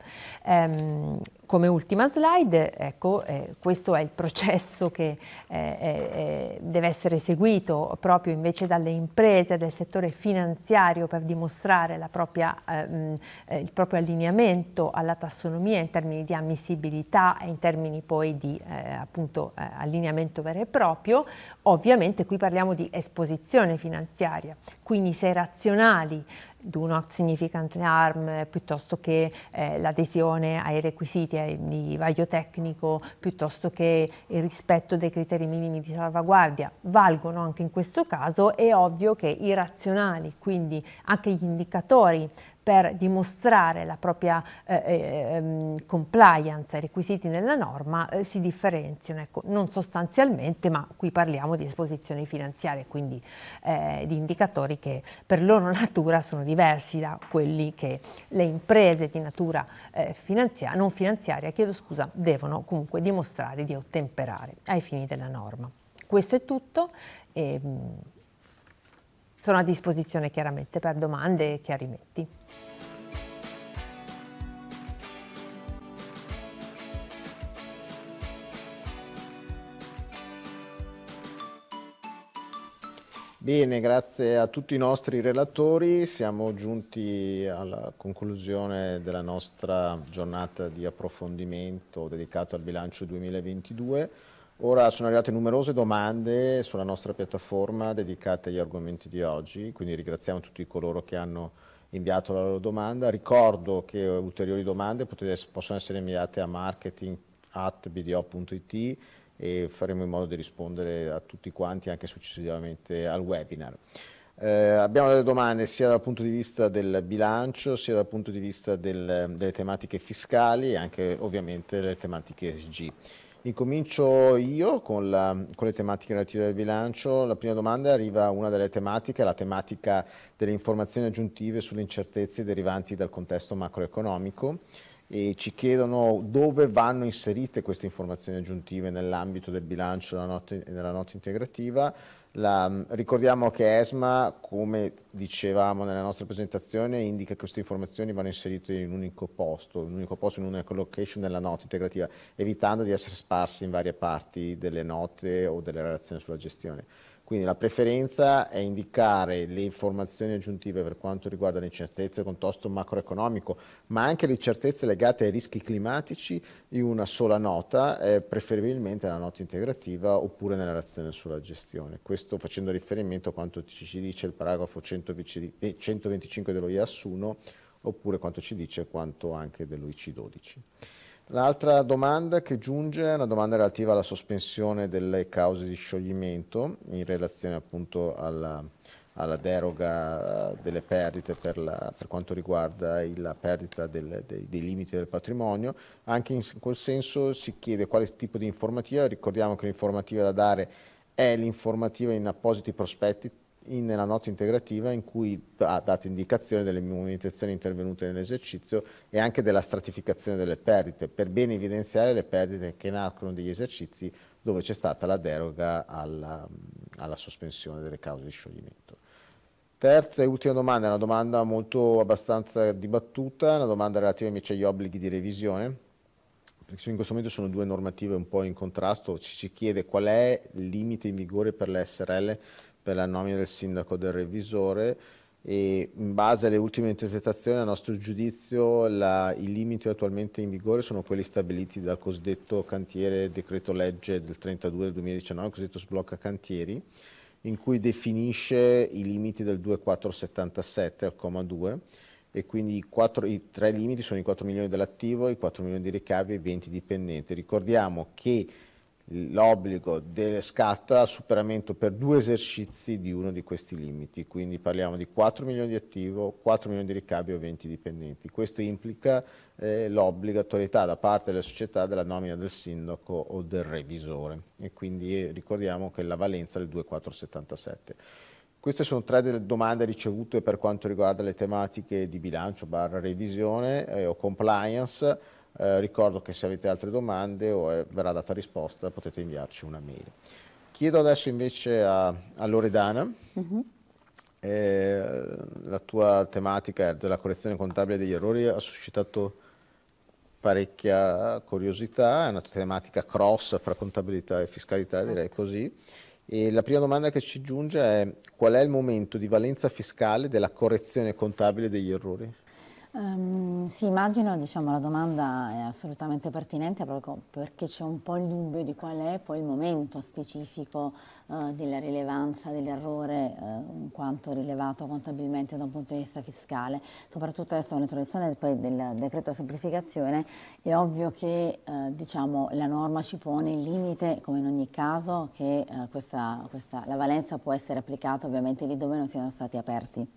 Ehm, come ultima slide, ecco, eh, questo è il processo che eh, eh, deve essere seguito proprio invece dalle imprese del settore finanziario per dimostrare propria, eh, mh, eh, il proprio allineamento alla tassonomia in termini di ammissibilità e in termini poi di eh, appunto, allineamento vero e proprio. Ovviamente qui parliamo di esposizione finanziaria, quindi se razionali do not significant harm piuttosto che eh, l'adesione ai requisiti di vaglio tecnico piuttosto che il rispetto dei criteri minimi di salvaguardia valgono anche in questo caso è ovvio che i razionali quindi anche gli indicatori per dimostrare la propria eh, eh ehm, compliance ai requisiti nella norma eh, si differenziano, ecco, non sostanzialmente, ma qui parliamo di esposizioni finanziarie, quindi eh, di indicatori che per loro natura sono diversi da quelli che le imprese di natura finanziaria, non finanziaria, chiedo scusa, devono comunque dimostrare di ottemperare ai fini della norma. Questo è tutto, e, ehm, sono a disposizione chiaramente per domande e chiarimenti. Bene, grazie a tutti i nostri relatori. Siamo giunti alla conclusione della nostra giornata di approfondimento dedicato al bilancio 2022. Ora sono arrivate numerose domande sulla nostra piattaforma dedicate agli argomenti di oggi, quindi ringraziamo tutti coloro che hanno inviato la loro domanda. Ricordo che ulteriori domande possono essere inviate a marketing.bdo.it e faremo in modo di rispondere a tutti quanti anche successivamente al webinar. Eh, abbiamo delle domande sia dal punto di vista del bilancio, sia dal punto di vista del, delle tematiche fiscali e anche ovviamente delle tematiche SG. Incomincio io con, la, con, le tematiche relative al bilancio. La prima domanda arriva a una delle tematiche, la tematica delle informazioni aggiuntive sulle incertezze derivanti dal contesto macroeconomico e ci chiedono dove vanno inserite queste informazioni aggiuntive nell'ambito del bilancio e della nota integrativa. La, mm, ricordiamo che ESMA, come dicevamo nella nostra presentazione, indica che queste informazioni vanno inserite in un unico posto, in un unico posto, in un'unica location della nota integrativa, evitando di essere sparse in varie parti delle note o delle relazioni sulla gestione. Quindi la preferenza è indicare le informazioni aggiuntive per quanto riguarda le incertezze del contesto macroeconomico, ma anche le incertezze legate ai rischi climatici in una sola nota, eh, preferibilmente nella nota integrativa oppure nella relazione sulla gestione. Questo facendo riferimento a quanto ci dice il paragrafo 125 eh, dello IAS 1 oppure quanto ci dice quanto anche IC 12. L'altra domanda che giunge è una domanda relativa alla sospensione delle cause di scioglimento in relazione appunto alla, alla deroga eh, delle perdite per, la, per quanto riguarda la perdita del, dei, dei, limiti del patrimonio. Anche in quel senso si chiede quale tipo di informativa, ricordiamo che l'informativa da dare è l'informativa in appositi prospetti in, nella nota integrativa in cui ha dato indicazione delle immunizzazioni intervenute nell'esercizio e anche della stratificazione delle perdite, per ben evidenziare le perdite che nascono degli esercizi dove c'è stata la deroga alla, alla sospensione delle cause di scioglimento. Terza e ultima domanda, una domanda molto abbastanza dibattuta, una domanda relativa invece agli obblighi di revisione, perché in questo momento sono due normative un po' in contrasto, ci si chiede qual è il limite in vigore per le SRL per la nomina del sindaco del revisore e in base alle ultime interpretazioni a nostro giudizio la, i limiti attualmente in vigore sono quelli stabiliti dal cosiddetto cantiere decreto legge del 32 del 2019, il cosiddetto sblocca cantieri, in cui definisce i limiti del 2477 al comma 2 e quindi i, quattro, i tre limiti sono i 4 milioni dell'attivo, i 4 milioni di ricavi e i 20 dipendenti. Ricordiamo che l'obbligo delle scatta al superamento per due esercizi di uno di questi limiti, quindi parliamo di 4 milioni di attivo, 4 milioni di ricambio e 20 dipendenti. Questo implica eh, l'obbligatorietà da parte della società della nomina del sindaco o del revisore e quindi eh, ricordiamo che la valenza del 2477. Queste sono tre delle domande ricevute per quanto riguarda le tematiche di bilancio, barra revisione eh, o compliance. Eh, ricordo che se avete altre domande o è, eh, verrà data risposta potete inviarci una mail. Chiedo adesso invece a, a Loredana, uh mhm. -huh. eh, la tua tematica della correzione contabile degli errori ha suscitato parecchia curiosità, è una tematica cross fra contabilità e fiscalità, certo. direi così. E la prima domanda che ci giunge è qual è il momento di valenza fiscale della correzione contabile degli errori? Um, sì, immagino diciamo, la domanda è assolutamente pertinente proprio perché c'è un po' il dubbio di qual è poi il momento specifico uh, della rilevanza dell'errore uh, in quanto rilevato contabilmente da un punto di vista fiscale. Soprattutto adesso con l'introduzione del decreto di semplificazione è ovvio che uh, diciamo, la norma ci pone il limite, come in ogni caso, che questa, questa, la valenza può essere applicata ovviamente lì dove non siano stati aperti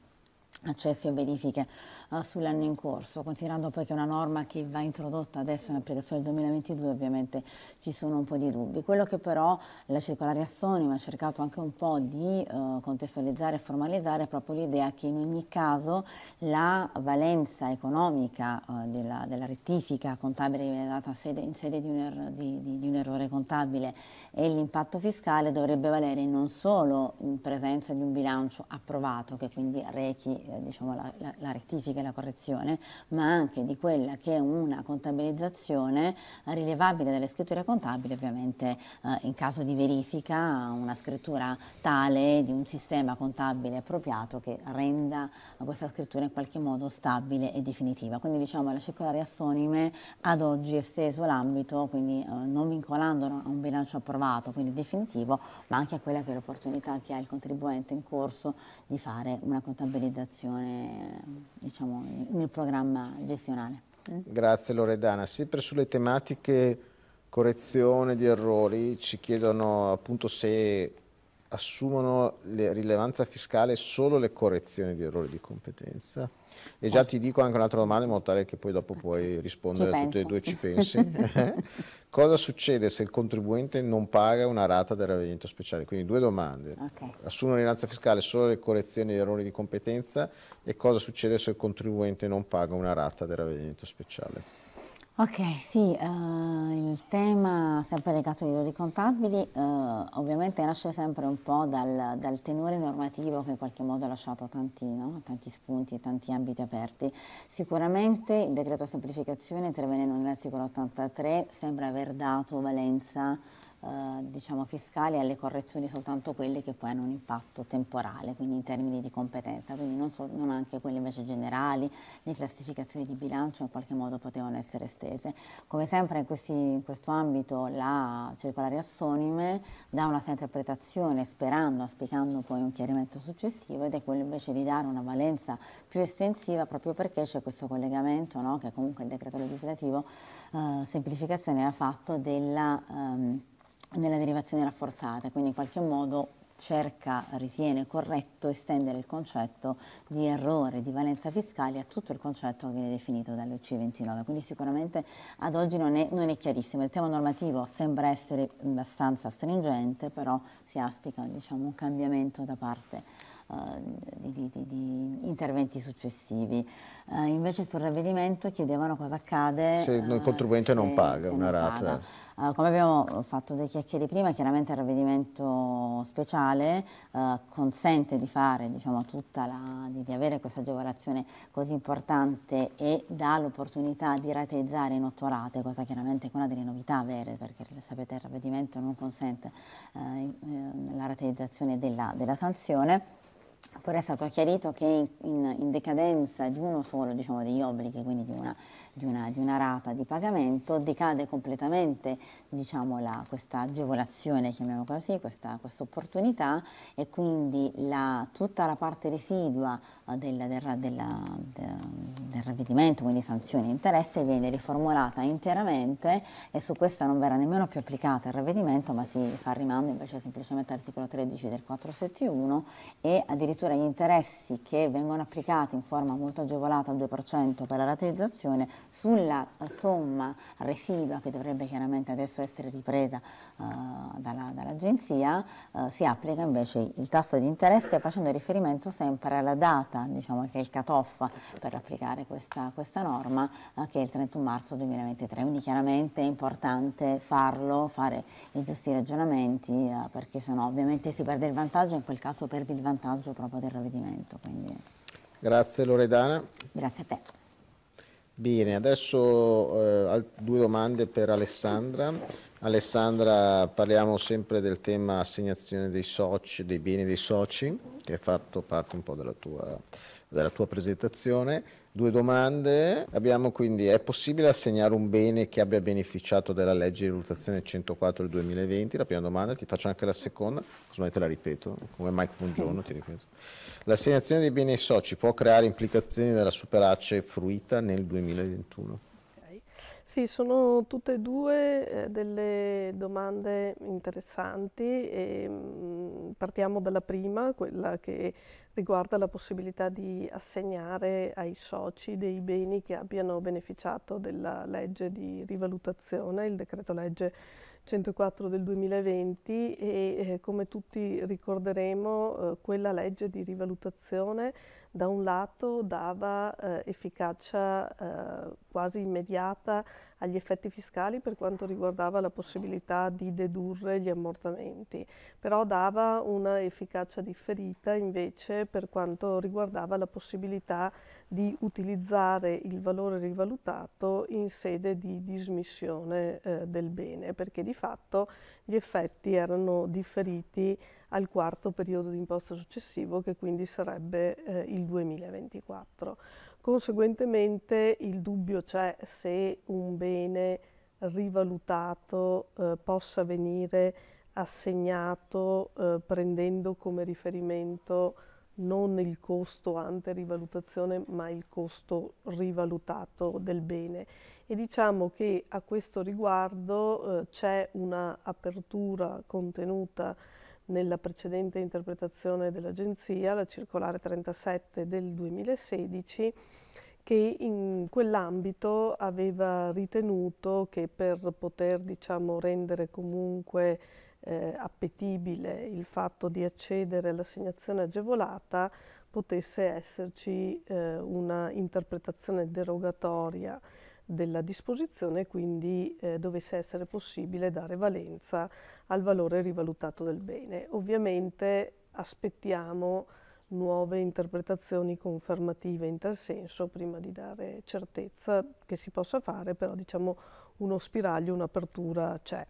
accessi o verifiche eh, sull'anno in corso, considerando poi che è una norma che va introdotta adesso in applicazione del 2022 ovviamente ci sono un po' di dubbi. Quello che però la circolare Assonima ha cercato anche un po' di uh, contestualizzare e formalizzare è proprio l'idea che in ogni caso la valenza economica uh, della, della, rettifica contabile che viene data sede, in sede di un, er di, di, di un errore contabile e l'impatto fiscale dovrebbe valere non solo in presenza di un bilancio approvato che quindi rechi eh, diciamo, la, la, la rettifica che è la correzione, ma anche di quella che è una contabilizzazione rilevabile dalle scritture contabili, ovviamente eh, in caso di verifica una scrittura tale di un sistema contabile appropriato che renda questa scrittura in qualche modo stabile e definitiva. Quindi diciamo la circolare Assonime ad oggi è esteso l'ambito, quindi eh, non vincolandolo a un bilancio approvato, quindi definitivo, ma anche a quella che è l'opportunità che ha il contribuente in corso di fare una contabilizzazione diciamo diciamo, nel programma gestionale. Grazie Loredana. Sempre sulle tematiche correzione di errori ci chiedono appunto se assumono rilevanza fiscale solo le correzioni di errori di competenza. E già ti dico anche un'altra domanda in modo tale che poi dopo puoi rispondere a tutte e due, ci pensi. Cosa succede se il contribuente non paga una rata del dell'avvenimento speciale? Quindi due domande. Okay. Assumono l'inanza fiscale solo le correzioni di errori di competenza e cosa succede se il contribuente non paga una rata del dell'avvenimento speciale? Ok, sì, eh, il tema sempre legato ai loro contabili eh, ovviamente nasce sempre un po' dal, dal, tenore normativo che in qualche modo ha lasciato tanti, no? tanti spunti e tanti ambiti aperti. Sicuramente il decreto semplificazione intervenendo nell'articolo 83 sembra aver dato valenza eh, diciamo fiscali e alle correzioni soltanto quelle che poi hanno un impatto temporale, quindi in termini di competenza, quindi non, so, non anche quelle invece generali, le classificazioni di bilancio in qualche modo potevano essere estese. Come sempre in, questi, in questo ambito la circolare Assonime dà una sua interpretazione sperando, aspicando poi un chiarimento successivo ed è quello invece di dare una valenza più estensiva proprio perché c'è questo collegamento no, che comunque il decreto legislativo eh, semplificazione ha fatto della... Um, nella derivazione rafforzata, quindi in qualche modo cerca, ritiene corretto estendere il concetto di errore, di valenza fiscale a tutto il concetto che viene definito dall'UC 29, quindi sicuramente ad oggi non è, non è, chiarissimo, il tema normativo sembra essere abbastanza stringente, però si auspica diciamo, un cambiamento da parte eh, di, di, di, interventi successivi. Uh, invece sul ravvedimento chiedevano cosa accade se il contribuente uh, se, non paga una rata. Paga. Eh, come abbiamo fatto dei chiacchieri prima, chiaramente il ravvedimento speciale uh, consente di, fare, diciamo, la, di, di avere questa agevolazione così importante e dà l'opportunità di rateizzare in otto rate, cosa chiaramente è una delle novità vere, perché sapete il ravvedimento non consente uh, la rateizzazione della, della sanzione. Oppure è stato chiarito che in, in, decadenza di uno solo diciamo, degli obblighi, quindi di una, di, una, di una, rata di pagamento, decade completamente diciamo, la, questa agevolazione, chiamiamo così, questa opportunità e quindi la, tutta la parte residua eh, del, del, della, del ravvedimento, quindi sanzioni e interesse, viene riformulata interamente e su questa non verrà nemmeno più applicata il ravvedimento, ma si fa rimando invece semplicemente all'articolo 13 del 471 e addirittura addirittura gli interessi che vengono applicati in forma molto agevolata al 2% per la rateizzazione sulla somma residua che dovrebbe chiaramente adesso essere ripresa uh, dall'agenzia uh, si applica invece il tasso di interesse facendo riferimento sempre alla data diciamo, che è il cutoff per applicare questa, questa norma uh, che è il 31 marzo 2023 quindi chiaramente è importante farlo, fare i giusti ragionamenti perché sennò ovviamente si perde il vantaggio in quel caso perdi il vantaggio proprio del ravvedimento. Quindi... Grazie Loredana. Grazie a te. Bene, adesso eh, due domande per Alessandra. Alessandra, parliamo sempre del tema assegnazione dei soci, dei beni dei soci, che è fatto parte un po' della tua della tua presentazione. Due domande. Abbiamo quindi, è possibile assegnare un bene che abbia beneficiato della legge di valutazione 104 del 2020? La prima domanda, ti faccio anche la seconda, scusate te la ripeto, come Mike Buongiorno ti ripeto. L'assegnazione dei beni ai soci può creare implicazioni della superace fruita nel 2021? Sì, sono tutte e due eh, delle domande interessanti. E, ehm, partiamo dalla prima, quella che riguarda la possibilità di assegnare ai soci dei beni che abbiano beneficiato della legge di rivalutazione, il decreto legge 104 del 2020 e eh, come tutti ricorderemo eh, quella legge di rivalutazione da un lato dava eh, efficacia eh, quasi immediata agli effetti fiscali per quanto riguardava la possibilità di dedurre gli ammortamenti, però dava una efficacia differita invece per quanto riguardava la possibilità di utilizzare il valore rivalutato in sede di dismissione eh, del bene, perché di fatto gli effetti erano differiti al quarto periodo di imposta successivo che quindi sarebbe eh, il 2024. Conseguentemente il dubbio c'è se un bene rivalutato eh, possa venire assegnato eh, prendendo come riferimento non il costo ante rivalutazione ma il costo rivalutato del bene e diciamo che a questo riguardo eh, c'è un'apertura contenuta nella precedente interpretazione dell'Agenzia, la circolare 37 del 2016, che in quell'ambito aveva ritenuto che per poter diciamo, rendere comunque eh, appetibile il fatto di accedere all'assegnazione agevolata, potesse esserci eh, una interpretazione derogatoria della disposizione e quindi eh, dovesse essere possibile dare valenza al valore rivalutato del bene. Ovviamente aspettiamo nuove interpretazioni confermative in tal senso prima di dare certezza che si possa fare, però diciamo uno spiraglio, un'apertura c'è.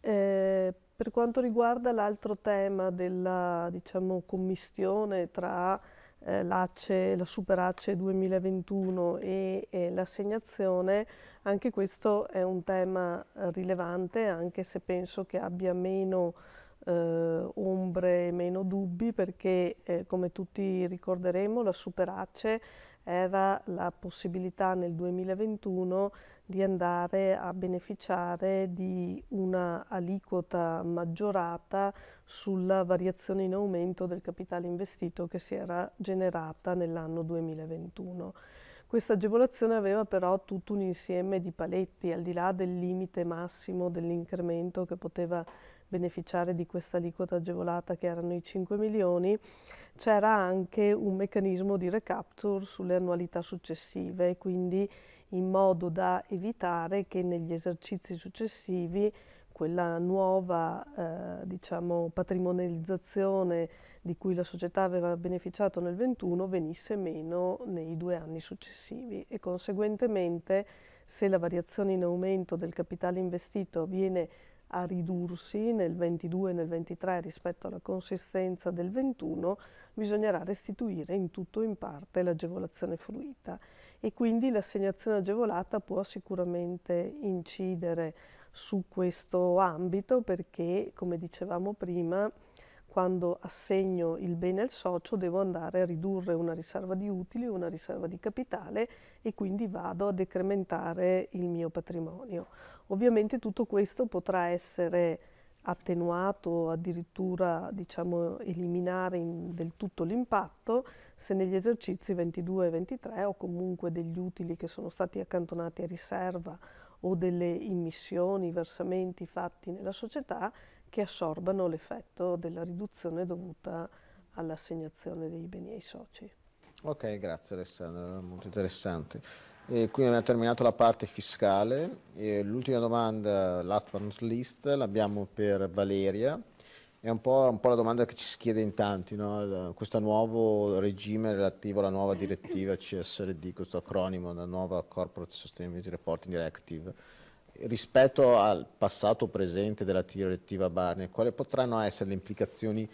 Eh, per quanto riguarda l'altro tema della diciamo, commistione tra eh, l'ACE, la superace 2021 e, e l'assegnazione, anche questo è un tema eh, rilevante, anche se penso che abbia meno eh, ombre, meno dubbi, perché eh, come tutti ricorderemo la superace era la possibilità nel 2021 di andare a beneficiare di una aliquota maggiorata sulla variazione in aumento del capitale investito che si era generata nell'anno 2021. Questa agevolazione aveva però tutto un insieme di paletti, al di là del limite massimo dell'incremento che poteva beneficiare di questa aliquota agevolata che erano i 5 milioni, c'era anche un meccanismo di recapture sulle annualità successive, quindi in modo da evitare che negli esercizi successivi quella nuova eh, diciamo, patrimonializzazione di cui la società aveva beneficiato nel 21 venisse meno nei due anni successivi e conseguentemente se la variazione in aumento del capitale investito viene a ridursi nel 22 e nel 23 rispetto alla consistenza del 21 bisognerà restituire in tutto o in parte l'agevolazione fruita e quindi l'assegnazione agevolata può sicuramente incidere su questo ambito perché, come dicevamo prima, quando assegno il bene al socio devo andare a ridurre una riserva di utili, una riserva di capitale e quindi vado a decrementare il mio patrimonio. Ovviamente tutto questo potrà essere attenuato addirittura diciamo, eliminare del tutto l'impatto se negli esercizi 22 e 23 ho comunque degli utili che sono stati accantonati a riserva o delle immissioni, versamenti fatti nella società che assorbano l'effetto della riduzione dovuta all'assegnazione dei beni ai soci. Ok, grazie Alessandra, molto interessante. E quindi abbiamo terminato la parte fiscale. l'ultima domanda, last but not least, l'abbiamo per Valeria. È un po', un po', la domanda che ci si chiede in tanti, no? questo nuovo regime relativo alla nuova direttiva CSRD, questo acronimo, la nuova Corporate Sustainability Reporting Directive, rispetto al passato presente della direttiva Barney, quali potranno essere le implicazioni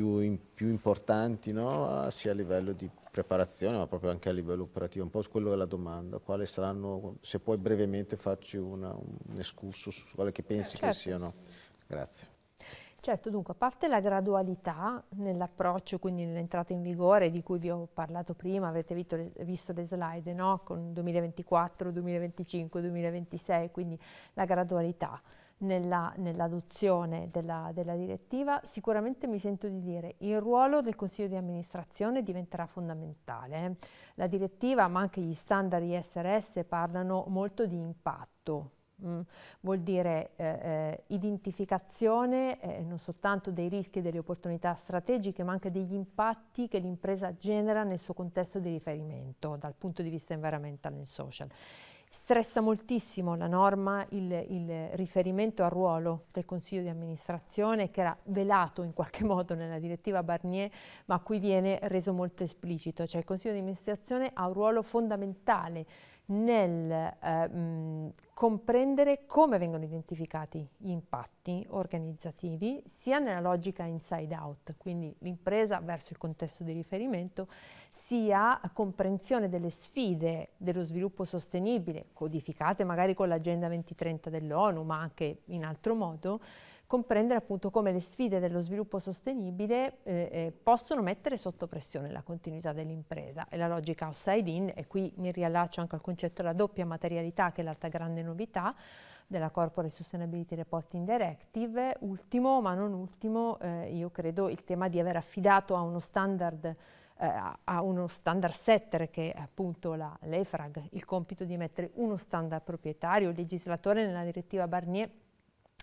più, in, più importanti, no? sia a livello di preparazione, ma proprio anche a livello operativo. Un po' quello è la domanda. Quali saranno, se puoi brevemente farci una, un escurso su quale che pensi certo. che siano. Grazie. Certo, dunque, a parte la gradualità nell'approccio, quindi nell'entrata in vigore di cui vi ho parlato prima, avete visto le, visto le slide, no? Con 2024, 2025, 2026, quindi la gradualità nella, nell'adozione della, della, direttiva, sicuramente mi sento di dire che il ruolo del Consiglio di amministrazione diventerà fondamentale. Eh. La direttiva, ma anche gli standard ISRS, parlano molto di impatto. Mm, vuol dire eh, eh, identificazione eh, non soltanto dei rischi e delle opportunità strategiche, ma anche degli impatti che l'impresa genera nel suo contesto di riferimento, dal punto di vista environmental e social. Stressa moltissimo la norma il, il, riferimento al ruolo del Consiglio di amministrazione che era velato in qualche modo nella direttiva Barnier ma qui viene reso molto esplicito, cioè il Consiglio di amministrazione ha un ruolo fondamentale nel eh, mh, comprendere come vengono identificati gli impatti organizzativi, sia nella logica inside out, quindi l'impresa verso il contesto di riferimento, sia comprensione delle sfide dello sviluppo sostenibile, codificate magari con l'Agenda 2030 dell'ONU, ma anche in altro modo, comprendere appunto come le sfide dello sviluppo sostenibile eh, eh, possono mettere sotto pressione la continuità dell'impresa e la logica outside in, e qui mi riallaccio anche al concetto della doppia materialità che è l'altra grande novità, della Corporate Sustainability Reporting Directive. Ultimo, ma non ultimo, eh, io credo il tema di aver affidato a uno standard, eh, a uno standard setter che è appunto l'EFRAG, il compito di mettere uno standard proprietario. Il legislatore nella direttiva Barnier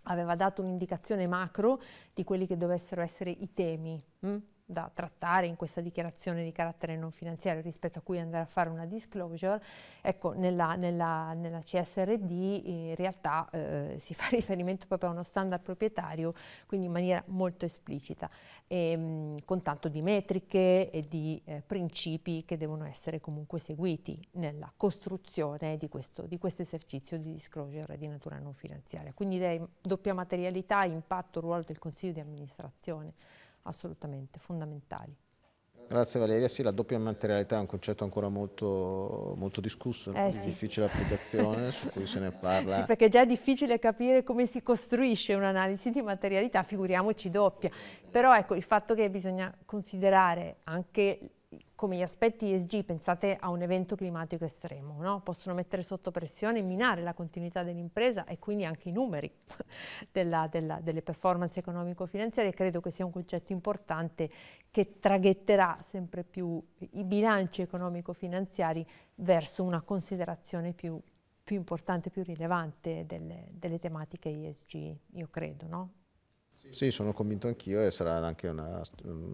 aveva dato un'indicazione macro di quelli che dovessero essere i temi. Mh? Mm? da trattare in questa dichiarazione di carattere non finanziario rispetto a cui andare a fare una disclosure, ecco, nella, nella, nella CSRD in realtà eh, si fa riferimento proprio a uno standard proprietario, quindi in maniera molto esplicita, e, ehm, mh, con tanto di metriche e di eh, principi che devono essere comunque seguiti nella costruzione di questo di quest esercizio di disclosure di natura non finanziaria. Quindi direi doppia materialità, impatto, ruolo del Consiglio di amministrazione assolutamente fondamentali. Grazie Valeria, sì la doppia materialità è un concetto ancora molto, molto discusso, eh, di sì. difficile applicazione su cui se ne parla. Sì, perché già è difficile capire come si costruisce un'analisi di materialità, figuriamoci doppia. Però ecco il fatto che bisogna considerare anche come gli aspetti ESG, pensate a un evento climatico estremo, no? possono mettere sotto pressione e minare la continuità dell'impresa e quindi anche i numeri della, della, delle performance economico-finanziarie. Credo che sia un concetto importante che traghetterà sempre più i bilanci economico-finanziari verso una considerazione più, più importante, più rilevante delle, delle tematiche ESG, io credo. No? Sì, sono convinto anch'io e sarà anche una,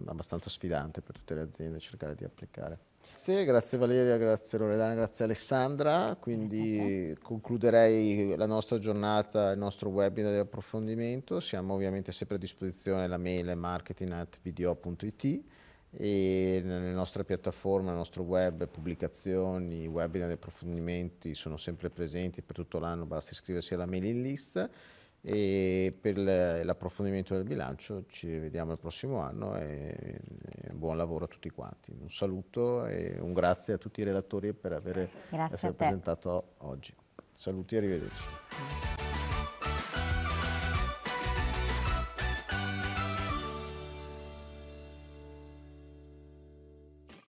abbastanza sfidante per tutte le aziende cercare di applicare. Grazie, grazie Valeria, grazie Loredana, grazie Alessandra. Quindi concluderei la nostra giornata, il nostro webinar di approfondimento. Siamo ovviamente sempre a disposizione la mail marketing.bdo.it e nella nostra piattaforma, nel nostro web, pubblicazioni, webinar di approfondimenti sono sempre presenti per tutto l'anno, basta iscriversi alla mailing list e per l'approfondimento del bilancio ci vediamo il prossimo anno e buon lavoro a tutti quanti. Un saluto e un grazie a tutti i relatori per aver presentato oggi. Saluti e arrivederci.